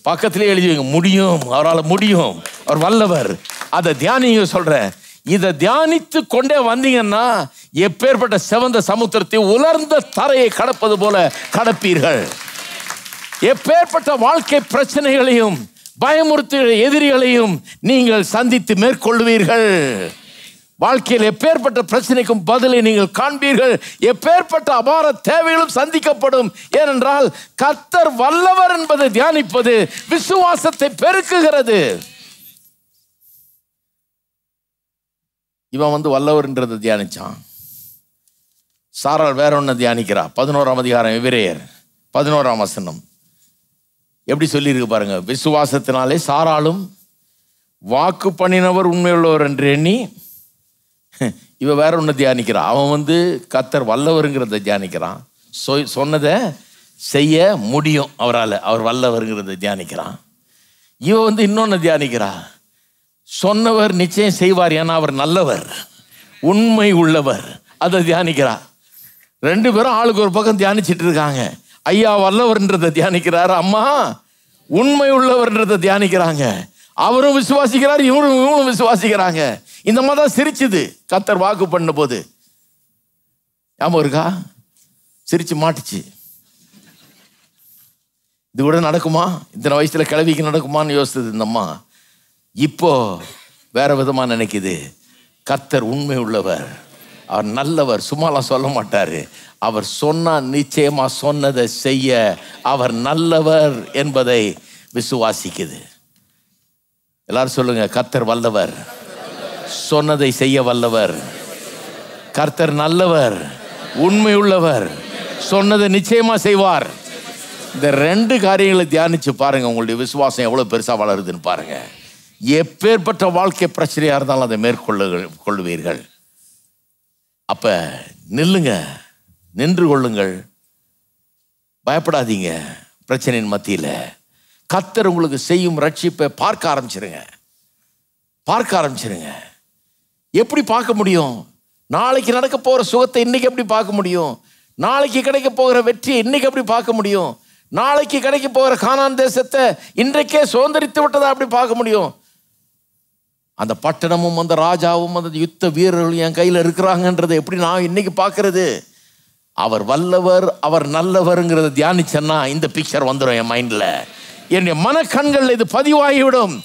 பக்கத்திலே எழுதிங்க முடியும் அவரால் முடியும் அவர் வல்லவர் அதை தியானிங்க சொல்கிறேன் இதை தியானித்து கொண்டே வந்தீங்கன்னா எப்பேற்பட்ட சிவந்த சமுத்திரத்தை உலர்ந்த தரையை கடப்பது போல கடப்பீர்கள் எப்பேற்பட்ட வாழ்க்கை பிரச்சனைகளையும் பயமுறுத்துகிற எதிரிகளையும் நீங்கள் சந்தித்து மேற்கொள்வீர்கள் வாழ்க்கையில் எப்பேற்பட்ட பிரச்சனைக்கும் பதிலை நீங்கள் காண்பீர்கள் எப்பேற்பட்ட அபார தேவைகளும் சந்திக்கப்படும் ஏனென்றால் கத்தர் வல்லவர் என்பதை தியானிப்பது விசுவாசத்தை பெருக்குகிறது இவன் வந்து வல்லவர்ன்றதை தியானிச்சான் சாரால் வேற ஒன்று தியானிக்கிறா பதினோராம் அதிகாரம் விவரையர் பதினோராம் வசனம் எப்படி சொல்லியிருக்கு பாருங்க விசுவாசத்தினாலே சாராலும் வாக்கு பண்ணினவர் உண்மையுள்ளவர் என்று எண்ணி இவ வேற ஒன்று தியானிக்கிறான் அவன் வந்து கத்தர் வல்லவருங்கிறத தியானிக்கிறான் சொ சொன்னதை செய்ய முடியும் அவரால் அவர் வல்லவருங்கிறத தியானிக்கிறான் இவ வந்து இன்னொன்று தியானிக்கிறா சொன்னவர் நிச்சயம் செய்வார் ஏன்னா அவர் நல்லவர் உண்மை உள்ளவர் அதை தியானிக்கிறா ரெண்டு பேரும் ஆளுக்கு ஒரு பக்கம் தியானிச்சிட்டு இருக்காங்க ஐயா வல்லவர்ன்றதை தியானிக்கிறார் அம்மா உண்மை உள்ளவர்ன்றதை தியானிக்கிறாங்க அவரும் விசுவாசிக்கிறார் இவரும் இவனும் விசுவாசிக்கிறாங்க இந்த மாதிரி தான் சிரிச்சுது கத்தர் வாக்கு பண்ண போது ஞாபகம் இருக்கா சிரிச்சு மாட்டுச்சு இது கூட நடக்குமா இத்தனை வயசுல கிளவிக்கு நடக்குமான்னு யோசித்தது இந்த அம்மா இப்போ வேற விதமாக நினைக்குது கத்தர் உண்மை உள்ளவர் அவர் நல்லவர் சும்மாலாம் சொல்ல மாட்டார் அவர் சொன்னால் நிச்சயமாக சொன்னதை செய்ய அவர் நல்லவர் என்பதை விசுவாசிக்குது எல்லாரும் சொல்லுங்க கர்த்தர் வல்லவர் சொன்னதை செய்ய வல்லவர் கர்த்தர் நல்லவர் உண்மை உள்ளவர் சொன்னதை நிச்சயமாக செய்வார் இந்த ரெண்டு காரியங்களை தியானித்து பாருங்கள் உங்களுடைய விசுவாசம் எவ்வளோ பெருசாக வளருதுன்னு பாருங்கள் எப்பேற்பட்ட வாழ்க்கை பிரச்சனையாக இருந்தாலும் அதை மேற்கொள்ளு கொள்வீர்கள் அப்போ நில்லுங்க நின்று கொள்ளுங்கள் பயப்படாதீங்க பிரச்சனையின் மத்தியில் கத்தர் உங்களுக்கு செய்யும் ரட்சிப்பை பார்க்க ஆரம்பிச்சிருங்க பார்க்க ஆரம்பிச்சிருங்க எப்படி பார்க்க முடியும் நாளைக்கு நடக்க போகிற சுகத்தை இன்றைக்கி எப்படி பார்க்க முடியும் நாளைக்கு கிடைக்க போகிற வெற்றியை இன்றைக்கி எப்படி பார்க்க முடியும் நாளைக்கு கிடைக்க போகிற காணான் தேசத்தை இன்றைக்கே சுதந்திரித்து விட்டதா அப்படி பார்க்க முடியும் அந்த பட்டணமும் அந்த ராஜாவும் அந்த யுத்த வீரர்களும் என் கையில் இருக்கிறாங்கன்றதை எப்படி நான் இன்னைக்கு பார்க்கறது அவர் வல்லவர் அவர் நல்லவருங்கிறத தியானிச்சேன்னா இந்த பிக்சர் வந்துடும் என் மைண்டில் என்னுடைய மனக்கண்கள் இது பதிவாகிவிடும்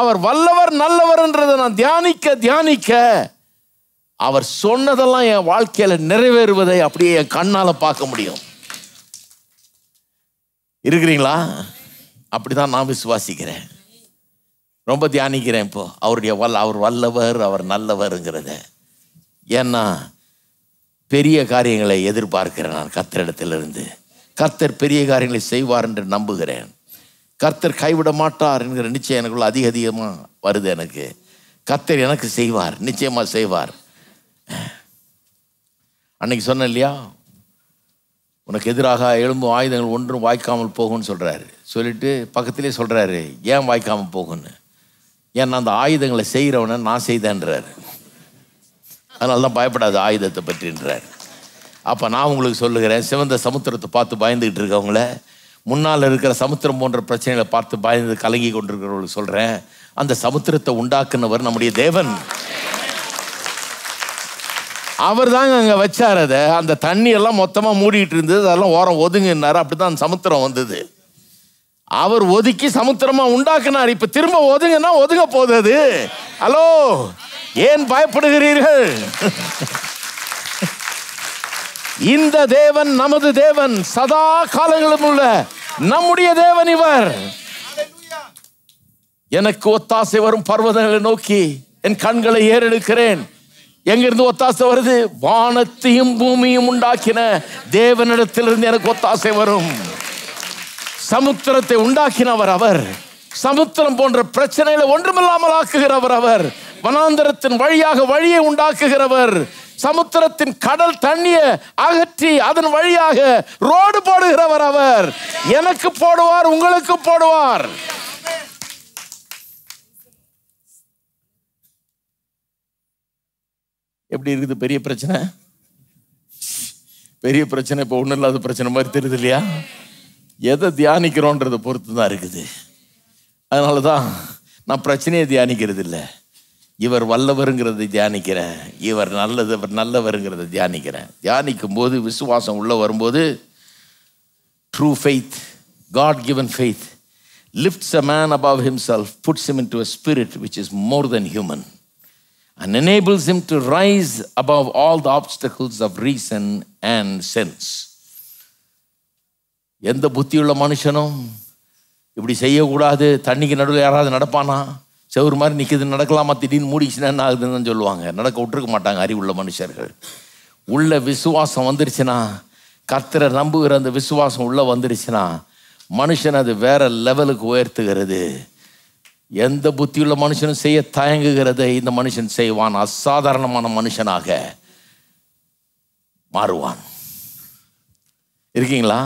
அவர் வல்லவர் நல்லவர்ன்றதை நான் தியானிக்க தியானிக்க அவர் சொன்னதெல்லாம் என் வாழ்க்கையில் நிறைவேறுவதை அப்படியே என் கண்ணால் பார்க்க முடியும் இருக்கிறீங்களா அப்படி தான் நான் விசுவாசிக்கிறேன் ரொம்ப தியானிக்கிறேன் இப்போ அவருடைய வல் அவர் வல்லவர் அவர் நல்லவருங்கிறத ஏன்னா பெரிய காரியங்களை எதிர்பார்க்கிறேன் நான் கத்தரிடத்திலிருந்து கர்த்தர் பெரிய காரியங்களை செய்வார் என்று நம்புகிறேன் கர்த்தர் கைவிட மாட்டார் என்கிற நிச்சயம் எனக்குள்ள அதிக அதிகமாக வருது எனக்கு கர்த்தர் எனக்கு செய்வார் நிச்சயமாக செய்வார் அன்னைக்கு சொன்னேன் இல்லையா உனக்கு எதிராக எழும்பும் ஆயுதங்கள் ஒன்றும் வாய்க்காமல் போகும்னு சொல்கிறாரு சொல்லிட்டு பக்கத்திலே சொல்கிறாரு ஏன் வாய்க்காமல் போகும்னு ஏன்னா அந்த ஆயுதங்களை செய்கிறவன நான் செய்தேன்றார் அதனால தான் பயப்படாது ஆயுதத்தை பற்றின்றார் அப்போ நான் உங்களுக்கு சொல்லுகிறேன் சிவந்த சமுத்திரத்தை பார்த்து பயந்துக்கிட்டு இருக்கவங்கள முன்னால் இருக்கிற சமுத்திரம் போன்ற பிரச்சனைகளை பார்த்து பயந்து கலங்கி கொண்டிருக்கிறவங்களுக்கு சொல்கிறேன் அந்த சமுத்திரத்தை உண்டாக்குனவர் நம்முடைய தேவன் அவர் தாங்க அங்கே வச்சார் அதை அந்த தண்ணியெல்லாம் மொத்தமாக மூடிகிட்டு இருந்தது அதெல்லாம் ஓரம் ஒதுங்கினார் அப்படி தான் அந்த சமுத்திரம் வந்தது அவர் ஒதுக்கி சமுத்திரமா உண்டாக்குனார் இப்ப திரும்ப ஒதுங்கன்னா ஒதுங்க போகுது ஹலோ ஏன் பயப்படுகிறீர்கள் இந்த தேவன் நமது தேவன் சதா காலங்களும் உள்ள நம்முடைய தேவன் இவர் எனக்கு ஒத்தாசை வரும் பர்வதங்களை நோக்கி என் கண்களை ஏறெடுக்கிறேன் எங்கிருந்து ஒத்தாசை வருது வானத்தையும் பூமியும் உண்டாக்கின தேவனிடத்திலிருந்து எனக்கு ஒத்தாசை வரும் சமுத்திரத்தை உண்டாக்கினவர் அவர் சமுத்திரம் போன்ற பிரச்சனைகளை ஒன்றுமில்லாமல் ஆக்குகிறவர் அவர் வனாந்தரத்தின் வழியாக வழியை உண்டாக்குகிறவர் சமுத்திரத்தின் கடல் தண்ணிய அகற்றி அதன் வழியாக ரோடு போடுகிறவர் அவர் எனக்கு போடுவார் உங்களுக்கு போடுவார் எப்படி இருக்குது பெரிய பிரச்சனை பெரிய பிரச்சனை இப்போ ஒன்றும் இல்லாத பிரச்சனை மாதிரி தெரியுது இல்லையா எதை தியானிக்கிறோன்றதை பொறுத்து தான் இருக்குது அதனால தான் நான் பிரச்சனையை தியானிக்கிறது இல்லை இவர் வல்லவருங்கிறத தியானிக்கிறேன் இவர் நல்லது இவர் நல்லவருங்கிறத தியானிக்கிறேன் தியானிக்கும் போது விசுவாசம் உள்ளே வரும்போது true faith God given faith lifts a man above himself puts him into a spirit which is more than human and enables him to rise above all the obstacles of reason and sense எந்த புத்தியுள்ள மனுஷனும் இப்படி செய்யக்கூடாது தண்ணிக்கு நடுவில் யாராவது நடப்பானா செவ்வறு மாதிரி நிற்கிது நடக்கலாமா திடீர்னு மூடிச்சுன்னா என்ன ஆகுதுன்னு சொல்லுவாங்க நடக்க விட்டுருக்க மாட்டாங்க அறிவுள்ள மனுஷர்கள் உள்ள விசுவாசம் வந்துருச்சுன்னா கத்தரை நம்புகிற அந்த விசுவாசம் உள்ளே வந்துருச்சுன்னா மனுஷன் அது வேற லெவலுக்கு உயர்த்துகிறது எந்த புத்தியுள்ள மனுஷனும் செய்ய தயங்குகிறதை இந்த மனுஷன் செய்வான் அசாதாரணமான மனுஷனாக மாறுவான் இருக்கீங்களா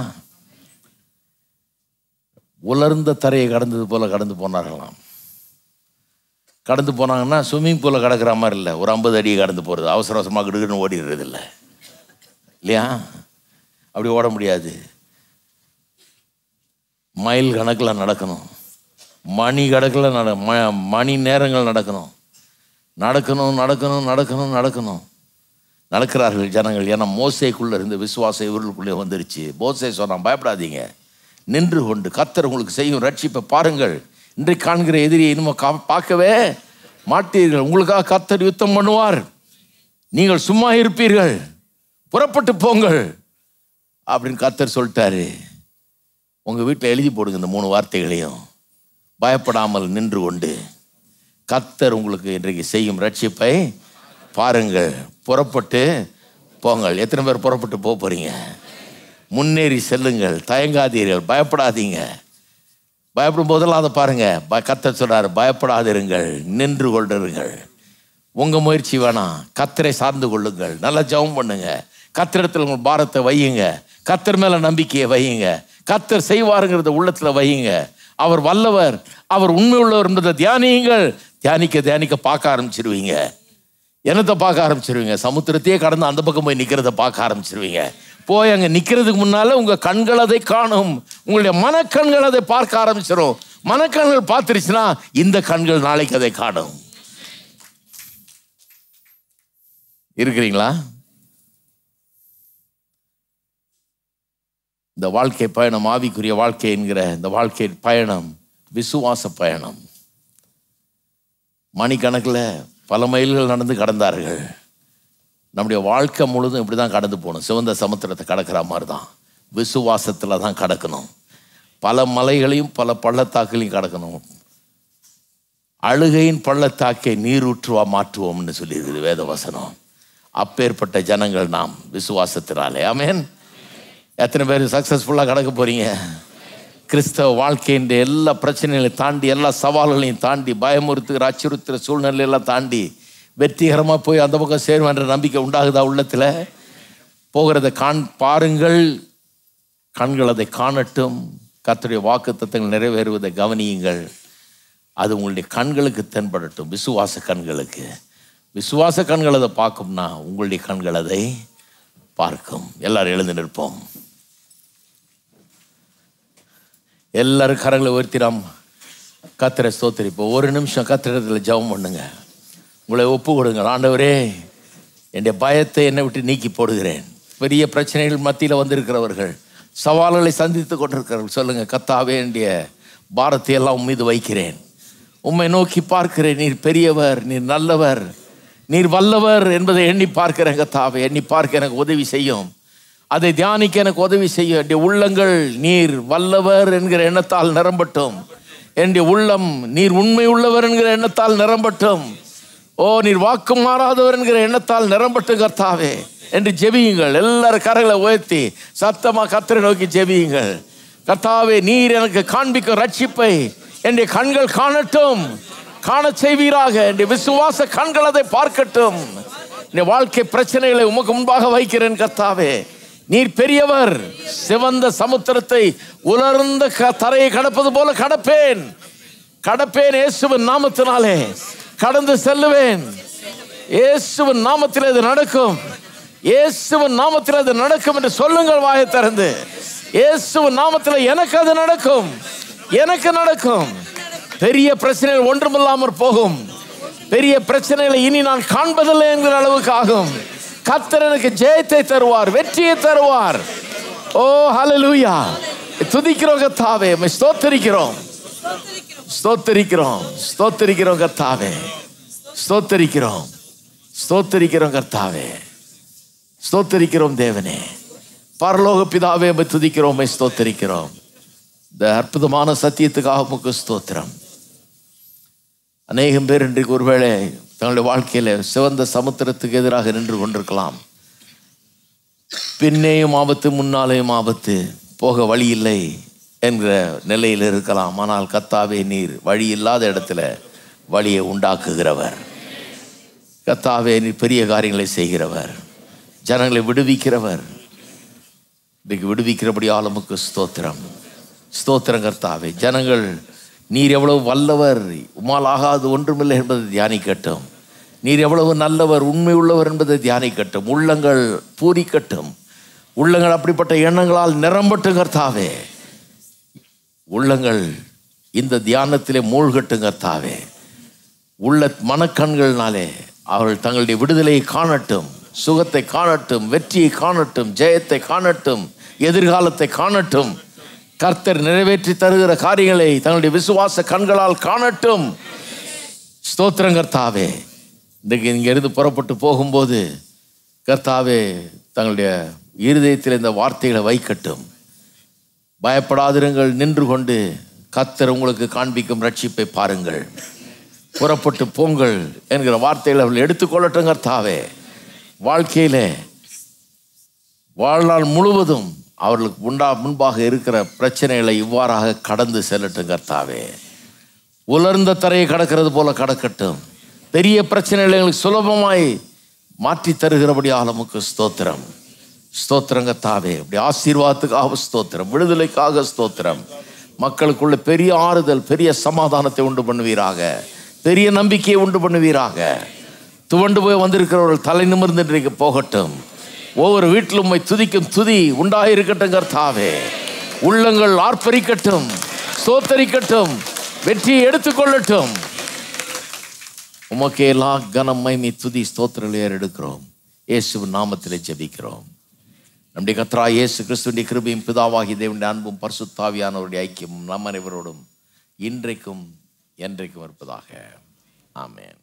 உலர்ந்த தரையை கடந்தது போல் கடந்து போனார்களாம் கடந்து போனாங்கன்னா ஸ்விம்மிங் பூலில் கிடக்கிற மாதிரி இல்லை ஒரு ஐம்பது அடியை கடந்து போகிறது அவசர அவசரமாக கிடுக்குன்னு ஓடிடுறது இல்லை இல்லையா அப்படி ஓட முடியாது மைல் கணக்கில் நடக்கணும் மணி கணக்கில் நட ம மணி நேரங்கள் நடக்கணும் நடக்கணும் நடக்கணும் நடக்கணும் நடக்கணும் நடக்கிறார்கள் ஜனங்கள் ஏன்னா மோசைக்குள்ளே இருந்து விசுவாசம் இவர்களுக்குள்ளே வந்துருச்சு மோசை சொன்னான் பயப்படாதீங்க நின்று கொண்டு கத்தர் உங்களுக்கு செய்யும் ரட்சிப்பை பாருங்கள் இன்றைக்கு காண்கிற எதிரியை இன்னும் கா பார்க்கவே மாட்டீர்கள் உங்களுக்காக கத்தர் யுத்தம் பண்ணுவார் நீங்கள் சும்மா இருப்பீர்கள் புறப்பட்டு போங்கள் அப்படின்னு கத்தர் சொல்லிட்டாரு உங்கள் வீட்டில் எழுதி போடுங்க இந்த மூணு வார்த்தைகளையும் பயப்படாமல் நின்று கொண்டு கத்தர் உங்களுக்கு இன்றைக்கு செய்யும் ரட்சிப்பை பாருங்கள் புறப்பட்டு போங்கள் எத்தனை பேர் புறப்பட்டு போக போகிறீங்க முன்னேறி செல்லுங்கள் தயங்காதீர்கள் பயப்படாதீங்க பயப்படும் போதெல்லாம் அதை பாருங்கள் ப கத்த சொல்கிறார் பயப்படாதிருங்கள் நின்று கொள்ளுங்கள் உங்கள் முயற்சி வேணாம் கத்தரை சார்ந்து கொள்ளுங்கள் நல்லா ஜவம் பண்ணுங்கள் கத்திரத்தில் உங்கள் பாரத்தை வையுங்க கத்தர் மேலே நம்பிக்கையை வையுங்க கத்தர் செய்வாருங்கிறத உள்ளத்தில் வையுங்க அவர் வல்லவர் அவர் உண்மை உள்ளவர் என்பதை தியானியுங்கள் தியானிக்க தியானிக்க பார்க்க ஆரம்பிச்சிருவீங்க என்னத்தை பார்க்க ஆரம்பிச்சிருவீங்க சமுத்திரத்தையே கடந்து அந்த பக்கம் போய் நிற்கிறத பார்க்க ஆரம்பிச்சிருவீங்க போய் அங்கே நிற்கிறதுக்கு முன்னால் உங்கள் கண்கள் அதை காணும் உங்களுடைய மனக்கண்கள் அதை பார்க்க ஆரம்பிச்சிடும் மனக்கண்கள் பார்த்துருச்சுன்னா இந்த கண்கள் நாளைக்கு அதை காணும் இருக்கிறீங்களா இந்த வாழ்க்கை பயணம் ஆவிக்குரிய வாழ்க்கை என்கிற இந்த வாழ்க்கை பயணம் விசுவாச பயணம் மணிக்கணக்கில் பல மைல்கள் நடந்து கடந்தார்கள் நம்முடைய வாழ்க்கை முழுதும் இப்படி தான் கடந்து போகணும் சிவந்த சமுத்திரத்தை கடக்கிற மாதிரி தான் விசுவாசத்தில் தான் கடக்கணும் பல மலைகளையும் பல பள்ளத்தாக்குகளையும் கடக்கணும் அழுகையின் பள்ளத்தாக்கை நீரூற்றுவா மாற்றுவோம்னு சொல்லியிருக்குது வேத வசனம் அப்பேற்பட்ட ஜனங்கள் நாம் விசுவாசத்தினாலே ஆமேன் எத்தனை பேர் சக்ஸஸ்ஃபுல்லாக கடக்க போகிறீங்க கிறிஸ்தவ வாழ்க்கையின் எல்லா பிரச்சனைகளையும் தாண்டி எல்லா சவால்களையும் தாண்டி பயமுறுத்துகிற அச்சுறுத்துகிற சூழ்நிலையெல்லாம் தாண்டி வெற்றிகரமாக போய் அந்த பக்கம் என்ற நம்பிக்கை உண்டாகுதா உள்ளத்தில் போகிறத காண் பாருங்கள் கண்கள் அதை காணட்டும் கத்துடைய வாக்கு தத்துவங்கள் நிறைவேறுவதை கவனியுங்கள் அது உங்களுடைய கண்களுக்கு தென்படட்டும் விசுவாச கண்களுக்கு விசுவாச கண்கள் அதை பார்க்கும்னா உங்களுடைய கண்கள் அதை பார்க்கும் எல்லாரும் எழுந்து நிற்போம் எல்லாரும் கரங்களை உயர்த்திடாம கத்திர ஸ்தோத்திரிப்போம் ஒரு நிமிஷம் கத்திரத்தில் ஜபம் பண்ணுங்கள் உங்களை ஒப்பு கொடுங்கள் ஆண்டவரே என் பயத்தை என்னை விட்டு நீக்கி போடுகிறேன் பெரிய பிரச்சனைகள் மத்தியில் வந்திருக்கிறவர்கள் சவால்களை சந்தித்து கொண்டிருக்கிறவர்கள் சொல்லுங்கள் கத்தாவே என்னுடைய எல்லாம் மீது வைக்கிறேன் உம்மை நோக்கி பார்க்கிறேன் நீர் பெரியவர் நீர் நல்லவர் நீர் வல்லவர் என்பதை எண்ணி பார்க்கிறேன் கத்தாவை எண்ணி பார்க்க எனக்கு உதவி செய்யும் அதை தியானிக்க எனக்கு உதவி செய்யும் என்னுடைய உள்ளங்கள் நீர் வல்லவர் என்கிற எண்ணத்தால் நிரம்பட்டும் என்னுடைய உள்ளம் நீர் உண்மை உள்ளவர் என்கிற எண்ணத்தால் நிரம்பட்டும் ஓ நீர் வாக்கு மாறாதவர் என்கிற எண்ணத்தால் நிரம்பட்டு கர்த்தாவே என்று ஜெபியுங்கள் எல்லாரும் கரைகளை உயர்த்தி சத்தமாக கத்தரை நோக்கி ஜெபியுங்கள் கர்த்தாவே நீர் எனக்கு காண்பிக்கும் ரட்சிப்பை என்னுடைய கண்கள் காணட்டும் காண செய்வீராக என்னுடைய விசுவாச கண்கள் அதை பார்க்கட்டும் இந்த வாழ்க்கை பிரச்சனைகளை உமக்கு முன்பாக வைக்கிறேன் கர்த்தாவே நீர் பெரியவர் சிவந்த சமுத்திரத்தை உலர்ந்த தரையை கடப்பது போல கடப்பேன் கடப்பேன் இயேசுவின் நாமத்தினாலே கடந்து செல்லுவேன் இயேசுவின் நாமத்தில் அது நடக்கும் இயேசுவின் நாமத்தில் அது நடக்கும் என்று சொல்லுங்கள் வாயை திறந்து இயேசுவின் நாமத்தில் எனக்கு அது நடக்கும் எனக்கு நடக்கும் பெரிய பிரச்சனைகள் ஒன்றுமில்லாமற் போகும் பெரிய பிரச்சனைகளை இனி நான் காண்பதில்லை என்கிற அளவுக்கு ஆகும் கத்தர் எனக்கு ஜெயத்தை தருவார் வெற்றியை தருவார் ஓ ஹலலூயா துதிக்கிறோம் கத்தாவே ஸ்தோத்தரிக்கிறோம் ஸ்தோத்தரிக்கிறோம் ஸ்தோத்தரிக்கிறோம் கர்த்தாவே ஸ்தோத்தரிக்கிறோம் ஸ்தோத்தரிக்கிறோம் கர்த்தாவே ஸ்தோத்தரிக்கிறோம் தேவனே பரலோக பிதாவே துதிக்கிறோம் ஸ்தோத்தரிக்கிறோம் இந்த அற்புதமான சத்தியத்துக்காக உமக்கு ஸ்தோத்திரம் அநேகம் பேர் இன்றைக்கு ஒருவேளை தங்களுடைய வாழ்க்கையில் சிவந்த சமுத்திரத்துக்கு எதிராக நின்று கொண்டிருக்கலாம் பின்னேயும் ஆபத்து முன்னாலேயும் ஆபத்து போக வழி இல்லை என்கிற நிலையில் இருக்கலாம் ஆனால் கத்தாவே நீர் வழி இல்லாத இடத்துல வழியை உண்டாக்குகிறவர் கத்தாவே நீர் பெரிய காரியங்களை செய்கிறவர் ஜனங்களை விடுவிக்கிறவர் இன்றைக்கு விடுவிக்கிறபடி ஆலமுக்கு ஸ்தோத்திரம் ஸ்தோத்திரம் கர்த்தாவே ஜனங்கள் நீர் எவ்வளவு வல்லவர் உமால் ஆகாது ஒன்றுமில்லை என்பதை தியானிக்கட்டும் நீர் எவ்வளவு நல்லவர் உண்மை உள்ளவர் என்பதை தியானிக்கட்டும் உள்ளங்கள் பூரிக்கட்டும் உள்ளங்கள் அப்படிப்பட்ட எண்ணங்களால் நிரம்பட்டு கர்த்தாவே உள்ளங்கள் இந்த தியானத்திலே மூழ்கட்டுங்க தாவே உள்ள மனக்கண்கள்னாலே அவர்கள் தங்களுடைய விடுதலையை காணட்டும் சுகத்தை காணட்டும் வெற்றியை காணட்டும் ஜெயத்தை காணட்டும் எதிர்காலத்தை காணட்டும் கர்த்தர் நிறைவேற்றி தருகிற காரியங்களை தங்களுடைய விசுவாச கண்களால் காணட்டும் ஸ்தோத்திரங்கர்த்தாவே இன்றைக்கு இங்கேருந்து புறப்பட்டு போகும்போது கர்த்தாவே தங்களுடைய இருதயத்தில் இந்த வார்த்தைகளை வைக்கட்டும் பயப்படாதிருங்கள் நின்று கொண்டு கத்தர் உங்களுக்கு காண்பிக்கும் ரட்சிப்பை பாருங்கள் புறப்பட்டு போங்கள் என்கிற வார்த்தையில் அவர்கள் எடுத்துக்கொள்ளட்டும் தாவே வாழ்க்கையில் வாழ்நாள் முழுவதும் அவர்களுக்கு உண்டா முன்பாக இருக்கிற பிரச்சனைகளை இவ்வாறாக கடந்து செல்லட்டும் தாவே உலர்ந்த தரையை கடக்கிறது போல கடக்கட்டும் பெரிய பிரச்சனைகளை எங்களுக்கு சுலபமாய் மாற்றி தருகிறபடி ஆலமுக்கு ஸ்தோத்திரம் ஸ்தோத்திரங்க தாவே இப்படி ஆசீர்வாதத்துக்காக ஸ்தோத்திரம் விடுதலைக்காக ஸ்தோத்திரம் மக்களுக்குள்ள பெரிய ஆறுதல் பெரிய சமாதானத்தை உண்டு பண்ணுவீராக பெரிய நம்பிக்கையை உண்டு பண்ணுவீராக துவண்டு போய் வந்திருக்கிறவர்கள் தலை நிமிர்ந்து இன்றைக்கு போகட்டும் ஒவ்வொரு வீட்டிலும் உண்மை துதிக்கும் துதி உண்டாயிருக்கட்டும் கர்த்தாவே உள்ளங்கள் ஆர்ப்பரிக்கட்டும் சோத்தரிக்கட்டும் வெற்றியை எடுத்துக்கொள்ளட்டும் உமக்கே எல்லா கனம் மைமி துதி ஸ்தோத்திரங்கள் ஏறெடுக்கிறோம் இயேசு நாமத்திலே ஜபிக்கிறோம் நம்முடைய கத்ரா இயேசு கிறிஸ்துவின் கிருபையும் பிதாவாகி தேவனுடைய அன்பும் பரிசுத்தாவியானவருடைய ஐக்கியமும் நம் அனைவரோடும் இன்றைக்கும் என்றைக்கும் இருப்பதாக ஆமேன்